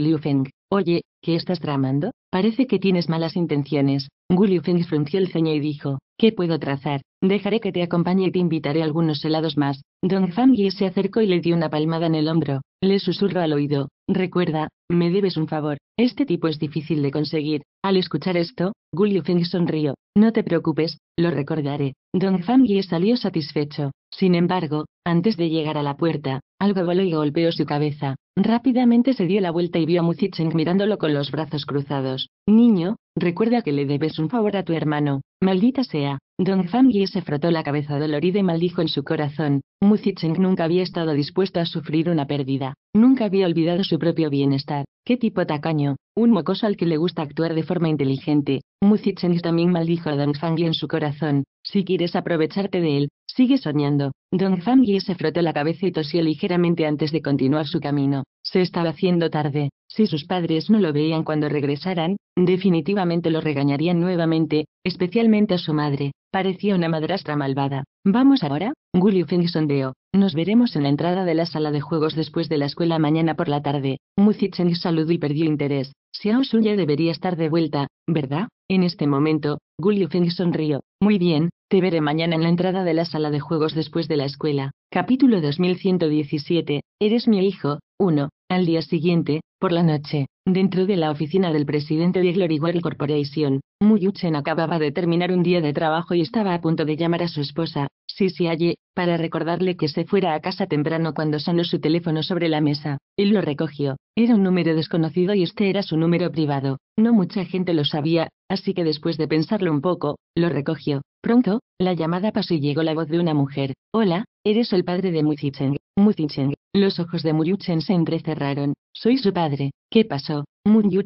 Oye, ¿qué estás tramando? Parece que tienes malas intenciones. Gu Feng frunció el ceño y dijo, ¿qué puedo trazar? Dejaré que te acompañe y te invitaré algunos helados más. Don Yi se acercó y le dio una palmada en el hombro. Le susurró al oído. Recuerda, me debes un favor. Este tipo es difícil de conseguir. Al escuchar esto, Gu Feng sonrió. No te preocupes, lo recordaré. Don Yi salió satisfecho. Sin embargo, antes de llegar a la puerta, algo voló y golpeó su cabeza. Rápidamente se dio la vuelta y vio a Muzicheng mirándolo con los brazos cruzados. Niño, recuerda que le debes un favor a tu hermano. Maldita sea. Don Zhang se frotó la cabeza dolorida y maldijo en su corazón. Mu Zicheng nunca había estado dispuesto a sufrir una pérdida. Nunca había olvidado su propio bienestar. Qué tipo tacaño. Un mocoso al que le gusta actuar de forma inteligente. Mu Zicheng también maldijo a Don Zhang en su corazón. Si quieres aprovecharte de él, sigue soñando. Don Zhang se frotó la cabeza y tosió ligeramente antes de continuar su camino. Se estaba haciendo tarde. Si sus padres no lo veían cuando regresaran, definitivamente lo regañarían nuevamente, especialmente a su madre. Parecía una madrastra malvada. Vamos ahora, y sondeó. Nos veremos en la entrada de la sala de juegos después de la escuela mañana por la tarde. Muzichen saludó y perdió interés. Xiao Suya debería estar de vuelta, ¿verdad? En este momento, Gulliofeng sonrió. Muy bien, te veré mañana en la entrada de la sala de juegos después de la escuela. Capítulo 2117. Eres mi hijo. 1. Al día siguiente, por la noche, dentro de la oficina del presidente de Glory World Corporation, Muyuchen acababa de terminar un día de trabajo y estaba a punto de llamar a su esposa, Sisi Aye, para recordarle que se fuera a casa temprano cuando sonó su teléfono sobre la mesa. Él lo recogió. Era un número desconocido y este era su número privado. No mucha gente lo sabía, así que después de pensarlo un poco, lo recogió. Pronto, la llamada pasó y llegó la voz de una mujer. Hola, eres el padre de Muyuchen. Muyuchen. Los ojos de Muyuchen se entrecerraron. Soy su padre. ¿Qué pasó?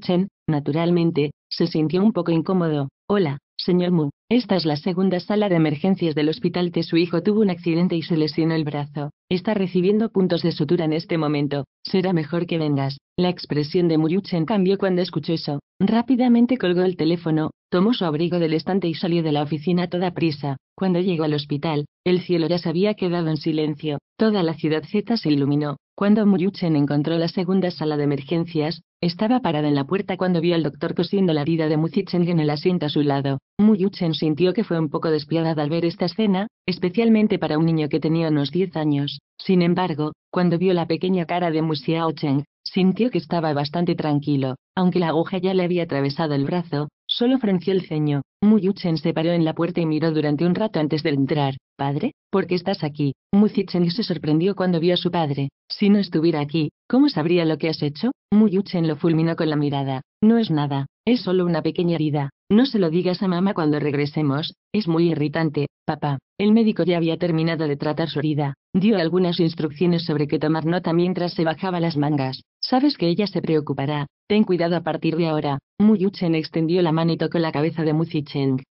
Chen, naturalmente, se sintió un poco incómodo. Hola, señor Mu, esta es la segunda sala de emergencias del hospital que su hijo tuvo un accidente y se lesionó el brazo. Está recibiendo puntos de sutura en este momento. Será mejor que vengas. La expresión de Muyuchen cambió cuando escuchó eso. Rápidamente colgó el teléfono, tomó su abrigo del estante y salió de la oficina a toda prisa. Cuando llegó al hospital, el cielo ya se había quedado en silencio. Toda la ciudad Z se iluminó. Cuando Muyuchen encontró la segunda sala de emergencias, estaba parada en la puerta cuando vio al doctor cosiendo la herida de Cheng en el asiento a su lado. Cheng sintió que fue un poco despiadada al ver esta escena, especialmente para un niño que tenía unos 10 años. Sin embargo, cuando vio la pequeña cara de Musiao Cheng, sintió que estaba bastante tranquilo, aunque la aguja ya le había atravesado el brazo, Solo frunció el ceño. Muyuchen se paró en la puerta y miró durante un rato antes de entrar. Padre, ¿por qué estás aquí? Muzichen se sorprendió cuando vio a su padre. Si no estuviera aquí, ¿cómo sabría lo que has hecho? Muyuchen lo fulminó con la mirada. No es nada, es solo una pequeña herida. No se lo digas a mamá cuando regresemos, es muy irritante, papá. El médico ya había terminado de tratar su herida. Dio algunas instrucciones sobre qué tomar nota mientras se bajaba las mangas. Sabes que ella se preocupará, Ten cuidado a partir de ahora. Muyuchen extendió la mano y tocó la cabeza de Mu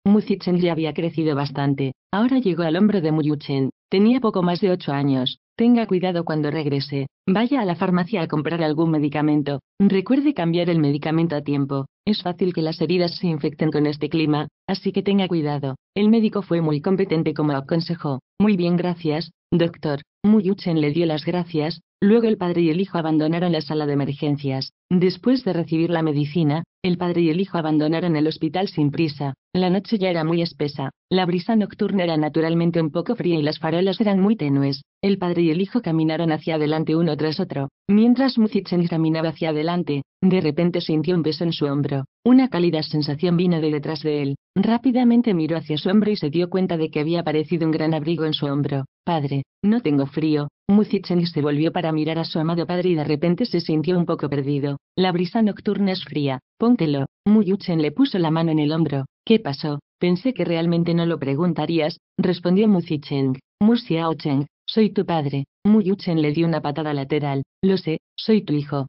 Muzicheng ya había crecido bastante. Ahora llegó al hombro de Muyuchen. Tenía poco más de ocho años. Tenga cuidado cuando regrese. Vaya a la farmacia a comprar algún medicamento. Recuerde cambiar el medicamento a tiempo. Es fácil que las heridas se infecten con este clima, así que tenga cuidado. El médico fue muy competente como aconsejó. Muy bien, gracias, doctor. Muyuchen le dio las gracias, luego el padre y el hijo abandonaron la sala de emergencias. Después de recibir la medicina, el padre y el hijo abandonaron el hospital sin prisa. La noche ya era muy espesa, la brisa nocturna era naturalmente un poco fría y las farolas eran muy tenues. El padre y el hijo caminaron hacia adelante uno tras otro. Mientras Muzichen caminaba hacia adelante, de repente sintió un beso en su hombro una cálida sensación vino de detrás de él. Rápidamente miró hacia su hombro y se dio cuenta de que había aparecido un gran abrigo en su hombro. Padre, no tengo frío. Muzichen se volvió para mirar a su amado padre y de repente se sintió un poco perdido. La brisa nocturna es fría. Póntelo. Muyuchen le puso la mano en el hombro. ¿Qué pasó? Pensé que realmente no lo preguntarías, respondió Muzicheng. Murciao Cheng, soy tu padre. Muyuchen le dio una patada lateral. Lo sé, soy tu hijo.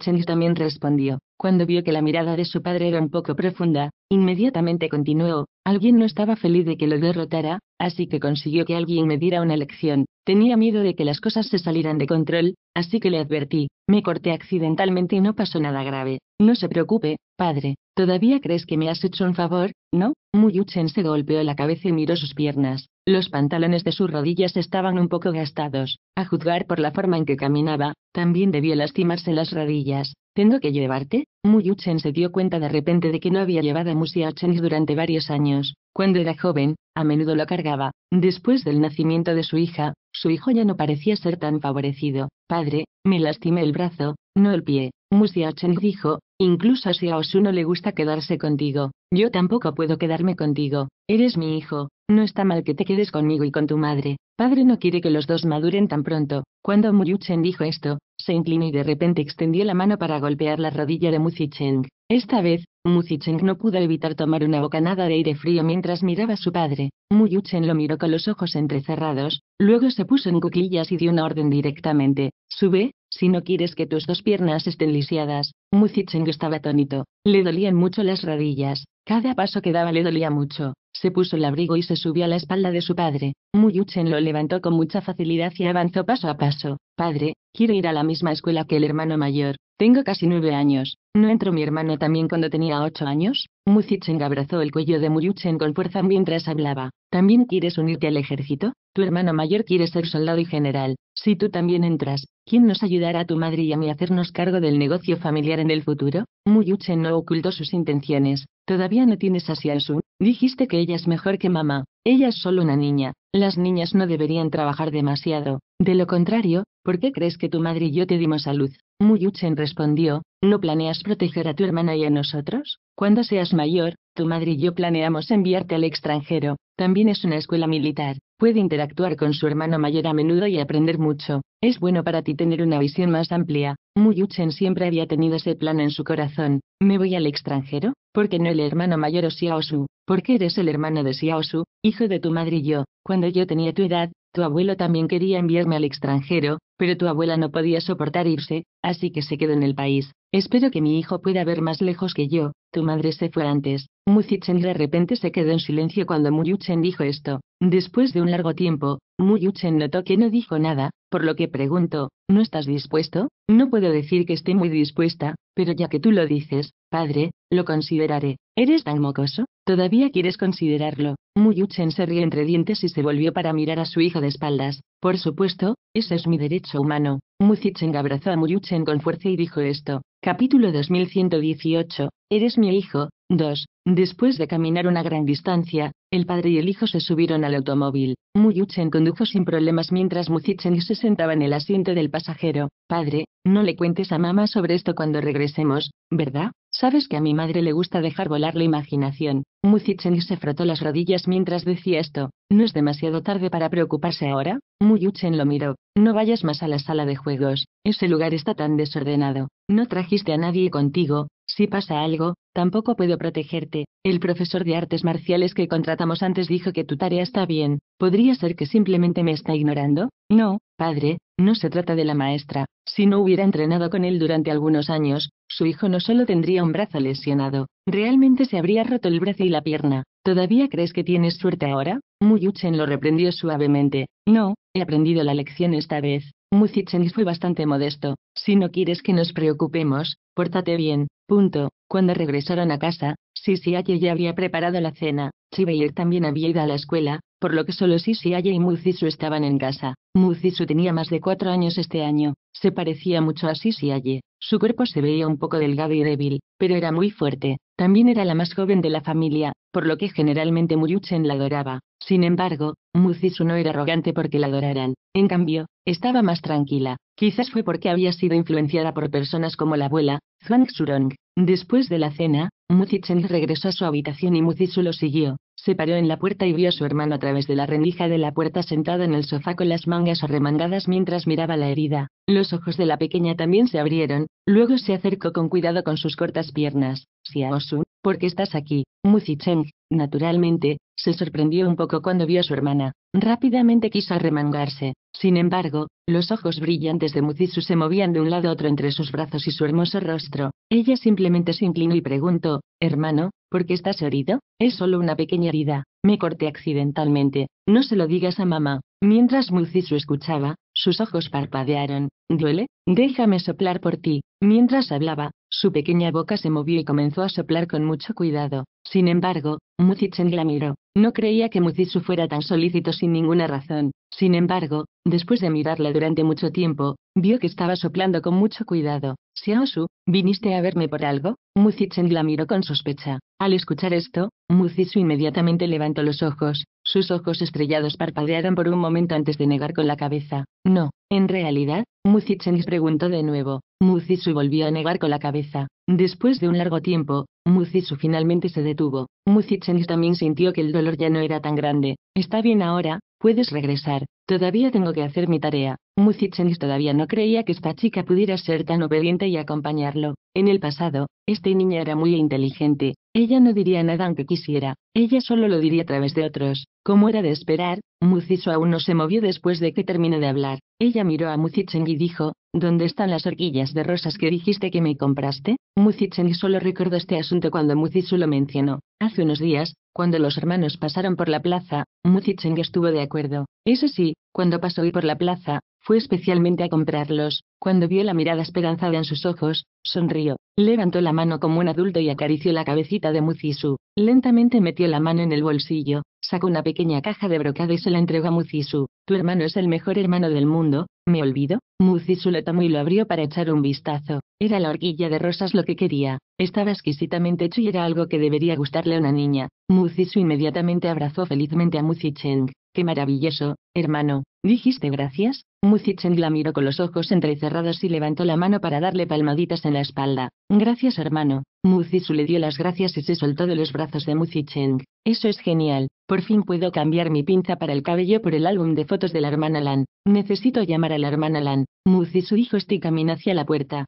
Chen también respondió. Cuando vio que la mirada de su padre era un poco profunda, inmediatamente continuó, alguien no estaba feliz de que lo derrotara, así que consiguió que alguien me diera una lección. Tenía miedo de que las cosas se salieran de control, así que le advertí, me corté accidentalmente y no pasó nada grave. No se preocupe, padre, ¿todavía crees que me has hecho un favor? No, Muyuchen se golpeó la cabeza y miró sus piernas. Los pantalones de sus rodillas estaban un poco gastados, a juzgar por la forma en que caminaba, también debió lastimarse las rodillas. ¿Tengo que llevarte? Muyuchen se dio cuenta de repente de que no había llevado a Musiachen durante varios años. Cuando era joven, a menudo lo cargaba. Después del nacimiento de su hija, su hijo ya no parecía ser tan favorecido. Padre, me lastimé el brazo, no el pie. Musiachen dijo, Incluso si a Osuno le gusta quedarse contigo, yo tampoco puedo quedarme contigo, eres mi hijo, no está mal que te quedes conmigo y con tu madre, padre no quiere que los dos maduren tan pronto. Cuando Muyuchen dijo esto, se inclinó y de repente extendió la mano para golpear la rodilla de Muzicheng. Esta vez, Muzicheng no pudo evitar tomar una bocanada de aire frío mientras miraba a su padre. Muyuchen lo miró con los ojos entrecerrados, luego se puso en cuclillas y dio una orden directamente. Sube, si no quieres que tus dos piernas estén lisiadas, Muzicheng estaba atónito. Le dolían mucho las rodillas. Cada paso que daba le dolía mucho. Se puso el abrigo y se subió a la espalda de su padre. Muyuchen lo levantó con mucha facilidad y avanzó paso a paso. Padre, quiero ir a la misma escuela que el hermano mayor. Tengo casi nueve años. ¿No entró mi hermano también cuando tenía ocho años? muyuchen abrazó el cuello de Muyuchen con fuerza mientras hablaba. ¿También quieres unirte al ejército? Tu hermano mayor quiere ser soldado y general. Si tú también entras, ¿quién nos ayudará a tu madre y a mí a hacernos cargo del negocio familiar en el futuro? Muyuchen no ocultó sus intenciones. Todavía no tienes a Xiaosun. Dijiste que ella es mejor que mamá. Ella es solo una niña. Las niñas no deberían trabajar demasiado. De lo contrario, ¿por qué crees que tu madre y yo te dimos a luz? Muyuchen respondió, ¿no planeas proteger a tu hermana y a nosotros? Cuando seas mayor, tu madre y yo planeamos enviarte al extranjero. También es una escuela militar. Puede interactuar con su hermano mayor a menudo y aprender mucho. Es bueno para ti tener una visión más amplia. Muyuchen siempre había tenido ese plan en su corazón. ¿Me voy al extranjero? porque no el hermano mayor o Xiaosu, porque eres el hermano de Xiaosu, hijo de tu madre y yo, cuando yo tenía tu edad, tu abuelo también quería enviarme al extranjero, pero tu abuela no podía soportar irse, así que se quedó en el país. Espero que mi hijo pueda ver más lejos que yo, tu madre se fue antes. Muzichen de repente se quedó en silencio cuando Muyuchen dijo esto. Después de un largo tiempo, Muyuchen notó que no dijo nada, por lo que pregunto, ¿no estás dispuesto? No puedo decir que esté muy dispuesta, pero ya que tú lo dices, padre, lo consideraré. ¿Eres tan mocoso? ¿Todavía quieres considerarlo? Muyuchen se rió entre dientes y se volvió para mirar a su hijo de espaldas. Por supuesto, ese es mi derecho humano. Muzichen abrazó a Muyuchen con fuerza y dijo esto. Capítulo 2118. Eres mi hijo, 2. Después de caminar una gran distancia, el padre y el hijo se subieron al automóvil. Muyuchen condujo sin problemas mientras Muzichen se sentaba en el asiento del pasajero. Padre, no le cuentes a mamá sobre esto cuando regresemos, ¿verdad? Sabes que a mi madre le gusta dejar volar la imaginación. Muzichen se frotó las rodillas mientras decía esto. ¿No es demasiado tarde para preocuparse ahora? Muyuchen lo miró. No vayas más a la sala de juegos. Ese lugar está tan desordenado. No trajiste a nadie contigo, si pasa algo, tampoco puedo protegerte. El profesor de artes marciales que contratamos antes dijo que tu tarea está bien. ¿Podría ser que simplemente me está ignorando? No, padre, no se trata de la maestra. Si no hubiera entrenado con él durante algunos años, su hijo no solo tendría un brazo lesionado, realmente se habría roto el brazo y la pierna. ¿Todavía crees que tienes suerte ahora? Muyuchen lo reprendió suavemente. No, he aprendido la lección esta vez. y fue bastante modesto. Si no quieres que nos preocupemos, pórtate bien. Punto. Cuando regresaron a casa, Sisi Aye ya había preparado la cena. Chibayer también había ido a la escuela, por lo que solo Sisi Aye y Muzisu estaban en casa. Muzisu tenía más de cuatro años este año. Se parecía mucho a Sisi Aye. Su cuerpo se veía un poco delgado y débil, pero era muy fuerte. También era la más joven de la familia, por lo que generalmente Muyuchen la adoraba. Sin embargo, Muzisu no era arrogante porque la adoraran. En cambio, estaba más tranquila. Quizás fue porque había sido influenciada por personas como la abuela, Zhang Surong. Después de la cena, Cheng regresó a su habitación y Su lo siguió. Se paró en la puerta y vio a su hermano a través de la rendija de la puerta sentado en el sofá con las mangas arremangadas mientras miraba la herida. Los ojos de la pequeña también se abrieron, luego se acercó con cuidado con sus cortas piernas. Sun, ¿por qué estás aquí? Cheng, naturalmente, se sorprendió un poco cuando vio a su hermana. Rápidamente quiso arremangarse. Sin embargo, los ojos brillantes de Muzisu se movían de un lado a otro entre sus brazos y su hermoso rostro. Ella simplemente se inclinó y preguntó, Hermano, ¿por qué estás herido? Es solo una pequeña herida. Me corté accidentalmente. No se lo digas a mamá. Mientras Muzisu escuchaba, sus ojos parpadearon. ¿Duele? Déjame soplar por ti. Mientras hablaba, su pequeña boca se movió y comenzó a soplar con mucho cuidado. Sin embargo, en la miró. No creía que mucisu fuera tan solícito sin ninguna razón. Sin embargo, después de mirarla durante mucho tiempo, vio que estaba soplando con mucho cuidado. su ¿viniste a verme por algo? Muzitsen la miró con sospecha. Al escuchar esto, Muzisu inmediatamente levantó los ojos. Sus ojos estrellados parpadearon por un momento antes de negar con la cabeza. No, en realidad, le preguntó de nuevo. Muzisu volvió a negar con la cabeza. Después de un largo tiempo, Muzitsu finalmente se detuvo. Muzitsen también sintió que el dolor ya no era tan grande. Está bien ahora, Puedes regresar, todavía tengo que hacer mi tarea. y todavía no creía que esta chica pudiera ser tan obediente y acompañarlo. En el pasado, esta niña era muy inteligente, ella no diría nada aunque quisiera, ella solo lo diría a través de otros. Como era de esperar, Muziso aún no se movió después de que terminó de hablar. Ella miró a Muzicheng y dijo, ¿Dónde están las horquillas de rosas que dijiste que me compraste? y solo recordó este asunto cuando Muziso lo mencionó. Hace unos días, cuando los hermanos pasaron por la plaza, Muzicheng estuvo de acuerdo. —Eso sí. Cuando pasó hoy por la plaza, fue especialmente a comprarlos. Cuando vio la mirada esperanzada en sus ojos, sonrió, levantó la mano como un adulto y acarició la cabecita de Muzisu. Lentamente metió la mano en el bolsillo, sacó una pequeña caja de brocado y se la entregó a Muzisu. Tu hermano es el mejor hermano del mundo, ¿me olvido? mucisu lo tomó y lo abrió para echar un vistazo. Era la horquilla de rosas lo que quería. Estaba exquisitamente hecho y era algo que debería gustarle a una niña. mucisu inmediatamente abrazó felizmente a Muzicheng. ¡Qué maravilloso, hermano! ¿Dijiste gracias? Mucichen la miró con los ojos entrecerrados y levantó la mano para darle palmaditas en la espalda. Gracias hermano. Muzichu le dio las gracias y se soltó de los brazos de Chicheng. Eso es genial. Por fin puedo cambiar mi pinza para el cabello por el álbum de fotos de la hermana Lan. Necesito llamar a la hermana Lan. Muzi y su hijo Sti caminando hacia la puerta.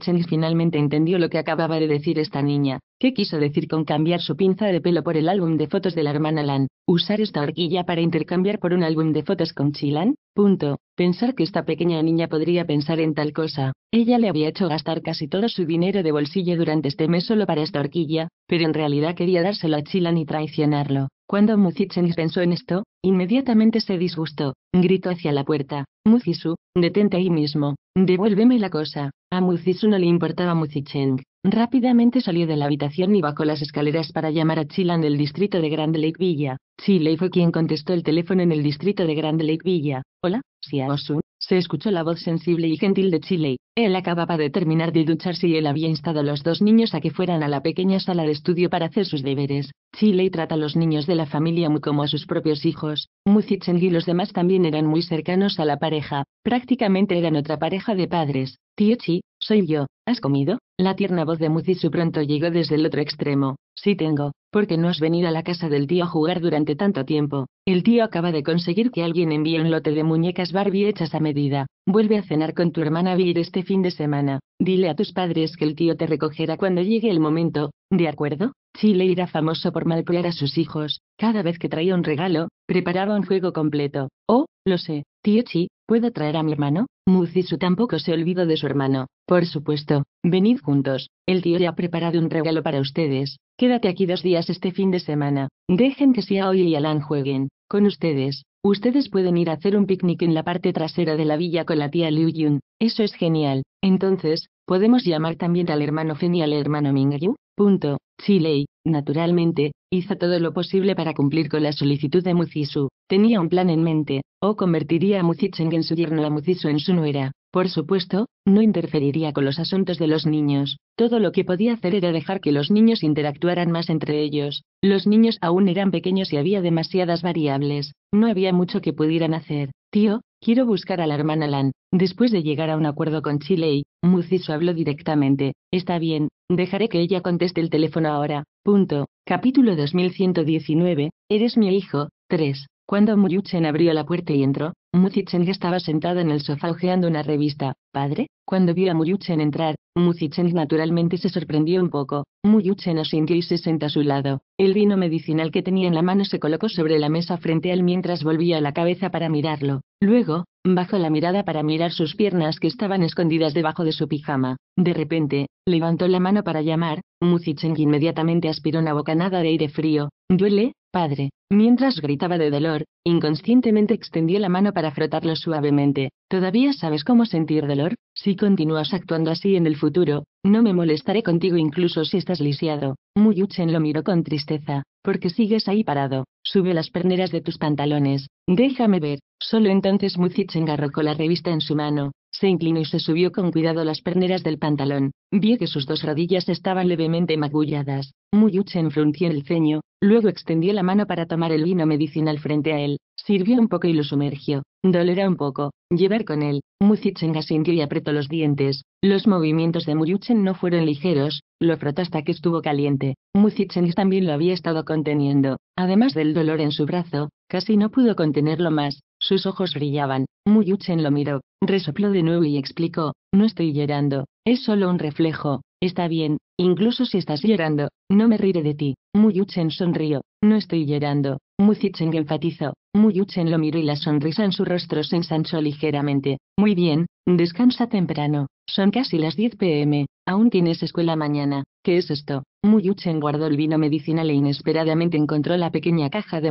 Chenis finalmente entendió lo que acababa de decir esta niña. ¿Qué quiso decir con cambiar su pinza de pelo por el álbum de fotos de la hermana Lan? ¿Usar esta horquilla para intercambiar por un álbum de fotos con Chilan? Punto. Pensar que esta pequeña niña podría pensar en tal cosa, ella le había hecho gastar casi todo su dinero de bolsillo durante este mes solo para esta horquilla, pero en realidad quería dárselo a Chilan y traicionarlo. Cuando Muzicheng pensó en esto, inmediatamente se disgustó, gritó hacia la puerta, Muzisu, detente ahí mismo, devuélveme la cosa. A Muzisu no le importaba Muzicheng, Rápidamente salió de la habitación y bajó las escaleras para llamar a Chilan del distrito de Grand Lake Villa. Chile fue quien contestó el teléfono en el distrito de Grand Lake Villa. Hola, Xiao Osun. Se escuchó la voz sensible y gentil de Chile. Él acababa de terminar de ducharse y él había instado a los dos niños a que fueran a la pequeña sala de estudio para hacer sus deberes. Chile trata a los niños de la familia muy como a sus propios hijos. Muzitzen y los demás también eran muy cercanos a la pareja. Prácticamente eran otra pareja de padres. Tío Chi, soy yo, ¿has comido? La tierna voz de su pronto llegó desde el otro extremo. Sí tengo, ¿por qué no has venido a la casa del tío a jugar durante tanto tiempo? El tío acaba de conseguir que alguien envíe un lote de muñecas Barbie hechas a medida. Vuelve a cenar con tu hermana vivir este fin de semana. Dile a tus padres que el tío te recogerá cuando llegue el momento, ¿de acuerdo? Chile era famoso por malcriar a sus hijos. Cada vez que traía un regalo, preparaba un juego completo. Oh, lo sé, tío Chi, ¿puedo traer a mi hermano? Muzisu tampoco se olvidó de su hermano. Por supuesto, venid juntos. El tío ya ha preparado un regalo para ustedes. Quédate aquí dos días este fin de semana. Dejen que hoy y Alan jueguen. Con ustedes. Ustedes pueden ir a hacer un picnic en la parte trasera de la villa con la tía Liu Yun. Eso es genial. Entonces, ¿podemos llamar también al hermano Fen y al hermano Mingyu? Punto. Chile. Naturalmente, Hizo todo lo posible para cumplir con la solicitud de Mucisu. Tenía un plan en mente, o convertiría a mucisu en su yerno a Mucisu en su nuera. Por supuesto, no interferiría con los asuntos de los niños. Todo lo que podía hacer era dejar que los niños interactuaran más entre ellos. Los niños aún eran pequeños y había demasiadas variables. No había mucho que pudieran hacer. Tío, quiero buscar a la hermana Lan. Después de llegar a un acuerdo con Chile, Mucisu habló directamente. Está bien, dejaré que ella conteste el teléfono ahora. Punto. Capítulo 2119, Eres mi hijo, 3. Cuando Muyuchen abrió la puerta y entró, Muzichen estaba sentada en el sofá hojeando una revista. Padre, cuando vio a Muyuchen entrar, Muzichen naturalmente se sorprendió un poco. Muyuchen asintió y se sentó a su lado. El vino medicinal que tenía en la mano se colocó sobre la mesa frente a él mientras volvía la cabeza para mirarlo. Luego, bajó la mirada para mirar sus piernas que estaban escondidas debajo de su pijama. De repente, levantó la mano para llamar, Muzichen inmediatamente aspiró una bocanada de aire frío, Duele, padre. Mientras gritaba de dolor, inconscientemente extendió la mano para frotarlo suavemente. ¿Todavía sabes cómo sentir dolor? Si continúas actuando así en el futuro, no me molestaré contigo incluso si estás lisiado. Muyuchen lo miró con tristeza. Porque sigues ahí parado. Sube las perneras de tus pantalones. Déjame ver. Solo entonces Muzichen con la revista en su mano, se inclinó y se subió con cuidado las perneras del pantalón. Vio que sus dos rodillas estaban levemente magulladas. Muyuchen frunció el ceño, luego extendió la mano para tomar el vino medicinal frente a él. Sirvió un poco y lo sumergió. Dolera un poco. Llevar con él. Muzichen asintió y apretó los dientes. Los movimientos de Muyuchen no fueron ligeros, lo frotó hasta que estuvo caliente. Muzichen también lo había estado conteniendo. Además del dolor en su brazo, casi no pudo contenerlo más. Sus ojos brillaban. Muyuchen lo miró, resopló de nuevo y explicó, no estoy llorando, es solo un reflejo, está bien, incluso si estás llorando, no me riré de ti. Muyuchen sonrió, no estoy llorando. Muyuchen enfatizó, Muyuchen lo miró y la sonrisa en su rostro se ensanchó ligeramente. Muy bien, descansa temprano. Son casi las 10 pm. Aún tienes escuela mañana. ¿Qué es esto? Muyuchen guardó el vino medicinal e inesperadamente encontró la pequeña caja de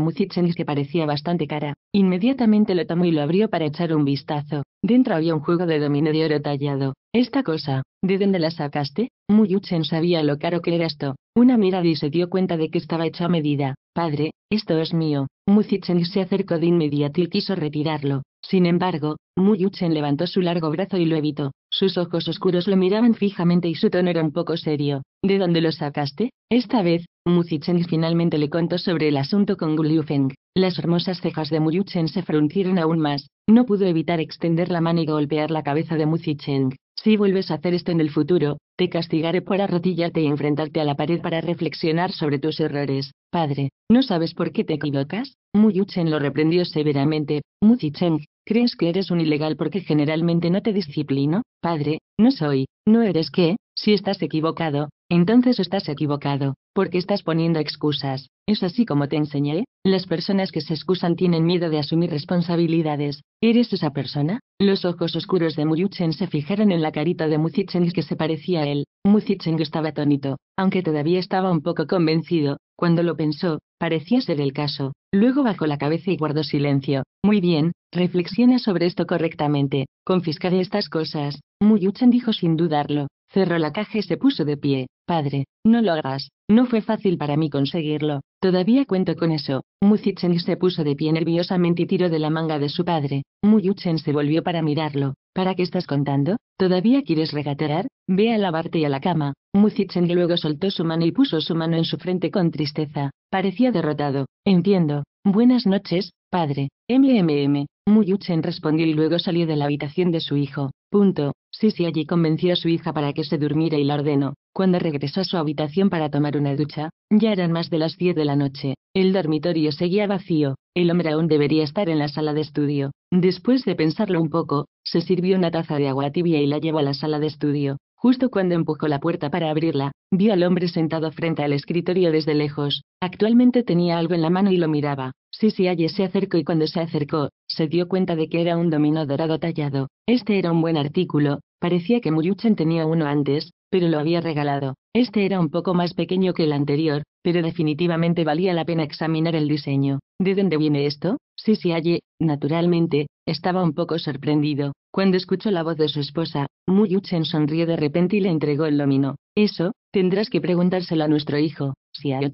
y que parecía bastante cara. Inmediatamente lo tomó y lo abrió para echar un vistazo. Dentro había un juego de dominó de oro tallado. Esta cosa, ¿de dónde la sacaste? Muyuchen sabía lo caro que era esto. Una mirada y se dio cuenta de que estaba hecha a medida. Padre, esto es mío. Muzichen se acercó de inmediato y quiso retirarlo. Sin embargo, Muyuchen levantó su largo brazo y lo evitó. Sus ojos oscuros lo miraban fijamente y su tono era un poco serio. ¿De dónde lo sacaste? Esta vez, Muzichen finalmente le contó sobre el asunto con Guliufeng. Las hermosas cejas de Muyuchen se fruncieron aún más. No pudo evitar extender la mano y golpear la cabeza de Muzichen. Si vuelves a hacer esto en el futuro, te castigaré por arrodillarte y enfrentarte a la pared para reflexionar sobre tus errores. Padre, ¿no sabes por qué te equivocas? Muyuchen lo reprendió severamente. Zicheng, ¿crees que eres un ilegal porque generalmente no te disciplino? Padre, no soy, ¿no eres qué? Si estás equivocado, entonces estás equivocado. Porque estás poniendo excusas. Es así como te enseñé. Las personas que se excusan tienen miedo de asumir responsabilidades. ¿Eres esa persona? Los ojos oscuros de Muyuchen se fijaron en la carita de y que se parecía a él. Muzicheng estaba atónito, aunque todavía estaba un poco convencido. Cuando lo pensó, parecía ser el caso. Luego bajó la cabeza y guardó silencio. Muy bien, reflexiona sobre esto correctamente. Confiscaré estas cosas. Muyuchen dijo sin dudarlo. Cerró la caja y se puso de pie. Padre, no lo hagas, no fue fácil para mí conseguirlo, todavía cuento con eso. Muzichen se puso de pie nerviosamente y tiró de la manga de su padre. Muyuchen se volvió para mirarlo. ¿Para qué estás contando? ¿Todavía quieres regatear? Ve a lavarte y a la cama. Muzichen luego soltó su mano y puso su mano en su frente con tristeza. Parecía derrotado. Entiendo. Buenas noches, padre. MMM. Muyuchen respondió y luego salió de la habitación de su hijo. Punto. Sisi allí convenció a su hija para que se durmiera y la ordenó. Cuando regresó a su habitación para tomar una ducha, ya eran más de las 10 de la noche. El dormitorio seguía vacío. El hombre aún debería estar en la sala de estudio. Después de pensarlo un poco, se sirvió una taza de agua tibia y la llevó a la sala de estudio. Justo cuando empujó la puerta para abrirla, vio al hombre sentado frente al escritorio desde lejos. Actualmente tenía algo en la mano y lo miraba. Sisi allí se acercó y cuando se acercó, se dio cuenta de que era un domino dorado tallado. Este era un buen artículo, parecía que Muyuchen tenía uno antes, pero lo había regalado. Este era un poco más pequeño que el anterior, pero definitivamente valía la pena examinar el diseño. ¿De dónde viene esto? Sí, sí, Halle, naturalmente, estaba un poco sorprendido. Cuando escuchó la voz de su esposa, Muyuchen sonrió de repente y le entregó el domino. Eso, tendrás que preguntárselo a nuestro hijo. ¿Si hay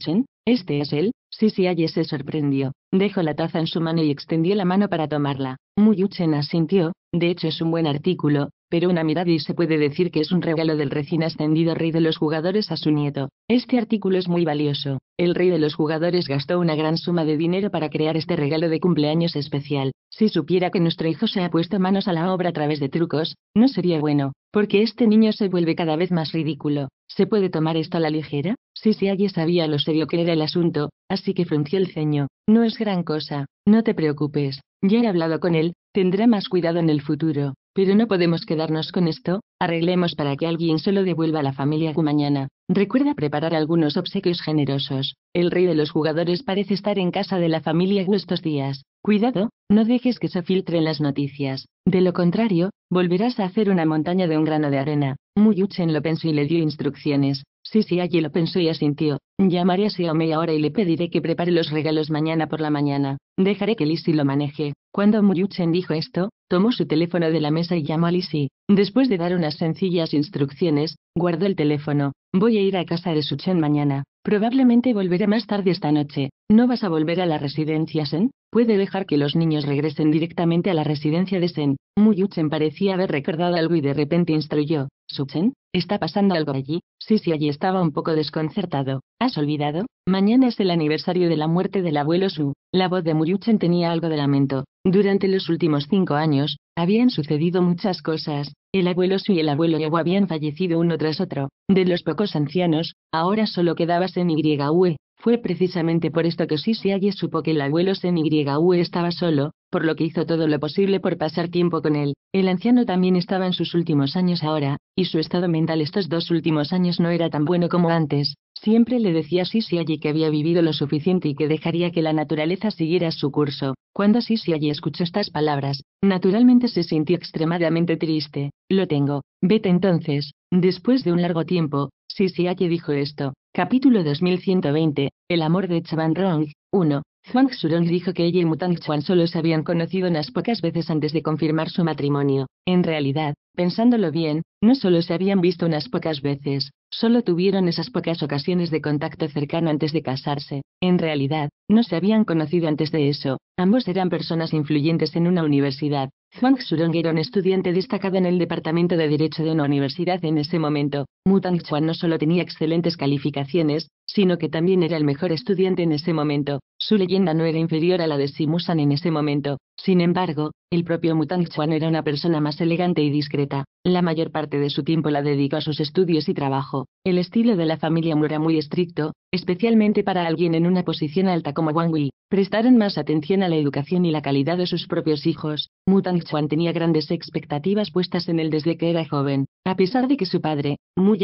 este es él, Sisi allí se sorprendió, dejó la taza en su mano y extendió la mano para tomarla. Muyuchen asintió, de hecho es un buen artículo, pero una mirada y se puede decir que es un regalo del recién ascendido rey de los jugadores a su nieto. Este artículo es muy valioso. El rey de los jugadores gastó una gran suma de dinero para crear este regalo de cumpleaños especial. Si supiera que nuestro hijo se ha puesto manos a la obra a través de trucos, no sería bueno, porque este niño se vuelve cada vez más ridículo. ¿Se puede tomar esto a la ligera? Si si alguien sabía lo serio que era el asunto, así que frunció el ceño. No es gran cosa, no te preocupes. Ya he hablado con él, tendrá más cuidado en el futuro. Pero no podemos quedarnos con esto, arreglemos para que alguien se lo devuelva a la familia mañana. Recuerda preparar algunos obsequios generosos. El rey de los jugadores parece estar en casa de la familia estos días. Cuidado, no dejes que se filtren las noticias. De lo contrario, volverás a hacer una montaña de un grano de arena. Muyuchen lo pensó y le dio instrucciones. Sí, sí, allí lo pensó y asintió. Llamaré a Xiaomi ahora y le pediré que prepare los regalos mañana por la mañana. Dejaré que Lisi lo maneje. Cuando Muyuchen dijo esto, tomó su teléfono de la mesa y llamó a Lisi. Después de dar unas sencillas instrucciones, guardó el teléfono. Voy a ir a casa de Suchen mañana. Probablemente volveré más tarde esta noche. ¿No vas a volver a la residencia Sen? Puede dejar que los niños regresen directamente a la residencia de Sen. Muyuchen parecía haber recordado algo y de repente instruyó. Suchen, ¿está pasando algo allí? Sí, sí, allí estaba un poco desconcertado. ¿Has olvidado? Mañana es el aniversario de la muerte del abuelo Su. La voz de Muyuchen tenía algo de lamento. Durante los últimos cinco años, habían sucedido muchas cosas. El abuelo Su y el abuelo Yago habían fallecido uno tras otro. De los pocos ancianos, ahora solo quedaba Sen-Yue, Fue precisamente por esto que Shishi-Aye supo que el abuelo Sen-Yue estaba solo, por lo que hizo todo lo posible por pasar tiempo con él. El anciano también estaba en sus últimos años ahora, y su estado mental estos dos últimos años no era tan bueno como antes. Siempre le decía a Shishi-Aye que había vivido lo suficiente y que dejaría que la naturaleza siguiera su curso. Cuando Shishi-Aye escuchó estas palabras, naturalmente se sintió extremadamente triste. Lo tengo. Vete entonces. Después de un largo tiempo, Shishi-Aye dijo esto. Capítulo 2120, El amor de Chaban Rong, 1. Zhuang Shurong dijo que ella y Mutang Chuan solo se habían conocido unas pocas veces antes de confirmar su matrimonio. En realidad, pensándolo bien, no solo se habían visto unas pocas veces, Solo tuvieron esas pocas ocasiones de contacto cercano antes de casarse. En realidad, no se habían conocido antes de eso. Ambos eran personas influyentes en una universidad. Zhuang Shurong era un estudiante destacado en el departamento de Derecho de una universidad en ese momento. Mutang Chuan no solo tenía excelentes calificaciones, sino que también era el mejor estudiante en ese momento. Su leyenda no era inferior a la de Simusan en ese momento. Sin embargo, el propio Mutang Chuan era una persona más elegante y discreta. La mayor parte de su tiempo la dedicó a sus estudios y trabajo. El estilo de la familia Mu era muy estricto, especialmente para alguien en una posición alta como Wang Wei. Prestaron más atención a la educación y la calidad de sus propios hijos. Mutang Chuan tenía grandes expectativas puestas en él desde que era joven. A pesar de que su padre, Mu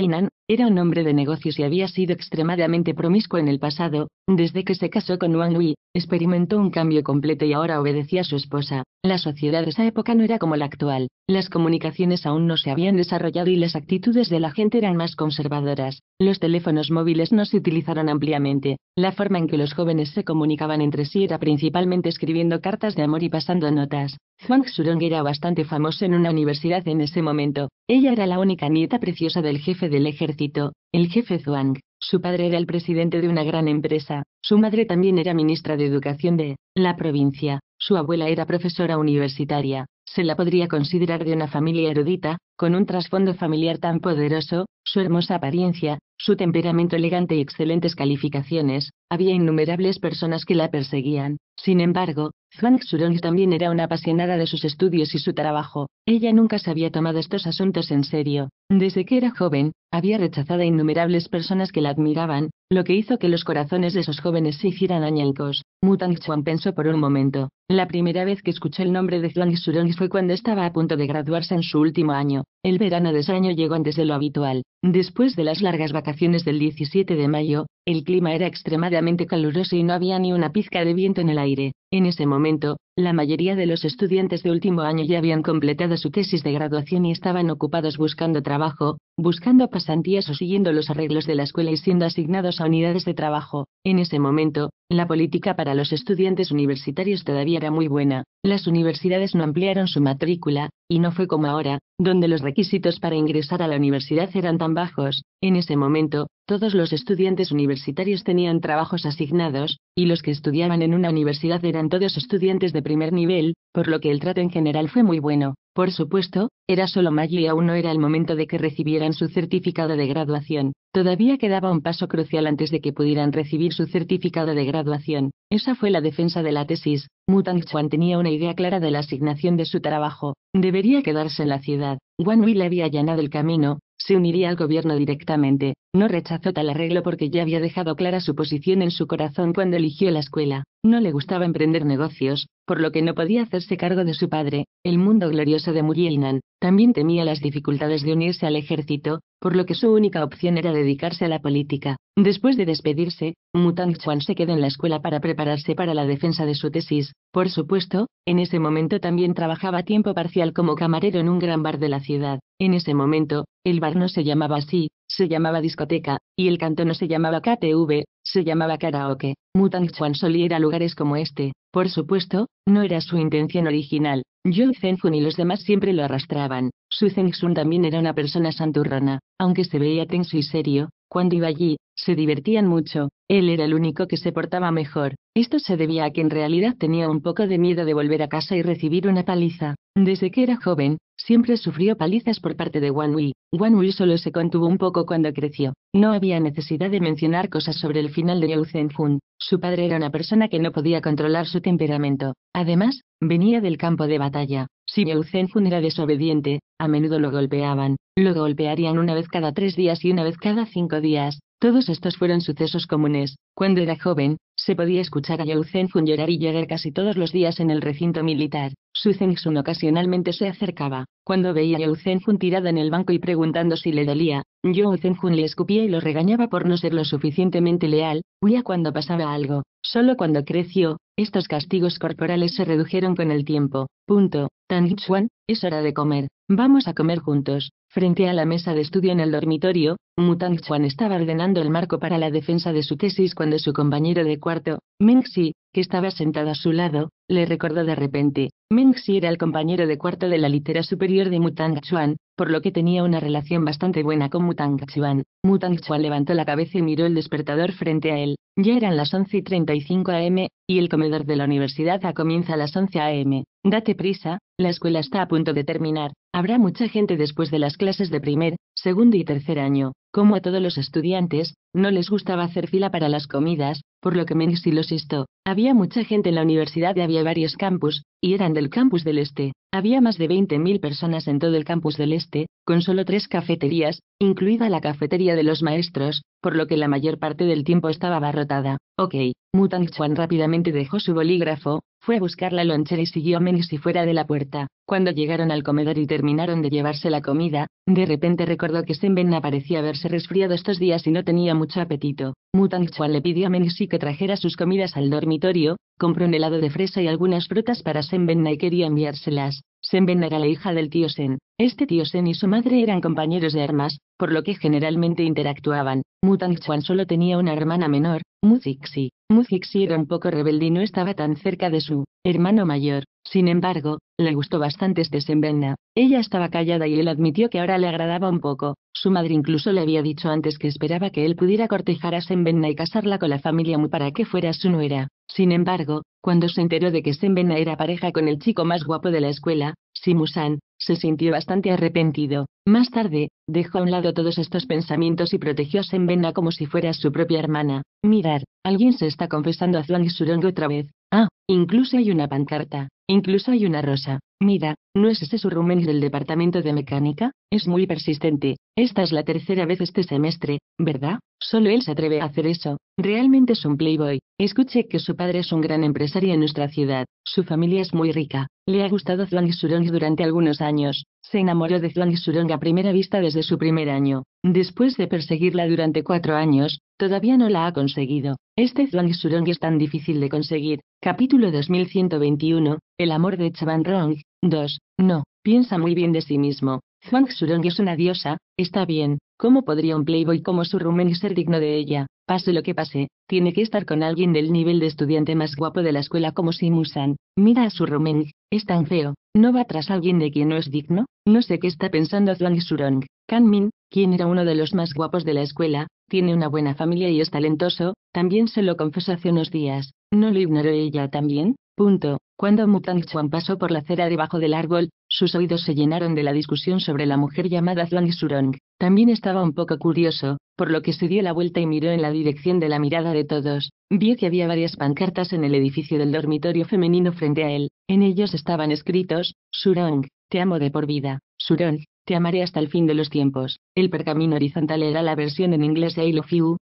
era un hombre de negocios y había sido extremadamente promiscuo en el pasado, desde que se casó con Wang Wei, experimentó un cambio completo y ahora obedecía a su esposa. La sociedad de esa época no era como la actual, las comunicaciones aún no se habían desarrollado y las actitudes de la gente eran más conservadoras, los teléfonos móviles no se utilizaron ampliamente, la forma en que los jóvenes se comunicaban entre sí era principalmente escribiendo cartas de amor y pasando notas. Zhuang Xurong era bastante famoso en una universidad en ese momento, ella era la única nieta preciosa del jefe del ejército, el jefe Zhuang. Su padre era el presidente de una gran empresa, su madre también era ministra de Educación de la provincia, su abuela era profesora universitaria, se la podría considerar de una familia erudita, con un trasfondo familiar tan poderoso, su hermosa apariencia, su temperamento elegante y excelentes calificaciones, había innumerables personas que la perseguían. Sin embargo, Zhuang Xurong también era una apasionada de sus estudios y su trabajo. Ella nunca se había tomado estos asuntos en serio. Desde que era joven, había rechazado a innumerables personas que la admiraban, lo que hizo que los corazones de esos jóvenes se hicieran añicos. Mutang Chuan pensó por un momento. La primera vez que escuchó el nombre de Zhuang Xurong fue cuando estaba a punto de graduarse en su último año el verano de ese año llegó antes de lo habitual. Después de las largas vacaciones del 17 de mayo, el clima era extremadamente caluroso y no había ni una pizca de viento en el aire. En ese momento, la mayoría de los estudiantes de último año ya habían completado su tesis de graduación y estaban ocupados buscando trabajo, buscando pasantías o siguiendo los arreglos de la escuela y siendo asignados a unidades de trabajo. En ese momento, la política para los estudiantes universitarios todavía era muy buena. Las universidades no ampliaron su matrícula, y no fue como ahora, donde los requisitos para ingresar a la universidad eran tan bajos. En ese momento, todos los estudiantes universitarios tenían trabajos asignados, y los que estudiaban en una universidad eran todos estudiantes de primer nivel, por lo que el trato en general fue muy bueno. Por supuesto, era solo mayo y aún no era el momento de que recibieran su certificado de graduación. Todavía quedaba un paso crucial antes de que pudieran recibir su certificado de graduación. Esa fue la defensa de la tesis. Mutang Chuan tenía una idea clara de la asignación de su trabajo. Debería quedarse en la ciudad. Wei le había allanado el camino, se uniría al gobierno directamente, no rechazó tal arreglo porque ya había dejado clara su posición en su corazón cuando eligió la escuela, no le gustaba emprender negocios, por lo que no podía hacerse cargo de su padre, el mundo glorioso de Murielnan, también temía las dificultades de unirse al ejército, por lo que su única opción era dedicarse a la política. Después de despedirse, Mutang Chuan se quedó en la escuela para prepararse para la defensa de su tesis. Por supuesto, en ese momento también trabajaba a tiempo parcial como camarero en un gran bar de la ciudad. En ese momento, el bar no se llamaba así, se llamaba discoteca, y el canto no se llamaba KTV, se llamaba karaoke. Mutang Chuan solía ir a lugares como este. Por supuesto, no era su intención original, Joe Zhenfun y los demás siempre lo arrastraban. Su Zengsun también era una persona santurrona, aunque se veía tenso y serio, cuando iba allí, se divertían mucho, él era el único que se portaba mejor. Esto se debía a que en realidad tenía un poco de miedo de volver a casa y recibir una paliza. Desde que era joven, siempre sufrió palizas por parte de Wan Wei. Wan Wei solo se contuvo un poco cuando creció. No había necesidad de mencionar cosas sobre el final de Yu Fun. Su padre era una persona que no podía controlar su temperamento. Además, venía del campo de batalla. Si Yeucenfun era desobediente, a menudo lo golpeaban, lo golpearían una vez cada tres días y una vez cada cinco días. Todos estos fueron sucesos comunes. Cuando era joven, se podía escuchar a Yeucenfun llorar y llorar casi todos los días en el recinto militar. Su Zen-sun ocasionalmente se acercaba. Cuando veía a Yeucenfun tirada en el banco y preguntando si le dolía, yo le escupía y lo regañaba por no ser lo suficientemente leal. Huía cuando pasaba algo. Solo cuando creció, estos castigos corporales se redujeron con el tiempo. Punto. Tang Chuan, es hora de comer. Vamos a comer juntos. Frente a la mesa de estudio en el dormitorio, Tang Chuan estaba ordenando el marco para la defensa de su tesis cuando su compañero de cuarto, Meng Xi, que estaba sentado a su lado, le recordó de repente. Meng Xi era el compañero de cuarto de la litera superior de Tang Chuan, por lo que tenía una relación bastante buena con Mutang Xuan. Tang Chuan levantó la cabeza y miró el despertador frente a él. Ya eran las 11 y 35 am, y el comedor de la universidad a comienza a las 11 am. Date prisa, la escuela está a punto de terminar. Habrá mucha gente después de las clases de primer segundo y tercer año, como a todos los estudiantes, no les gustaba hacer fila para las comidas, por lo que me instó. Había mucha gente en la universidad y había varios campus, y eran del campus del este. Había más de 20.000 personas en todo el campus del este, con solo tres cafeterías, incluida la cafetería de los maestros, por lo que la mayor parte del tiempo estaba abarrotada. Ok, Mutang Chuan rápidamente dejó su bolígrafo, fue a buscar la lonchera y siguió a y fuera de la puerta. Cuando llegaron al comedor y terminaron de llevarse la comida, de repente recordó que Senben parecía haberse resfriado estos días y no tenía mucho apetito. Mutang Chuan le pidió a Menisí que trajera sus comidas al dormitorio, compró un helado de fresa y algunas frutas para Senben y quería enviárselas. Senben era la hija del tío Sen. Este tío Sen y su madre eran compañeros de armas, por lo que generalmente interactuaban. Mutang Chuan solo tenía una hermana menor, Muzixi. Muzixi era un poco rebelde y no estaba tan cerca de su hermano mayor. Sin embargo, le gustó bastante este Senbenna. Ella estaba callada y él admitió que ahora le agradaba un poco. Su madre incluso le había dicho antes que esperaba que él pudiera cortejar a Senbenna y casarla con la familia Mu para que fuera su nuera. Sin embargo, cuando se enteró de que Senbenna era pareja con el chico más guapo de la escuela, Simusan, se sintió bastante arrepentido. Más tarde, dejó a un lado todos estos pensamientos y protegió a Senbena como si fuera su propia hermana. Mirar, alguien se está confesando a Zhuang Surong otra vez. Ah, incluso hay una pancarta, incluso hay una rosa. Mira, ¿no es ese su rumen del departamento de mecánica? Es muy persistente. Esta es la tercera vez este semestre, ¿verdad? Solo él se atreve a hacer eso. Realmente es un playboy. Escuche que su padre es un gran empresario en nuestra ciudad. Su familia es muy rica. Le ha gustado Zhuang Surong durante algunos años. Se enamoró de Zhuang Surong a primera vista desde su primer año. Después de perseguirla durante cuatro años, todavía no la ha conseguido. Este Zhuang Surong es tan difícil de conseguir. Capítulo 2121. El amor de Chaban Rong. 2. No, piensa muy bien de sí mismo. Zhuang Shurong es una diosa, está bien, ¿cómo podría un playboy como su rumen ser digno de ella? Pase lo que pase, tiene que estar con alguien del nivel de estudiante más guapo de la escuela como Simusan. Mira a su rumen, es tan feo, ¿no va tras alguien de quien no es digno? No sé qué está pensando Zhuang Shurong. Kan quien era uno de los más guapos de la escuela, tiene una buena familia y es talentoso, también se lo confesó hace unos días. ¿No lo ignoró ella también? Punto. Cuando Mutan Chuan pasó por la acera debajo del árbol, sus oídos se llenaron de la discusión sobre la mujer llamada Zhuang Surong. También estaba un poco curioso, por lo que se dio la vuelta y miró en la dirección de la mirada de todos. Vio que había varias pancartas en el edificio del dormitorio femenino frente a él. En ellos estaban escritos, Surong, te amo de por vida. Surong, te amaré hasta el fin de los tiempos. El pergamino horizontal era la versión en inglés de I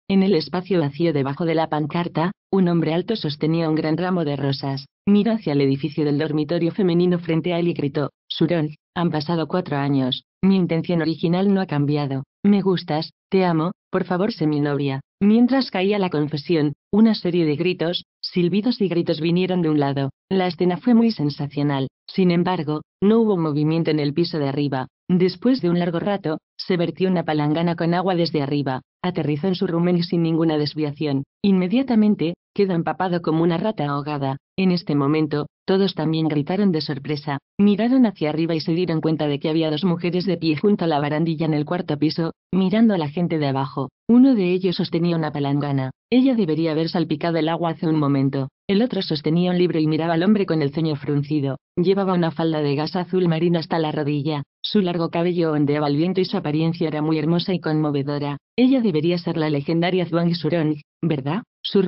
En el espacio vacío debajo de la pancarta, un hombre alto sostenía un gran ramo de rosas, miró hacia el edificio del dormitorio femenino frente a él y gritó, Surón, han pasado cuatro años, mi intención original no ha cambiado, me gustas, te amo, por favor sé mi novia. Mientras caía la confesión, una serie de gritos, silbidos y gritos vinieron de un lado. La escena fue muy sensacional. Sin embargo, no hubo movimiento en el piso de arriba. Después de un largo rato, se vertió una palangana con agua desde arriba, aterrizó en su rumen y sin ninguna desviación. Inmediatamente, quedó empapado como una rata ahogada. En este momento, todos también gritaron de sorpresa, miraron hacia arriba y se dieron cuenta de que había dos mujeres de pie junto a la barandilla en el cuarto piso, mirando a la gente de abajo. Uno de ellos sostenía una palangana. Ella debería haber salpicado el agua hace un momento. El otro sostenía un libro y miraba al hombre con el ceño fruncido. Llevaba una falda de gas azul marino hasta la rodilla. Su largo cabello ondeaba al viento y su apariencia era muy hermosa y conmovedora. Ella debería ser la legendaria Zhuang Surong, ¿verdad? Su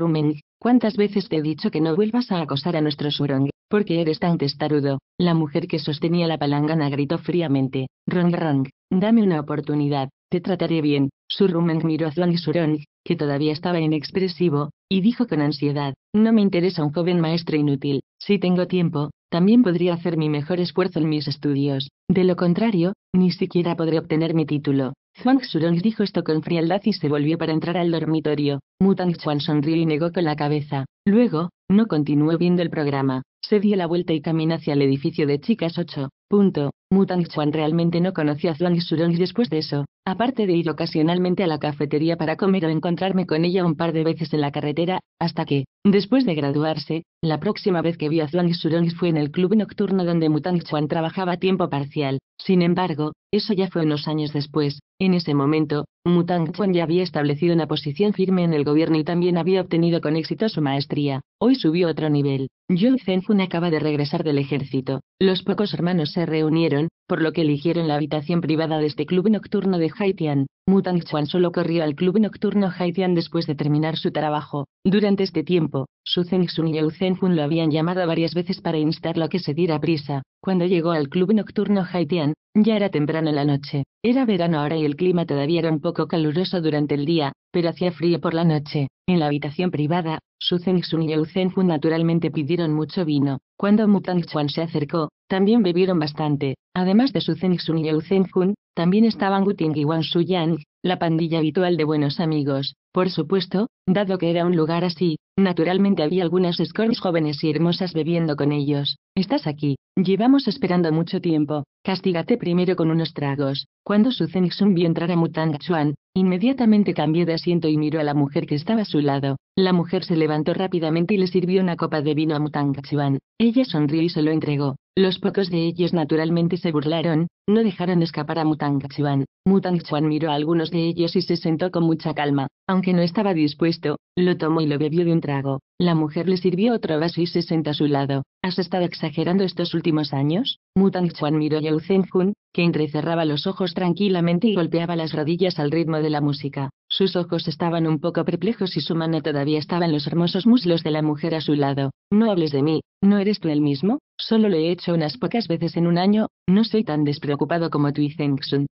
¿Cuántas veces te he dicho que no vuelvas a acosar a nuestro surong? Porque eres tan testarudo. La mujer que sostenía la palangana gritó fríamente. Rong rong, dame una oportunidad, te trataré bien. Surumeng miró a Zhuang Surong, que todavía estaba inexpresivo, y dijo con ansiedad, no me interesa un joven maestro inútil, si tengo tiempo, también podría hacer mi mejor esfuerzo en mis estudios, de lo contrario, ni siquiera podré obtener mi título. Zwang Xurong dijo esto con frialdad y se volvió para entrar al dormitorio. Mutang Chuan sonrió y negó con la cabeza. Luego, no continuó viendo el programa. Se dio la vuelta y caminó hacia el edificio de chicas 8. Punto. Mutang Chuan realmente no conoció a Zhuang Surong después de eso. Aparte de ir ocasionalmente a la cafetería para comer o encontrarme con ella un par de veces en la carretera, hasta que, después de graduarse, la próxima vez que vi a Zhuang Xurong fue en el club nocturno donde Mutang Chuan trabajaba a tiempo parcial. Sin embargo, eso ya fue unos años después. En ese momento, Mutang ya había establecido una posición firme en el gobierno y también había obtenido con éxito su maestría. Hoy subió otro nivel. Yul Fun acaba de regresar del ejército. Los pocos hermanos se reunieron, por lo que eligieron la habitación privada de este club nocturno de Haitian. Mutang Chuan solo corrió al club nocturno Haitian después de terminar su trabajo. Durante este tiempo, Su Sun y Zeng Hun lo habían llamado varias veces para instarlo a que se diera prisa. Cuando llegó al club nocturno Haitian, ya era temprano en la noche. Era verano ahora y el clima todavía era un poco caluroso durante el día, pero hacía frío por la noche. En la habitación privada, Su Zhenxun y Yu Zhenhun naturalmente pidieron mucho vino. Cuando Mutang Chuan se acercó, también bebieron bastante. Además de Su Sun y Yu Zhenhun, también estaban Guting y Wang Yang, la pandilla habitual de buenos amigos. Por supuesto, dado que era un lugar así, naturalmente había algunas escorts jóvenes y hermosas bebiendo con ellos. Estás aquí. Llevamos esperando mucho tiempo. Castígate primero con unos tragos. Cuando Su Zenixun vio entrar a Mutang Chuan, inmediatamente cambió de asiento y miró a la mujer que estaba a su lado. La mujer se levantó rápidamente y le sirvió una copa de vino a Mutang Chuan. Ella sonrió y se lo entregó. Los pocos de ellos naturalmente se burlaron, no dejaron escapar a Mutang Chuan. Mutang Chuan miró a algunos de ellos y se sentó con mucha calma, aunque no estaba dispuesto, lo tomó y lo bebió de un trago. La mujer le sirvió otro vaso y se sentó a su lado. ¿Has estado exagerando estos últimos años? Mutang Chuan miró a Yu Zhenjun, que entrecerraba los ojos tranquilamente y golpeaba las rodillas al ritmo de la música. Sus ojos estaban un poco perplejos y su mano todavía estaba en los hermosos muslos de la mujer a su lado. No hables de mí, ¿no eres tú el mismo? Solo lo he hecho unas pocas veces en un año, no soy tan despreocupado como tú y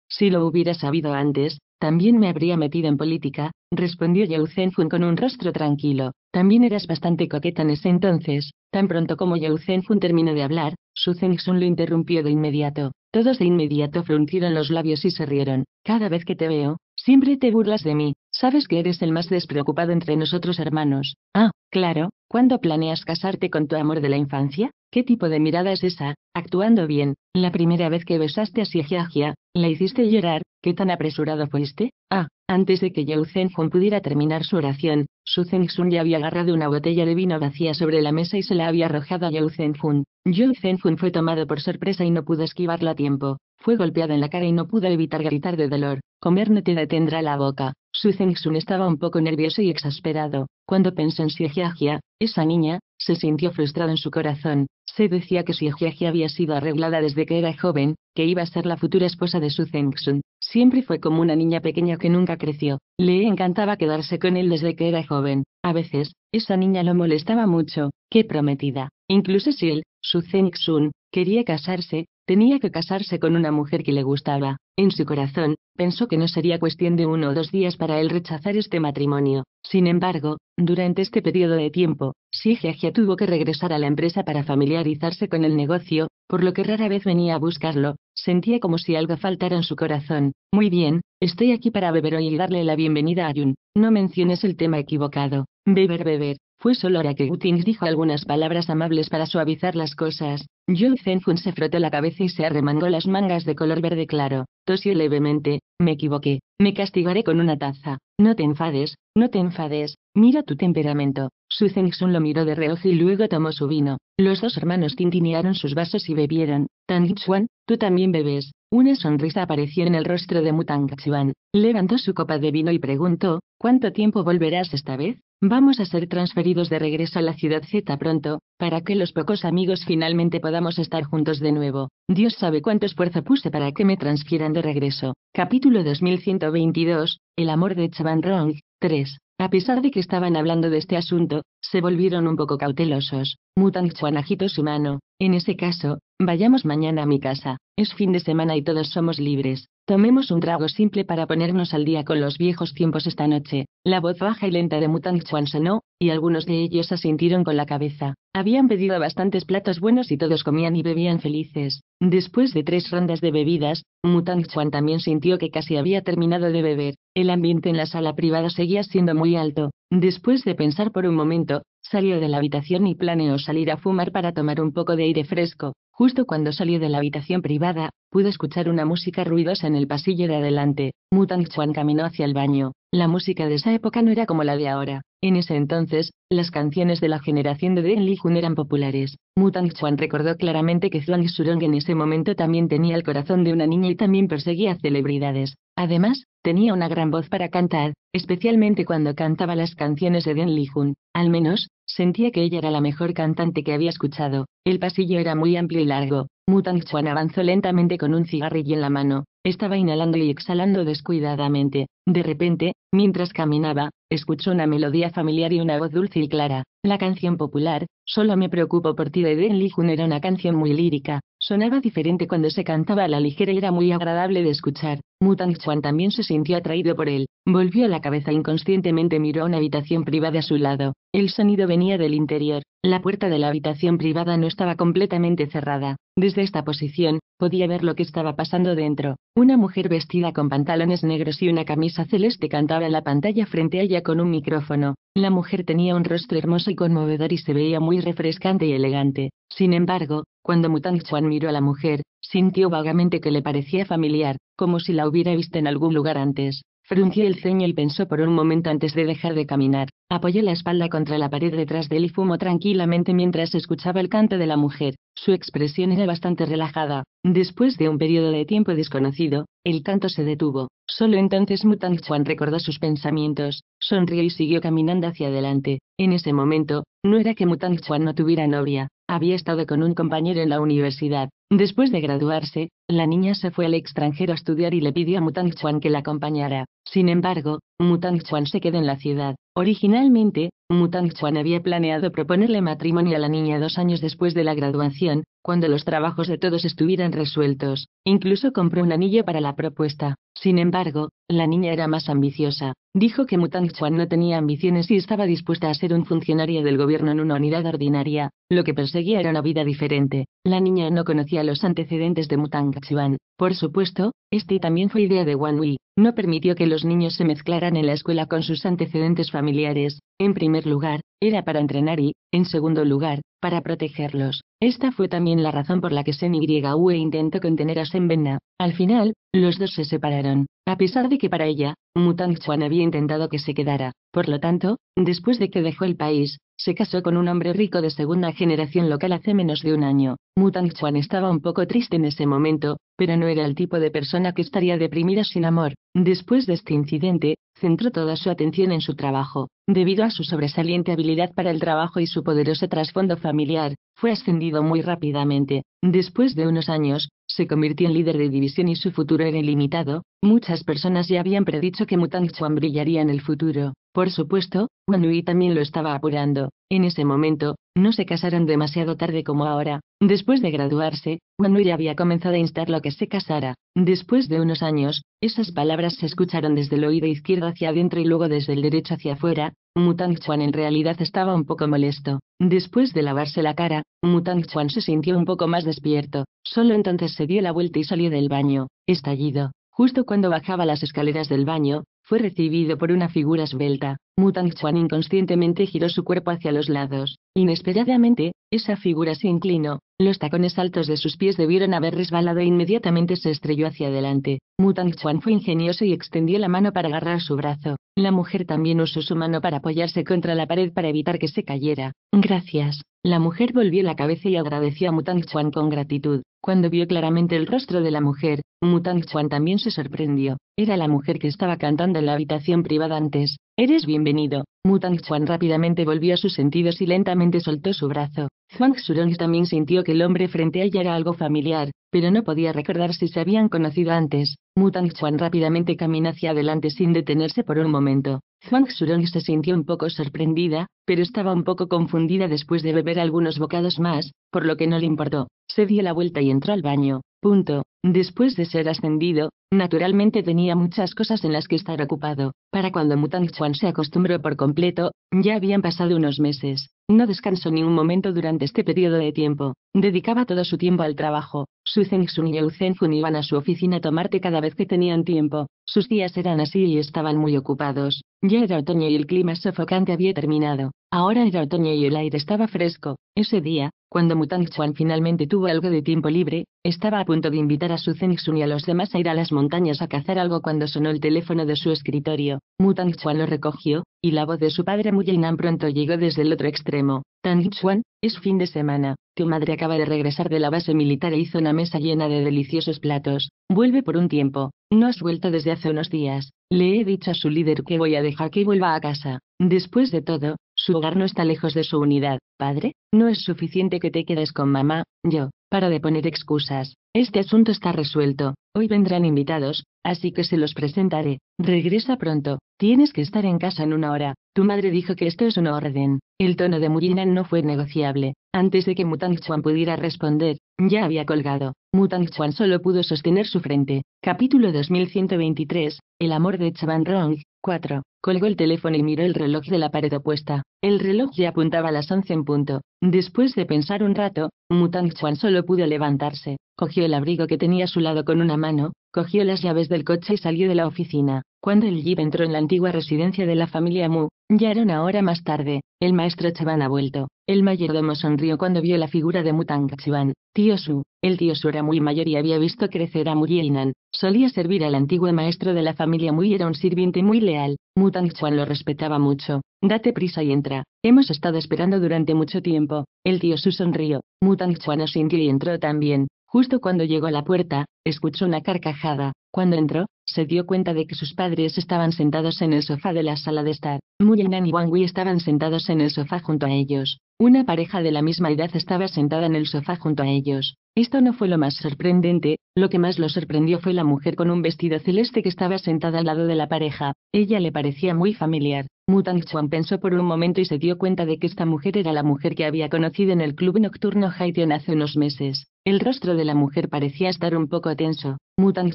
Si lo hubiera sabido antes, también me habría metido en política, respondió Yao Fun con un rostro tranquilo. También eras bastante coqueta en ese entonces. Tan pronto como Yao Fun terminó de hablar, Su Zengsun lo interrumpió de inmediato. Todos de inmediato fruncieron los labios y se rieron. Cada vez que te veo, Siempre te burlas de mí, sabes que eres el más despreocupado entre nosotros hermanos. Ah, claro, ¿cuándo planeas casarte con tu amor de la infancia? ¿Qué tipo de mirada es esa? Actuando bien, la primera vez que besaste a Siegiagia, la hiciste llorar, ¿qué tan apresurado fuiste? Ah, antes de que Yao Zhenfeng pudiera terminar su oración, Su Sun ya había agarrado una botella de vino vacía sobre la mesa y se la había arrojado a Yao Zhenfeng. Yao Zhenfeng fue tomado por sorpresa y no pudo esquivarla a tiempo. Fue golpeado en la cara y no pudo evitar gritar de dolor. Comer no te detendrá la boca. Su Sun estaba un poco nervioso y exasperado. Cuando pensó en Siegiagia, esa niña, se sintió frustrado en su corazón. Se decía que Siegiagia había sido arreglada desde que era joven, que iba a ser la futura esposa de Su Sun, Siempre fue como una niña pequeña que nunca creció. Le encantaba quedarse con él desde que era joven. A veces, esa niña lo molestaba mucho. ¡Qué prometida! Incluso si él, Su Sun, quería casarse, Tenía que casarse con una mujer que le gustaba. En su corazón, pensó que no sería cuestión de uno o dos días para él rechazar este matrimonio. Sin embargo, durante este periodo de tiempo, Sigeagia tuvo que regresar a la empresa para familiarizarse con el negocio, por lo que rara vez venía a buscarlo, sentía como si algo faltara en su corazón. Muy bien, estoy aquí para beber hoy y darle la bienvenida a Jun. No menciones el tema equivocado. Beber, beber. Fue solo hora que Gutings dijo algunas palabras amables para suavizar las cosas. Yo Zenfun se frotó la cabeza y se arremangó las mangas de color verde claro. Tosió levemente. Me equivoqué. Me castigaré con una taza. No te enfades, no te enfades. Mira tu temperamento. Su Sun lo miró de reojo y luego tomó su vino. Los dos hermanos tintinearon sus vasos y bebieron. Tang Chuan, tú también bebes. Una sonrisa apareció en el rostro de Mutang Chuan. Levantó su copa de vino y preguntó, ¿cuánto tiempo volverás esta vez? Vamos a ser transferidos de regreso a la ciudad Z pronto, para que los pocos amigos finalmente podamos estar juntos de nuevo. Dios sabe cuánto esfuerzo puse para que me transfieran de regreso. Capítulo 2122, El amor de Chavanrong. Rong, 3. A pesar de que estaban hablando de este asunto, se volvieron un poco cautelosos. Mutang Chuan agitó su mano. En ese caso, Vayamos mañana a mi casa, es fin de semana y todos somos libres. Tomemos un trago simple para ponernos al día con los viejos tiempos esta noche. La voz baja y lenta de Mutang Chuan sonó, y algunos de ellos asintieron con la cabeza. Habían pedido bastantes platos buenos y todos comían y bebían felices. Después de tres rondas de bebidas, Mutang Chuan también sintió que casi había terminado de beber. El ambiente en la sala privada seguía siendo muy alto. Después de pensar por un momento, salió de la habitación y planeó salir a fumar para tomar un poco de aire fresco. Justo cuando salió de la habitación privada, pudo escuchar una música ruidosa en el pasillo de adelante. Mutang Chuan caminó hacia el baño. La música de esa época no era como la de ahora. En ese entonces, las canciones de la generación de Deng Jun eran populares. Mutang Chuan recordó claramente que Zhuang Shurong en ese momento también tenía el corazón de una niña y también perseguía celebridades. Además, tenía una gran voz para cantar, especialmente cuando cantaba las canciones de Deng Lijun. Al menos, Sentía que ella era la mejor cantante que había escuchado. El pasillo era muy amplio y largo. Mutang Chuan avanzó lentamente con un cigarrillo en la mano. Estaba inhalando y exhalando descuidadamente. De repente, mientras caminaba, escuchó una melodía familiar y una voz dulce y clara. La canción popular, Solo me preocupo por ti de Den Li Jun era una canción muy lírica. Sonaba diferente cuando se cantaba a la ligera y era muy agradable de escuchar. Mutang Chuan también se sintió atraído por él. Volvió la cabeza inconscientemente miró una habitación privada a su lado. El sonido venía del interior. La puerta de la habitación privada no estaba completamente cerrada. Desde esta posición, podía ver lo que estaba pasando dentro. Una mujer vestida con pantalones negros y una camisa celeste cantaba en la pantalla frente a ella con un micrófono. La mujer tenía un rostro hermoso y conmovedor y se veía muy refrescante y elegante. Sin embargo, cuando Mutant Chuan miró a la mujer, sintió vagamente que le parecía familiar, como si la hubiera visto en algún lugar antes. Frunció el ceño y pensó por un momento antes de dejar de caminar. Apoyó la espalda contra la pared detrás de él y fumó tranquilamente mientras escuchaba el canto de la mujer. Su expresión era bastante relajada. Después de un periodo de tiempo desconocido, el canto se detuvo. Solo entonces Mutang Chuan recordó sus pensamientos, sonrió y siguió caminando hacia adelante. En ese momento, no era que Mutang Chuan no tuviera novia, había estado con un compañero en la universidad, Después de graduarse, la niña se fue al extranjero a estudiar y le pidió a Mutang Chuan que la acompañara. Sin embargo, Mutang Chuan se quedó en la ciudad. Originalmente, Mutang Chuan había planeado proponerle matrimonio a la niña dos años después de la graduación, cuando los trabajos de todos estuvieran resueltos. Incluso compró un anillo para la propuesta. Sin embargo, la niña era más ambiciosa. Dijo que Mutang Chuan no tenía ambiciones y estaba dispuesta a ser un funcionario del gobierno en una unidad ordinaria. Lo que perseguía era una vida diferente. La niña no conocía a los antecedentes de Mutang Chuan, Por supuesto, este también fue idea de Wan Wei. No permitió que los niños se mezclaran en la escuela con sus antecedentes familiares. En primer lugar, era para entrenar y, en segundo lugar, para protegerlos. Esta fue también la razón por la que Sen Yue intentó contener a venna Al final, los dos se separaron, a pesar de que para ella, Mutang Chuan había intentado que se quedara. Por lo tanto, después de que dejó el país, se casó con un hombre rico de segunda generación local hace menos de un año. Mutang Chuan estaba un poco triste en ese momento, pero no era el tipo de persona que estaría deprimida sin amor. Después de este incidente, centró toda su atención en su trabajo. Debido a su sobresaliente habilidad para el trabajo y su poderoso trasfondo familiar, fue ascendido muy rápidamente. Después de unos años, se convirtió en líder de división y su futuro era ilimitado. Muchas personas ya habían predicho que Mutang Chuan brillaría en el futuro. Por supuesto, Wanui también lo estaba apurando. En ese momento, no se casaron demasiado tarde como ahora. Después de graduarse, Wanui había comenzado a instar a que se casara. Después de unos años, esas palabras se escucharon desde el oído izquierdo hacia adentro y luego desde el derecho hacia afuera. Mutang Chuan en realidad estaba un poco molesto. Después de lavarse la cara, Mutang Chuan se sintió un poco más despierto. Solo entonces se dio la vuelta y salió del baño, estallido. Justo cuando bajaba las escaleras del baño, fue recibido por una figura esbelta. Mutang Chuan inconscientemente giró su cuerpo hacia los lados. Inesperadamente, esa figura se inclinó. Los tacones altos de sus pies debieron haber resbalado e inmediatamente se estrelló hacia adelante. Mutang Chuan fue ingenioso y extendió la mano para agarrar su brazo. La mujer también usó su mano para apoyarse contra la pared para evitar que se cayera. Gracias. La mujer volvió la cabeza y agradeció a Mutang Chuan con gratitud. Cuando vio claramente el rostro de la mujer, Mutang Chuan también se sorprendió. Era la mujer que estaba cantando en la habitación privada antes. Eres bienvenido. Mutang Chuan rápidamente volvió a sus sentidos y lentamente soltó su brazo. Zhuang Xurong también sintió que el hombre frente a ella era algo familiar, pero no podía recordar si se habían conocido antes. Mutang Chuan rápidamente caminó hacia adelante sin detenerse por un momento. Zhuang Shurong se sintió un poco sorprendida, pero estaba un poco confundida después de beber algunos bocados más, por lo que no le importó. Se dio la vuelta y entró al baño, Punto. Después de ser ascendido, naturalmente tenía muchas cosas en las que estar ocupado. Para cuando Mutang Chuan se acostumbró por completo, ya habían pasado unos meses. No descansó ni un momento durante este periodo de tiempo. Dedicaba todo su tiempo al trabajo. Su Zengsun y Zenfun iban a su oficina a tomarte cada vez que tenían tiempo. Sus días eran así y estaban muy ocupados. Ya era otoño y el clima sofocante había terminado. Ahora era otoño y el aire estaba fresco. Ese día, cuando Mutang Chuan finalmente tuvo algo de tiempo libre, estaba a punto de invitar a su Zenixun y a los demás a ir a las montañas a cazar algo cuando sonó el teléfono de su escritorio. Mutang Chuan lo recogió, y la voz de su padre Yinan pronto llegó desde el otro extremo. Tan Chuan, es fin de semana. Tu madre acaba de regresar de la base militar e hizo una mesa llena de deliciosos platos. Vuelve por un tiempo. No has vuelto desde hace unos días. Le he dicho a su líder que voy a dejar que vuelva a casa. Después de todo, su hogar no está lejos de su unidad, padre, no es suficiente que te quedes con mamá, yo, para de poner excusas. Este asunto está resuelto, hoy vendrán invitados, así que se los presentaré. Regresa pronto, tienes que estar en casa en una hora. Tu madre dijo que esto es una orden. El tono de Murinan no fue negociable. Antes de que Mutang Chuan pudiera responder, ya había colgado. Mutang Chuan solo pudo sostener su frente. Capítulo 2123. El amor de Chaban Rong. 4. Colgó el teléfono y miró el reloj de la pared opuesta. El reloj ya apuntaba a las 11 en punto. Después de pensar un rato, Mutang Chuan solo pudo levantarse. Cogió el abrigo que tenía a su lado con una mano, cogió las llaves del coche y salió de la oficina. Cuando el jeep entró en la antigua residencia de la familia Mu, ya era una hora más tarde, el maestro Chaban ha vuelto. El mayordomo sonrió cuando vio la figura de Mutang Chaban, tío Su. El tío Su era muy mayor y había visto crecer a Mu Yinan. Solía servir al antiguo maestro de la familia Mu y era un sirviente muy leal. Mutang Chuan lo respetaba mucho. Date prisa y entra. Hemos estado esperando durante mucho tiempo. El tío Su sonrió. Mutang Chuan asintió y entró también. Justo cuando llegó a la puerta, escuchó una carcajada. Cuando entró, se dio cuenta de que sus padres estaban sentados en el sofá de la sala de estar. Muyenan y Wang estaban sentados en el sofá junto a ellos. Una pareja de la misma edad estaba sentada en el sofá junto a ellos. Esto no fue lo más sorprendente, lo que más lo sorprendió fue la mujer con un vestido celeste que estaba sentada al lado de la pareja. Ella le parecía muy familiar. Mutang Chuan pensó por un momento y se dio cuenta de que esta mujer era la mujer que había conocido en el club nocturno Haitian hace unos meses. El rostro de la mujer parecía estar un poco tenso.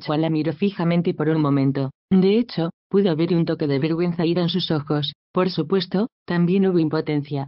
Chuan la miró fijamente por un momento. De hecho, pudo ver un toque de vergüenza ir en sus ojos. Por supuesto, también hubo impotencia.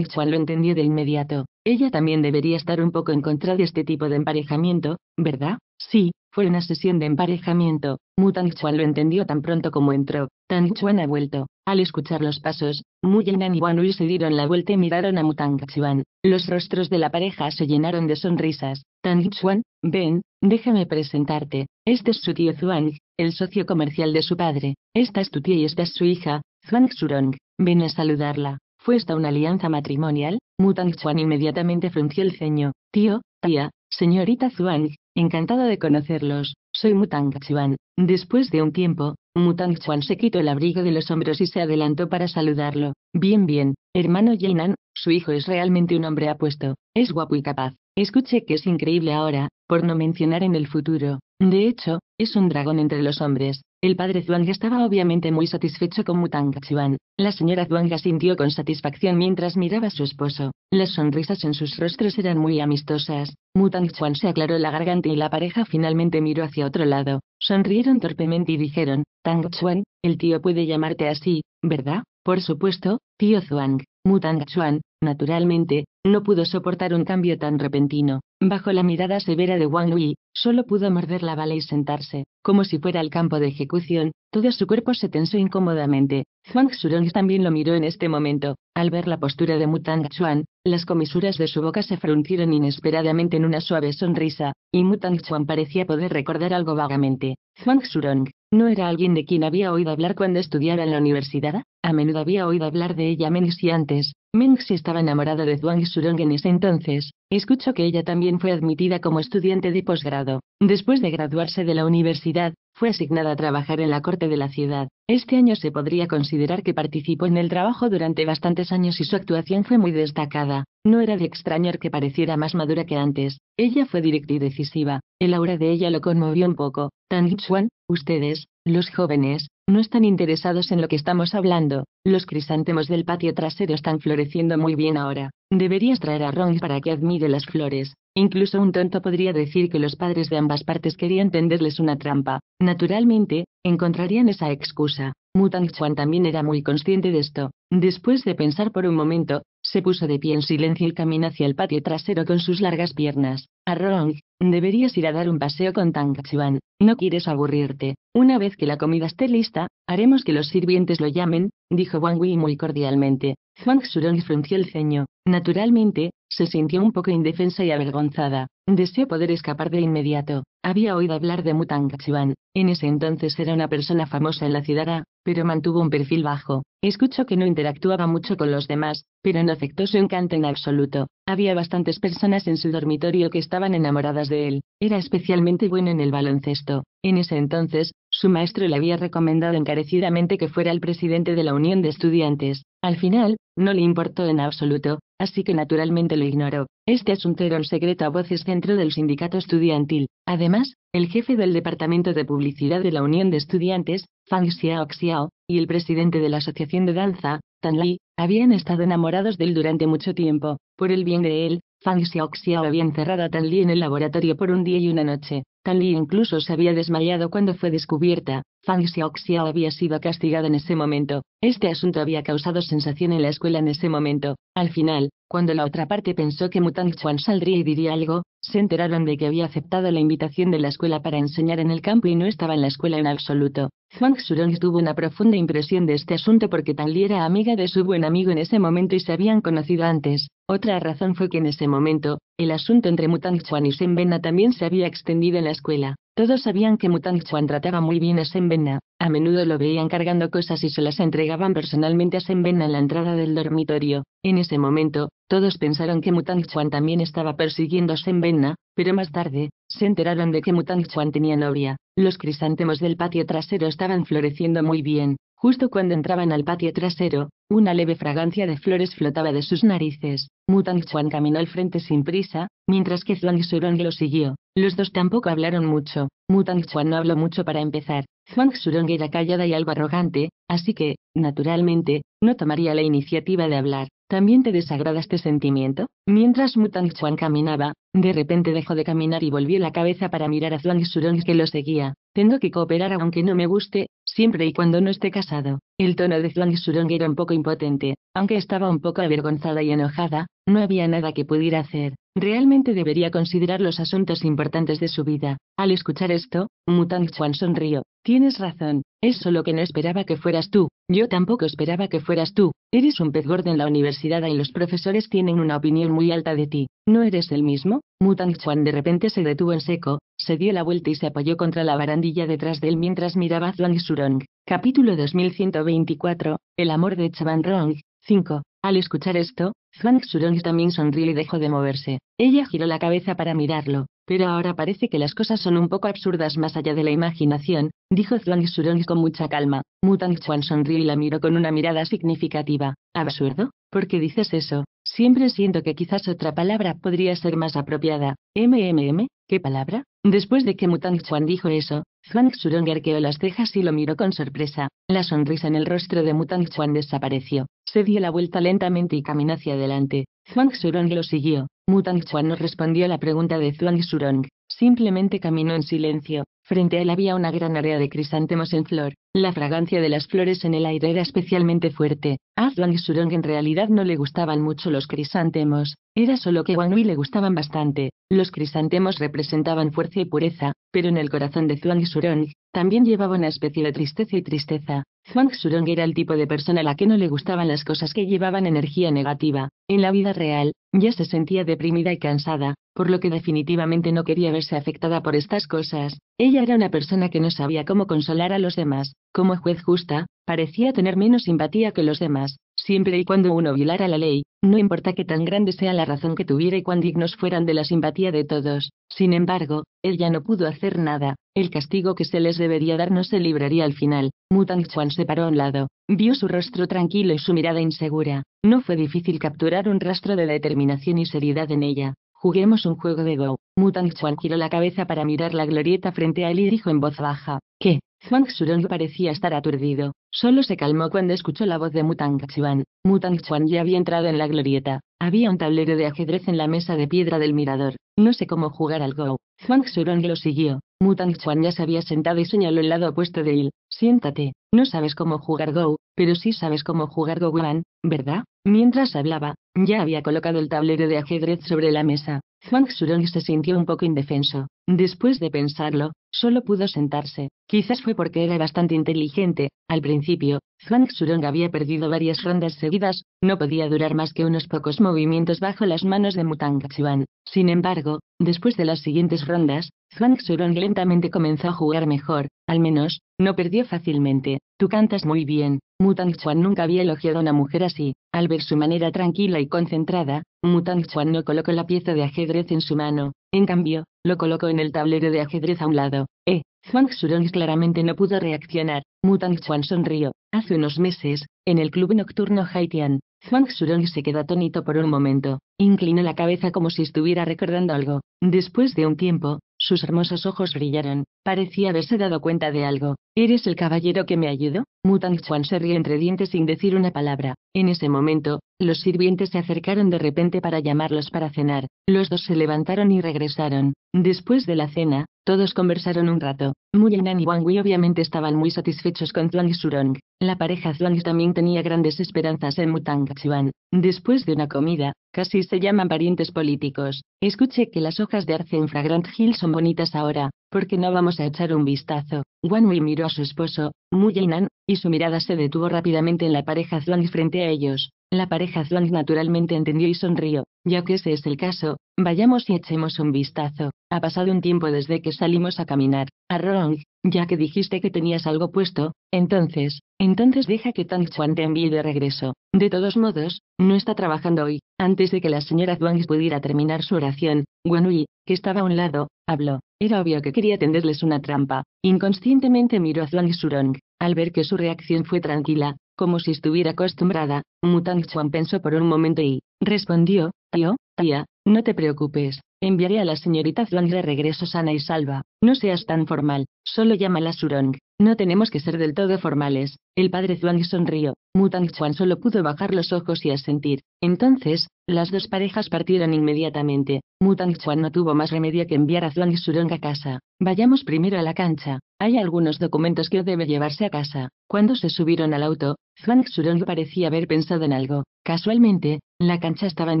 Chuan lo entendió de inmediato. Ella también debería estar un poco en contra de este tipo de emparejamiento, ¿verdad? Sí, fue una sesión de emparejamiento, Mutang Chuan lo entendió tan pronto como entró. Tang Chuan ha vuelto. Al escuchar los pasos, Mu Muyenan y Wanui se dieron la vuelta y miraron a Mutang Chuan. Los rostros de la pareja se llenaron de sonrisas. Tang Chuan, ven, déjame presentarte. Este es su tío Zhuang, el socio comercial de su padre. Esta es tu tía y esta es su hija, Zhuang Xurong. Ven a saludarla. ¿Fue esta una alianza matrimonial? Mutang Chuan inmediatamente frunció el ceño. Tío, tía, señorita Zhuang, encantado de conocerlos. Soy Mutang Chuan. Después de un tiempo, Mutang Chuan se quitó el abrigo de los hombros y se adelantó para saludarlo. Bien, bien, hermano Yenan, su hijo es realmente un hombre apuesto, es guapo y capaz. Escuche que es increíble ahora, por no mencionar en el futuro. De hecho, es un dragón entre los hombres. El padre Zhuang estaba obviamente muy satisfecho con Mutang Chuan. La señora Zhuang asintió con satisfacción mientras miraba a su esposo. Las sonrisas en sus rostros eran muy amistosas. Mutang Chuan se aclaró la garganta y la pareja finalmente miró hacia otro lado. Sonrieron torpemente y dijeron, Tang Chuan, el tío puede llamarte así, ¿verdad? Por supuesto, tío Zhuang. Mutang Chuan, naturalmente, no pudo soportar un cambio tan repentino. Bajo la mirada severa de Wang Lui, solo pudo morder la bala y sentarse, como si fuera el campo de ejecución. Todo su cuerpo se tensó incómodamente. Zhuang Xurong también lo miró en este momento. Al ver la postura de Mutang Chuan, las comisuras de su boca se fruncieron inesperadamente en una suave sonrisa, y Mutang Chuan parecía poder recordar algo vagamente. Zhuang Xurong, ¿no era alguien de quien había oído hablar cuando estudiaba en la universidad? A menudo había oído hablar de ella Meng y antes, Xi estaba enamorada de Zhuang Surong en ese entonces, escuchó que ella también fue admitida como estudiante de posgrado. Después de graduarse de la universidad, fue asignada a trabajar en la corte de la ciudad. Este año se podría considerar que participó en el trabajo durante bastantes años y su actuación fue muy destacada. No era de extrañar que pareciera más madura que antes. Ella fue directa y decisiva. El aura de ella lo conmovió un poco. Tan Xuan, ustedes, los jóvenes, no están interesados en lo que estamos hablando. Los crisantemos del patio trasero están floreciendo muy bien ahora. Deberías traer a Ron para que admire las flores. Incluso un tonto podría decir que los padres de ambas partes querían tenderles una trampa. Naturalmente, encontrarían esa excusa. Mutang Chuan también era muy consciente de esto. Después de pensar por un momento, se puso de pie en silencio y caminó hacia el patio trasero con sus largas piernas. Arrong, deberías ir a dar un paseo con Tang Chuan. No quieres aburrirte. Una vez que la comida esté lista, haremos que los sirvientes lo llamen, dijo Wang Wei muy cordialmente. Zhuang Xurong frunció el ceño. Naturalmente, se sintió un poco indefensa y avergonzada. Deseó poder escapar de inmediato. Había oído hablar de Tang Chuan. En ese entonces era una persona famosa en la ciudad A, pero mantuvo un perfil bajo. Escuchó que no interactuaba mucho con los demás, pero no afectó su encanto en absoluto. Había bastantes personas en su dormitorio que estaban enamoradas de él. Era especialmente bueno en el baloncesto. En ese entonces, su maestro le había recomendado encarecidamente que fuera el presidente de la Unión de Estudiantes. Al final, no le importó en absoluto, así que naturalmente lo ignoró. Este asunto era un secreto a voces dentro del sindicato estudiantil. Además, el jefe del Departamento de Publicidad de la Unión de Estudiantes, Fang Xiao Xiao, y el presidente de la Asociación de Danza, Tan Li, habían estado enamorados de él durante mucho tiempo. Por el bien de él, Fang Xiao Xiao había encerrado a Tan Li en el laboratorio por un día y una noche. Tan Li incluso se había desmayado cuando fue descubierta. Fang Xiao Xiao había sido castigada en ese momento. Este asunto había causado sensación en la escuela en ese momento. Al final, cuando la otra parte pensó que Mutang Chuan saldría y diría algo, se enteraron de que había aceptado la invitación de la escuela para enseñar en el campo y no estaba en la escuela en absoluto. Zhuang Xurong tuvo una profunda impresión de este asunto porque Tang Li era amiga de su buen amigo en ese momento y se habían conocido antes. Otra razón fue que en ese momento, el asunto entre Mutang Chuan y Shen Bena también se había extendido en la escuela. Todos sabían que Mutang Chuan trataba muy bien a Senbena, a menudo lo veían cargando cosas y se las entregaban personalmente a Senbena en la entrada del dormitorio. En ese momento, todos pensaron que Mutang Chuan también estaba persiguiendo a Senbena, pero más tarde, se enteraron de que Mutang Chuan tenía novia. Los crisantemos del patio trasero estaban floreciendo muy bien, Justo cuando entraban al patio trasero, una leve fragancia de flores flotaba de sus narices. Mutang Chuan caminó al frente sin prisa, mientras que Zhuang Shurong lo siguió. Los dos tampoco hablaron mucho. Mutang Chuan no habló mucho para empezar. Zhuang Surong era callada y algo arrogante, así que, naturalmente, no tomaría la iniciativa de hablar. ¿También te desagrada este sentimiento? Mientras Mutang Chuan caminaba, de repente dejó de caminar y volvió la cabeza para mirar a Zhuang Surong que lo seguía. Tengo que cooperar aunque no me guste, siempre y cuando no esté casado. El tono de Zhuang Surong era un poco impotente, aunque estaba un poco avergonzada y enojada, no había nada que pudiera hacer. Realmente debería considerar los asuntos importantes de su vida. Al escuchar esto, Mutang Chuan sonrió. Tienes razón, es solo que no esperaba que fueras tú. Yo tampoco esperaba que fueras tú. Eres un pez gordo en la universidad y los profesores tienen una opinión muy alta de ti. ¿No eres el mismo? Mutang Chuan de repente se detuvo en seco, se dio la vuelta y se apoyó contra la barandilla detrás de él mientras miraba a Zhuang Surong. Capítulo 2124, El amor de Chaban Rong, 5. Al escuchar esto, Zhuang Xurong también sonrió y dejó de moverse. Ella giró la cabeza para mirarlo, pero ahora parece que las cosas son un poco absurdas más allá de la imaginación, dijo Zhuang Xurong con mucha calma. Mutang Chuan sonrió y la miró con una mirada significativa. ¿Absurdo? ¿Por qué dices eso? Siempre siento que quizás otra palabra podría ser más apropiada. ¿MMM? ¿Qué palabra? Después de que Mutang Chuan dijo eso, Zhuang Xurong arqueó las cejas y lo miró con sorpresa. La sonrisa en el rostro de Mutang Chuan desapareció. Se dio la vuelta lentamente y caminó hacia adelante. Zhuang Surong lo siguió. Mutang Chuan no respondió a la pregunta de Zhuang Surong. Simplemente caminó en silencio. Frente a él había una gran área de crisantemos en flor. La fragancia de las flores en el aire era especialmente fuerte. A Zhuang en realidad no le gustaban mucho los crisantemos, era solo que a Wang le gustaban bastante. Los crisantemos representaban fuerza y pureza, pero en el corazón de Zhuang y Surong también llevaba una especie de tristeza y tristeza. Huang Shurong era el tipo de persona a la que no le gustaban las cosas que llevaban energía negativa. En la vida real, ya se sentía deprimida y cansada, por lo que definitivamente no quería verse afectada por estas cosas. Ella era una persona que no sabía cómo consolar a los demás. Como juez justa, parecía tener menos simpatía que los demás siempre y cuando uno violara la ley, no importa que tan grande sea la razón que tuviera y cuán dignos fueran de la simpatía de todos. Sin embargo, ella no pudo hacer nada, el castigo que se les debería dar no se libraría al final. Mutang Chuan se paró a un lado, vio su rostro tranquilo y su mirada insegura. No fue difícil capturar un rastro de determinación y seriedad en ella. Juguemos un juego de Go. Mutang Chuan giró la cabeza para mirar la glorieta frente a él y dijo en voz baja, ¿qué? Zhuang Shurong parecía estar aturdido, solo se calmó cuando escuchó la voz de Mutang Chuan. Mutang Chuan ya había entrado en la glorieta. Había un tablero de ajedrez en la mesa de piedra del mirador. No sé cómo jugar al Go. Zhuang Shurong lo siguió. Mutang Chuan ya se había sentado y señaló el lado opuesto de él. Siéntate, no sabes cómo jugar Go, pero sí sabes cómo jugar Go Wan, ¿verdad? Mientras hablaba, ya había colocado el tablero de ajedrez sobre la mesa. Zhuang Xurong se sintió un poco indefenso. Después de pensarlo, solo pudo sentarse. Quizás fue porque era bastante inteligente. Al principio, Zhuang Xurong había perdido varias rondas seguidas, no podía durar más que unos pocos movimientos bajo las manos de Mutang Xuan. Sin embargo, después de las siguientes rondas, Zhuang Xurong lentamente comenzó a jugar mejor, al menos, no perdió fácilmente. Tú cantas muy bien. Mutang Xuan nunca había elogiado a una mujer así. Al ver su manera tranquila y concentrada, Mutang Chuan no colocó la pieza de ajedrez en su mano, en cambio, lo colocó en el tablero de ajedrez a un lado. Eh, Zhuang Shurong claramente no pudo reaccionar. Mutang Chuan sonrió. Hace unos meses, en el club nocturno Haitian, Zhuang Shurong se quedó atónito por un momento. Inclinó la cabeza como si estuviera recordando algo. Después de un tiempo, sus hermosos ojos brillaron. Parecía haberse dado cuenta de algo. ¿Eres el caballero que me ayudó? Mutang Chuan se rió entre dientes sin decir una palabra. En ese momento, los sirvientes se acercaron de repente para llamarlos para cenar. Los dos se levantaron y regresaron. Después de la cena, todos conversaron un rato. Yanan y Wang Wei obviamente estaban muy satisfechos con Zhuang Surong. La pareja Zhuang también tenía grandes esperanzas en Mutang Chuan. Después de una comida, casi se llaman parientes políticos. Escuche que las hojas de arce en Fragrant Hill son bonitas ahora qué no vamos a echar un vistazo. Wei miró a su esposo, Mu Yinan, y su mirada se detuvo rápidamente en la pareja Zhuang frente a ellos. La pareja Zhuang naturalmente entendió y sonrió, ya que ese es el caso, vayamos y echemos un vistazo. Ha pasado un tiempo desde que salimos a caminar. A Rong, ya que dijiste que tenías algo puesto, entonces, entonces deja que Tang Chuan te envíe de regreso. De todos modos, no está trabajando hoy. Antes de que la señora Zhuang pudiera terminar su oración, Wei, que estaba a un lado, habló. Era obvio que quería tenderles una trampa. Inconscientemente miró a Zhuang Surong. Al ver que su reacción fue tranquila, como si estuviera acostumbrada, Mutang Chuan pensó por un momento y respondió, Tío, tía, no te preocupes, Enviaré a la señorita Zhuang de regreso sana y salva. No seas tan formal, solo llámala Surong. No tenemos que ser del todo formales. El padre Zhuang sonrió. Mutang Chuan solo pudo bajar los ojos y asentir. Entonces, las dos parejas partieron inmediatamente. Mutang Chuan no tuvo más remedio que enviar a Zhuang Surong a casa. Vayamos primero a la cancha. Hay algunos documentos que debe llevarse a casa. Cuando se subieron al auto, Zhuang Surong parecía haber pensado en algo. Casualmente, la cancha estaba en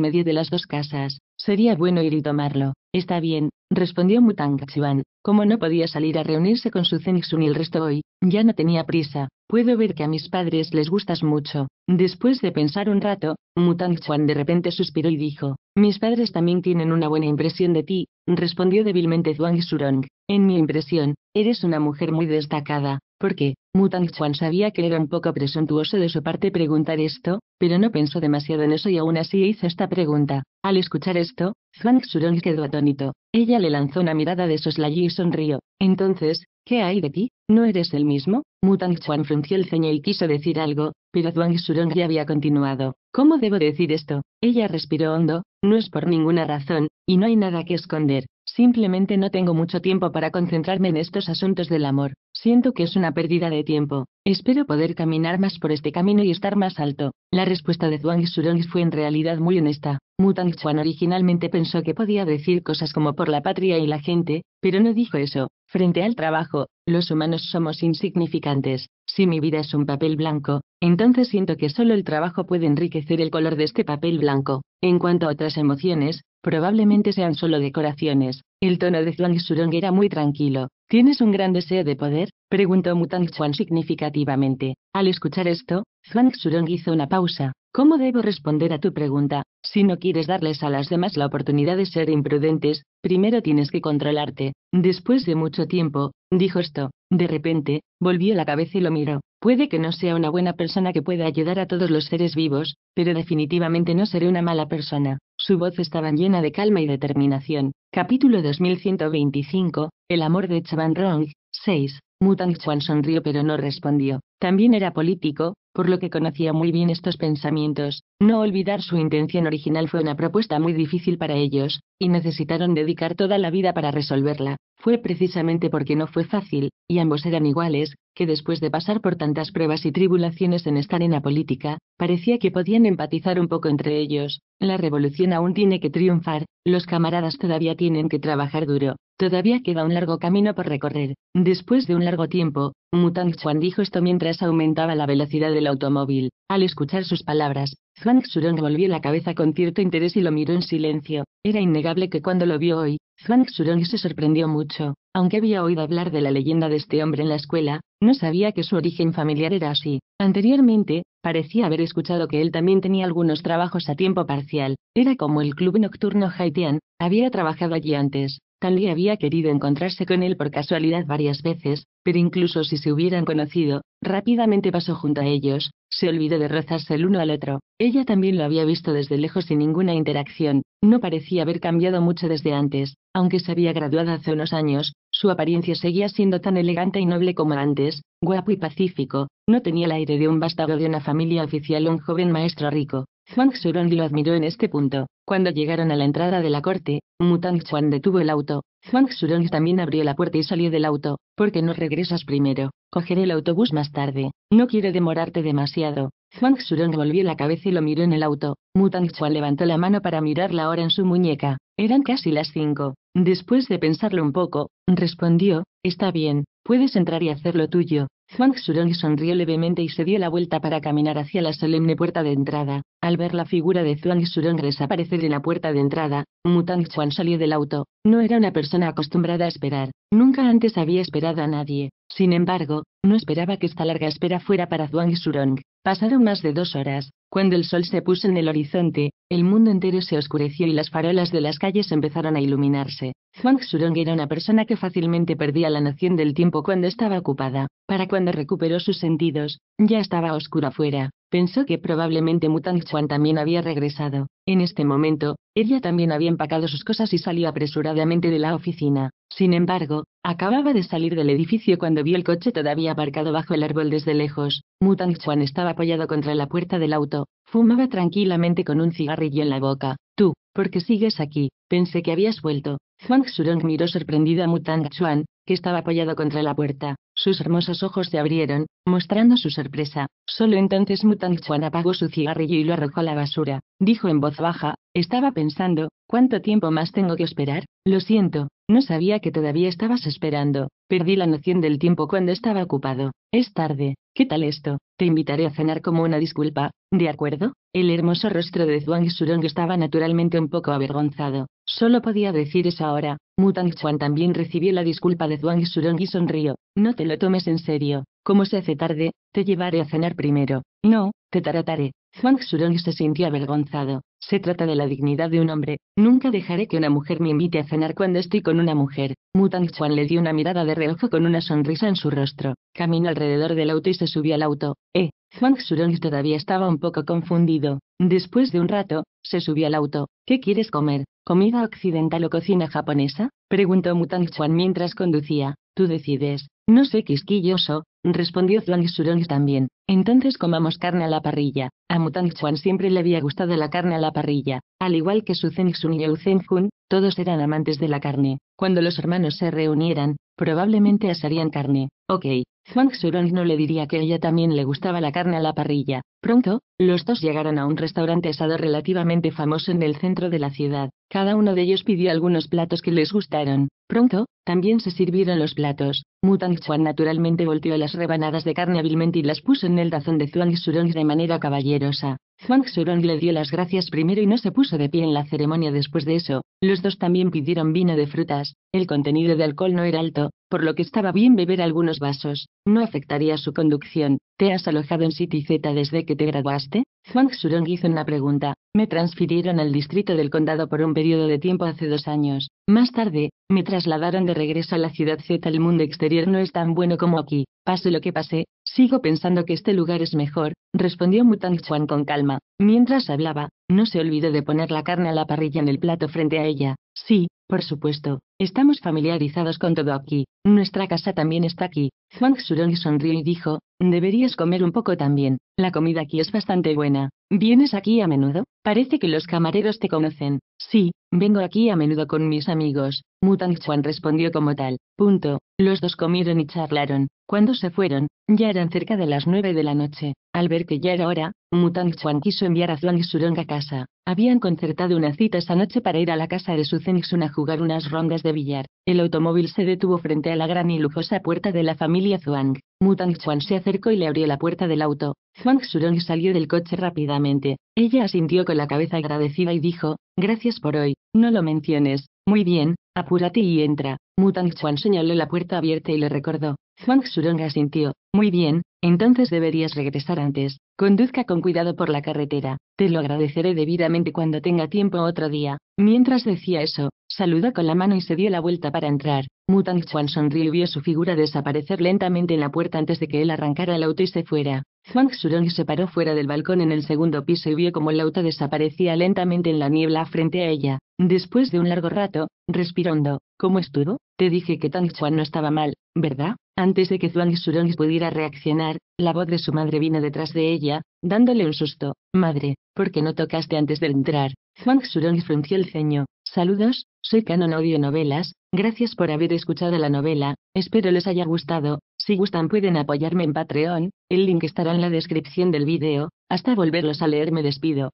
medio de las dos casas. Sería bueno ir y tomarlo. Está bien, respondió Mutang Xuan. Como no podía salir a reunirse con su Zenixun y el resto hoy, ya no tenía prisa. Puedo ver que a mis padres les gustas mucho. Después de pensar un rato, Mutang Chuan de repente suspiró y dijo, mis padres también tienen una buena impresión de ti, respondió débilmente Zhuang Shurong. En mi impresión, eres una mujer muy destacada. ¿Por qué? Mutang Chuan sabía que era un poco presuntuoso de su parte preguntar esto, pero no pensó demasiado en eso y aún así hizo esta pregunta. Al escuchar esto, Zhuang Shurong quedó atónito. Ella le lanzó una mirada de soslay y sonrió. Entonces, ¿qué hay de ti? ¿No eres el mismo? Mutang Chuan frunció el ceño y quiso decir algo, pero Zhuang Shurong ya había continuado. ¿Cómo debo decir esto? Ella respiró hondo, no es por ninguna razón, y no hay nada que esconder. Simplemente no tengo mucho tiempo para concentrarme en estos asuntos del amor. Siento que es una pérdida de tiempo. Espero poder caminar más por este camino y estar más alto. La respuesta de Zhuang Xurong fue en realidad muy honesta. Mutang Chuan originalmente pensó que podía decir cosas como por la patria y la gente, pero no dijo eso. Frente al trabajo, los humanos somos insignificantes. Si mi vida es un papel blanco, entonces siento que solo el trabajo puede enriquecer el color de este papel blanco. En cuanto a otras emociones, Probablemente sean solo decoraciones. El tono de Zhuang Shurong era muy tranquilo. ¿Tienes un gran deseo de poder? preguntó Mutang Chuan significativamente. Al escuchar esto, Zhuang Shurong hizo una pausa. ¿Cómo debo responder a tu pregunta? Si no quieres darles a las demás la oportunidad de ser imprudentes, primero tienes que controlarte. Después de mucho tiempo, dijo esto. De repente, volvió la cabeza y lo miró. Puede que no sea una buena persona que pueda ayudar a todos los seres vivos, pero definitivamente no seré una mala persona. Su voz estaba llena de calma y determinación. Capítulo 2125. El amor de Chaban Rong. 6. Mutang Chuan sonrió pero no respondió. También era político, por lo que conocía muy bien estos pensamientos. No olvidar su intención original fue una propuesta muy difícil para ellos, y necesitaron dedicar toda la vida para resolverla. Fue precisamente porque no fue fácil, y ambos eran iguales, que después de pasar por tantas pruebas y tribulaciones en en la política, parecía que podían empatizar un poco entre ellos. La revolución aún tiene que triunfar, los camaradas todavía tienen que trabajar duro, todavía queda un largo camino por recorrer. Después de un largo tiempo, Mutang Chuan dijo esto mientras aumentaba la velocidad del automóvil. Al escuchar sus palabras, Zhuang Xurong volvió la cabeza con cierto interés y lo miró en silencio. Era innegable que cuando lo vio hoy, Zhuang Xurong se sorprendió mucho. Aunque había oído hablar de la leyenda de este hombre en la escuela, no sabía que su origen familiar era así. Anteriormente, parecía haber escuchado que él también tenía algunos trabajos a tiempo parcial. Era como el club nocturno haitian, había trabajado allí antes había querido encontrarse con él por casualidad varias veces, pero incluso si se hubieran conocido, rápidamente pasó junto a ellos, se olvidó de rozarse el uno al otro. Ella también lo había visto desde lejos sin ninguna interacción, no parecía haber cambiado mucho desde antes, aunque se había graduado hace unos años, su apariencia seguía siendo tan elegante y noble como antes, guapo y pacífico, no tenía el aire de un vástago de una familia oficial o un joven maestro rico. Zhuang Shurong lo admiró en este punto. Cuando llegaron a la entrada de la corte, Mutang Chuan detuvo el auto. Zhuang Shurong también abrió la puerta y salió del auto. Porque no regresas primero? Cogeré el autobús más tarde. No quiero demorarte demasiado. Zhuang Shurong volvió la cabeza y lo miró en el auto. Mutang Chuan levantó la mano para mirar la hora en su muñeca. Eran casi las cinco. Después de pensarlo un poco, respondió, está bien, puedes entrar y hacer lo tuyo. Zhuang Xurong sonrió levemente y se dio la vuelta para caminar hacia la solemne puerta de entrada. Al ver la figura de Zhuang Xurong desaparecer en la puerta de entrada, Mutang Chuan salió del auto. No era una persona acostumbrada a esperar. Nunca antes había esperado a nadie. Sin embargo, no esperaba que esta larga espera fuera para Zhuang Xurong. Pasaron más de dos horas, cuando el sol se puso en el horizonte, el mundo entero se oscureció y las farolas de las calles empezaron a iluminarse. Zhuang Surong era una persona que fácilmente perdía la noción del tiempo cuando estaba ocupada. Para cuando recuperó sus sentidos, ya estaba oscuro afuera. Pensó que probablemente Mutang Chuan también había regresado. En este momento, ella también había empacado sus cosas y salió apresuradamente de la oficina. Sin embargo, acababa de salir del edificio cuando vio el coche todavía aparcado bajo el árbol desde lejos. Mutang Chuan estaba apoyado contra la puerta del auto, fumaba tranquilamente con un cigarrillo en la boca. Tú, porque sigues aquí, pensé que habías vuelto. Zhuang Xurong miró sorprendida a Mutang Chuan, que estaba apoyado contra la puerta. Sus hermosos ojos se abrieron, mostrando su sorpresa. Solo entonces Mutang Chuan apagó su cigarrillo y lo arrojó a la basura. Dijo en voz baja, estaba pensando, ¿Cuánto tiempo más tengo que esperar? Lo siento, no sabía que todavía estabas esperando. Perdí la noción del tiempo cuando estaba ocupado. Es tarde. ¿Qué tal esto? Te invitaré a cenar como una disculpa. ¿De acuerdo? El hermoso rostro de Zhuang Shurong estaba naturalmente un poco avergonzado. Solo podía decir eso ahora. Mutang Chuan también recibió la disculpa de Zhuang Shurong y sonrió. No te lo tomes en serio. Como se hace tarde, te llevaré a cenar primero. No, te tarataré. Zhuang se sintió avergonzado. Se trata de la dignidad de un hombre. Nunca dejaré que una mujer me invite a cenar cuando estoy con una mujer. Mutang Chuan le dio una mirada de reojo con una sonrisa en su rostro. Caminó alrededor del auto y se subió al auto. Eh. Zhuang Surong todavía estaba un poco confundido. Después de un rato, se subió al auto. ¿Qué quieres comer? ¿Comida occidental o cocina japonesa? Preguntó Mutang Chuan mientras conducía. Tú decides. No sé quisquilloso, respondió Zhuang Shurong también. Entonces comamos carne a la parrilla. A Mutang Chuan siempre le había gustado la carne a la parrilla, al igual que su Xun y Zeng Jun, todos eran amantes de la carne. Cuando los hermanos se reunieran, probablemente asarían carne. Ok, Zhuang Shurong no le diría que ella también le gustaba la carne a la parrilla. Pronto, los dos llegaron a un restaurante asado relativamente famoso en el centro de la ciudad. Cada uno de ellos pidió algunos platos que les gustaron. Pronto, también se sirvieron los platos. Mutang Chuan naturalmente volteó las rebanadas de carne hábilmente y las puso en el tazón de Zhuang Xurong de manera caballerosa. Zhuang Xurong le dio las gracias primero y no se puso de pie en la ceremonia después de eso. Los dos también pidieron vino de frutas. El contenido de alcohol no era alto, por lo que estaba bien beber algunos vasos. No afectaría su conducción. ¿Te has alojado en City Z desde que te graduaste? Zhuang Shurong hizo una pregunta. Me transfirieron al distrito del condado por un periodo de tiempo hace dos años. Más tarde, me trasladaron de regresa regreso a la ciudad Z el mundo exterior no es tan bueno como aquí, pase lo que pase, sigo pensando que este lugar es mejor, respondió Mutang Chuan con calma. Mientras hablaba, no se olvidó de poner la carne a la parrilla en el plato frente a ella. Sí, por supuesto, estamos familiarizados con todo aquí, nuestra casa también está aquí. Zhuang Xurong sonrió y dijo, deberías comer un poco también, la comida aquí es bastante buena. ¿Vienes aquí a menudo? Parece que los camareros te conocen. Sí, vengo aquí a menudo con mis amigos. Mutang Chuan respondió como tal. Punto. Los dos comieron y charlaron. Cuando se fueron, ya eran cerca de las nueve de la noche. Al ver que ya era hora, Mutang Chuan quiso enviar a Zhuang Surong a casa. Habían concertado una cita esa noche para ir a la casa de su Suzenixun a jugar unas rondas de billar. El automóvil se detuvo frente a la gran y lujosa puerta de la familia Zhuang. Mutang Chuan se acercó y le abrió la puerta del auto. Zhuang Shurong salió del coche rápidamente. Ella asintió con la cabeza agradecida y dijo, gracias por hoy, no lo menciones, muy bien, apúrate y entra. Mutang Chuan señaló la puerta abierta y le recordó. Zhuang Xurong asintió. Muy bien, entonces deberías regresar antes. Conduzca con cuidado por la carretera. Te lo agradeceré debidamente cuando tenga tiempo otro día. Mientras decía eso, saludó con la mano y se dio la vuelta para entrar. Mutang Chuan sonrió y vio su figura desaparecer lentamente en la puerta antes de que él arrancara el auto y se fuera. Zhuang Xurong se paró fuera del balcón en el segundo piso y vio cómo el auto desaparecía lentamente en la niebla frente a ella. Después de un largo rato, respirando, ¿cómo estuvo? Te dije que Tang Chuan no estaba mal, ¿verdad? Antes de que Zhuang Xurong pudiera reaccionar, la voz de su madre vino detrás de ella, dándole un susto. Madre, ¿por qué no tocaste antes de entrar? Zhuang Xurong frunció el ceño. Saludos, soy Canon Odio Novelas, gracias por haber escuchado la novela, espero les haya gustado, si gustan pueden apoyarme en Patreon, el link estará en la descripción del vídeo, hasta volverlos a leer me despido.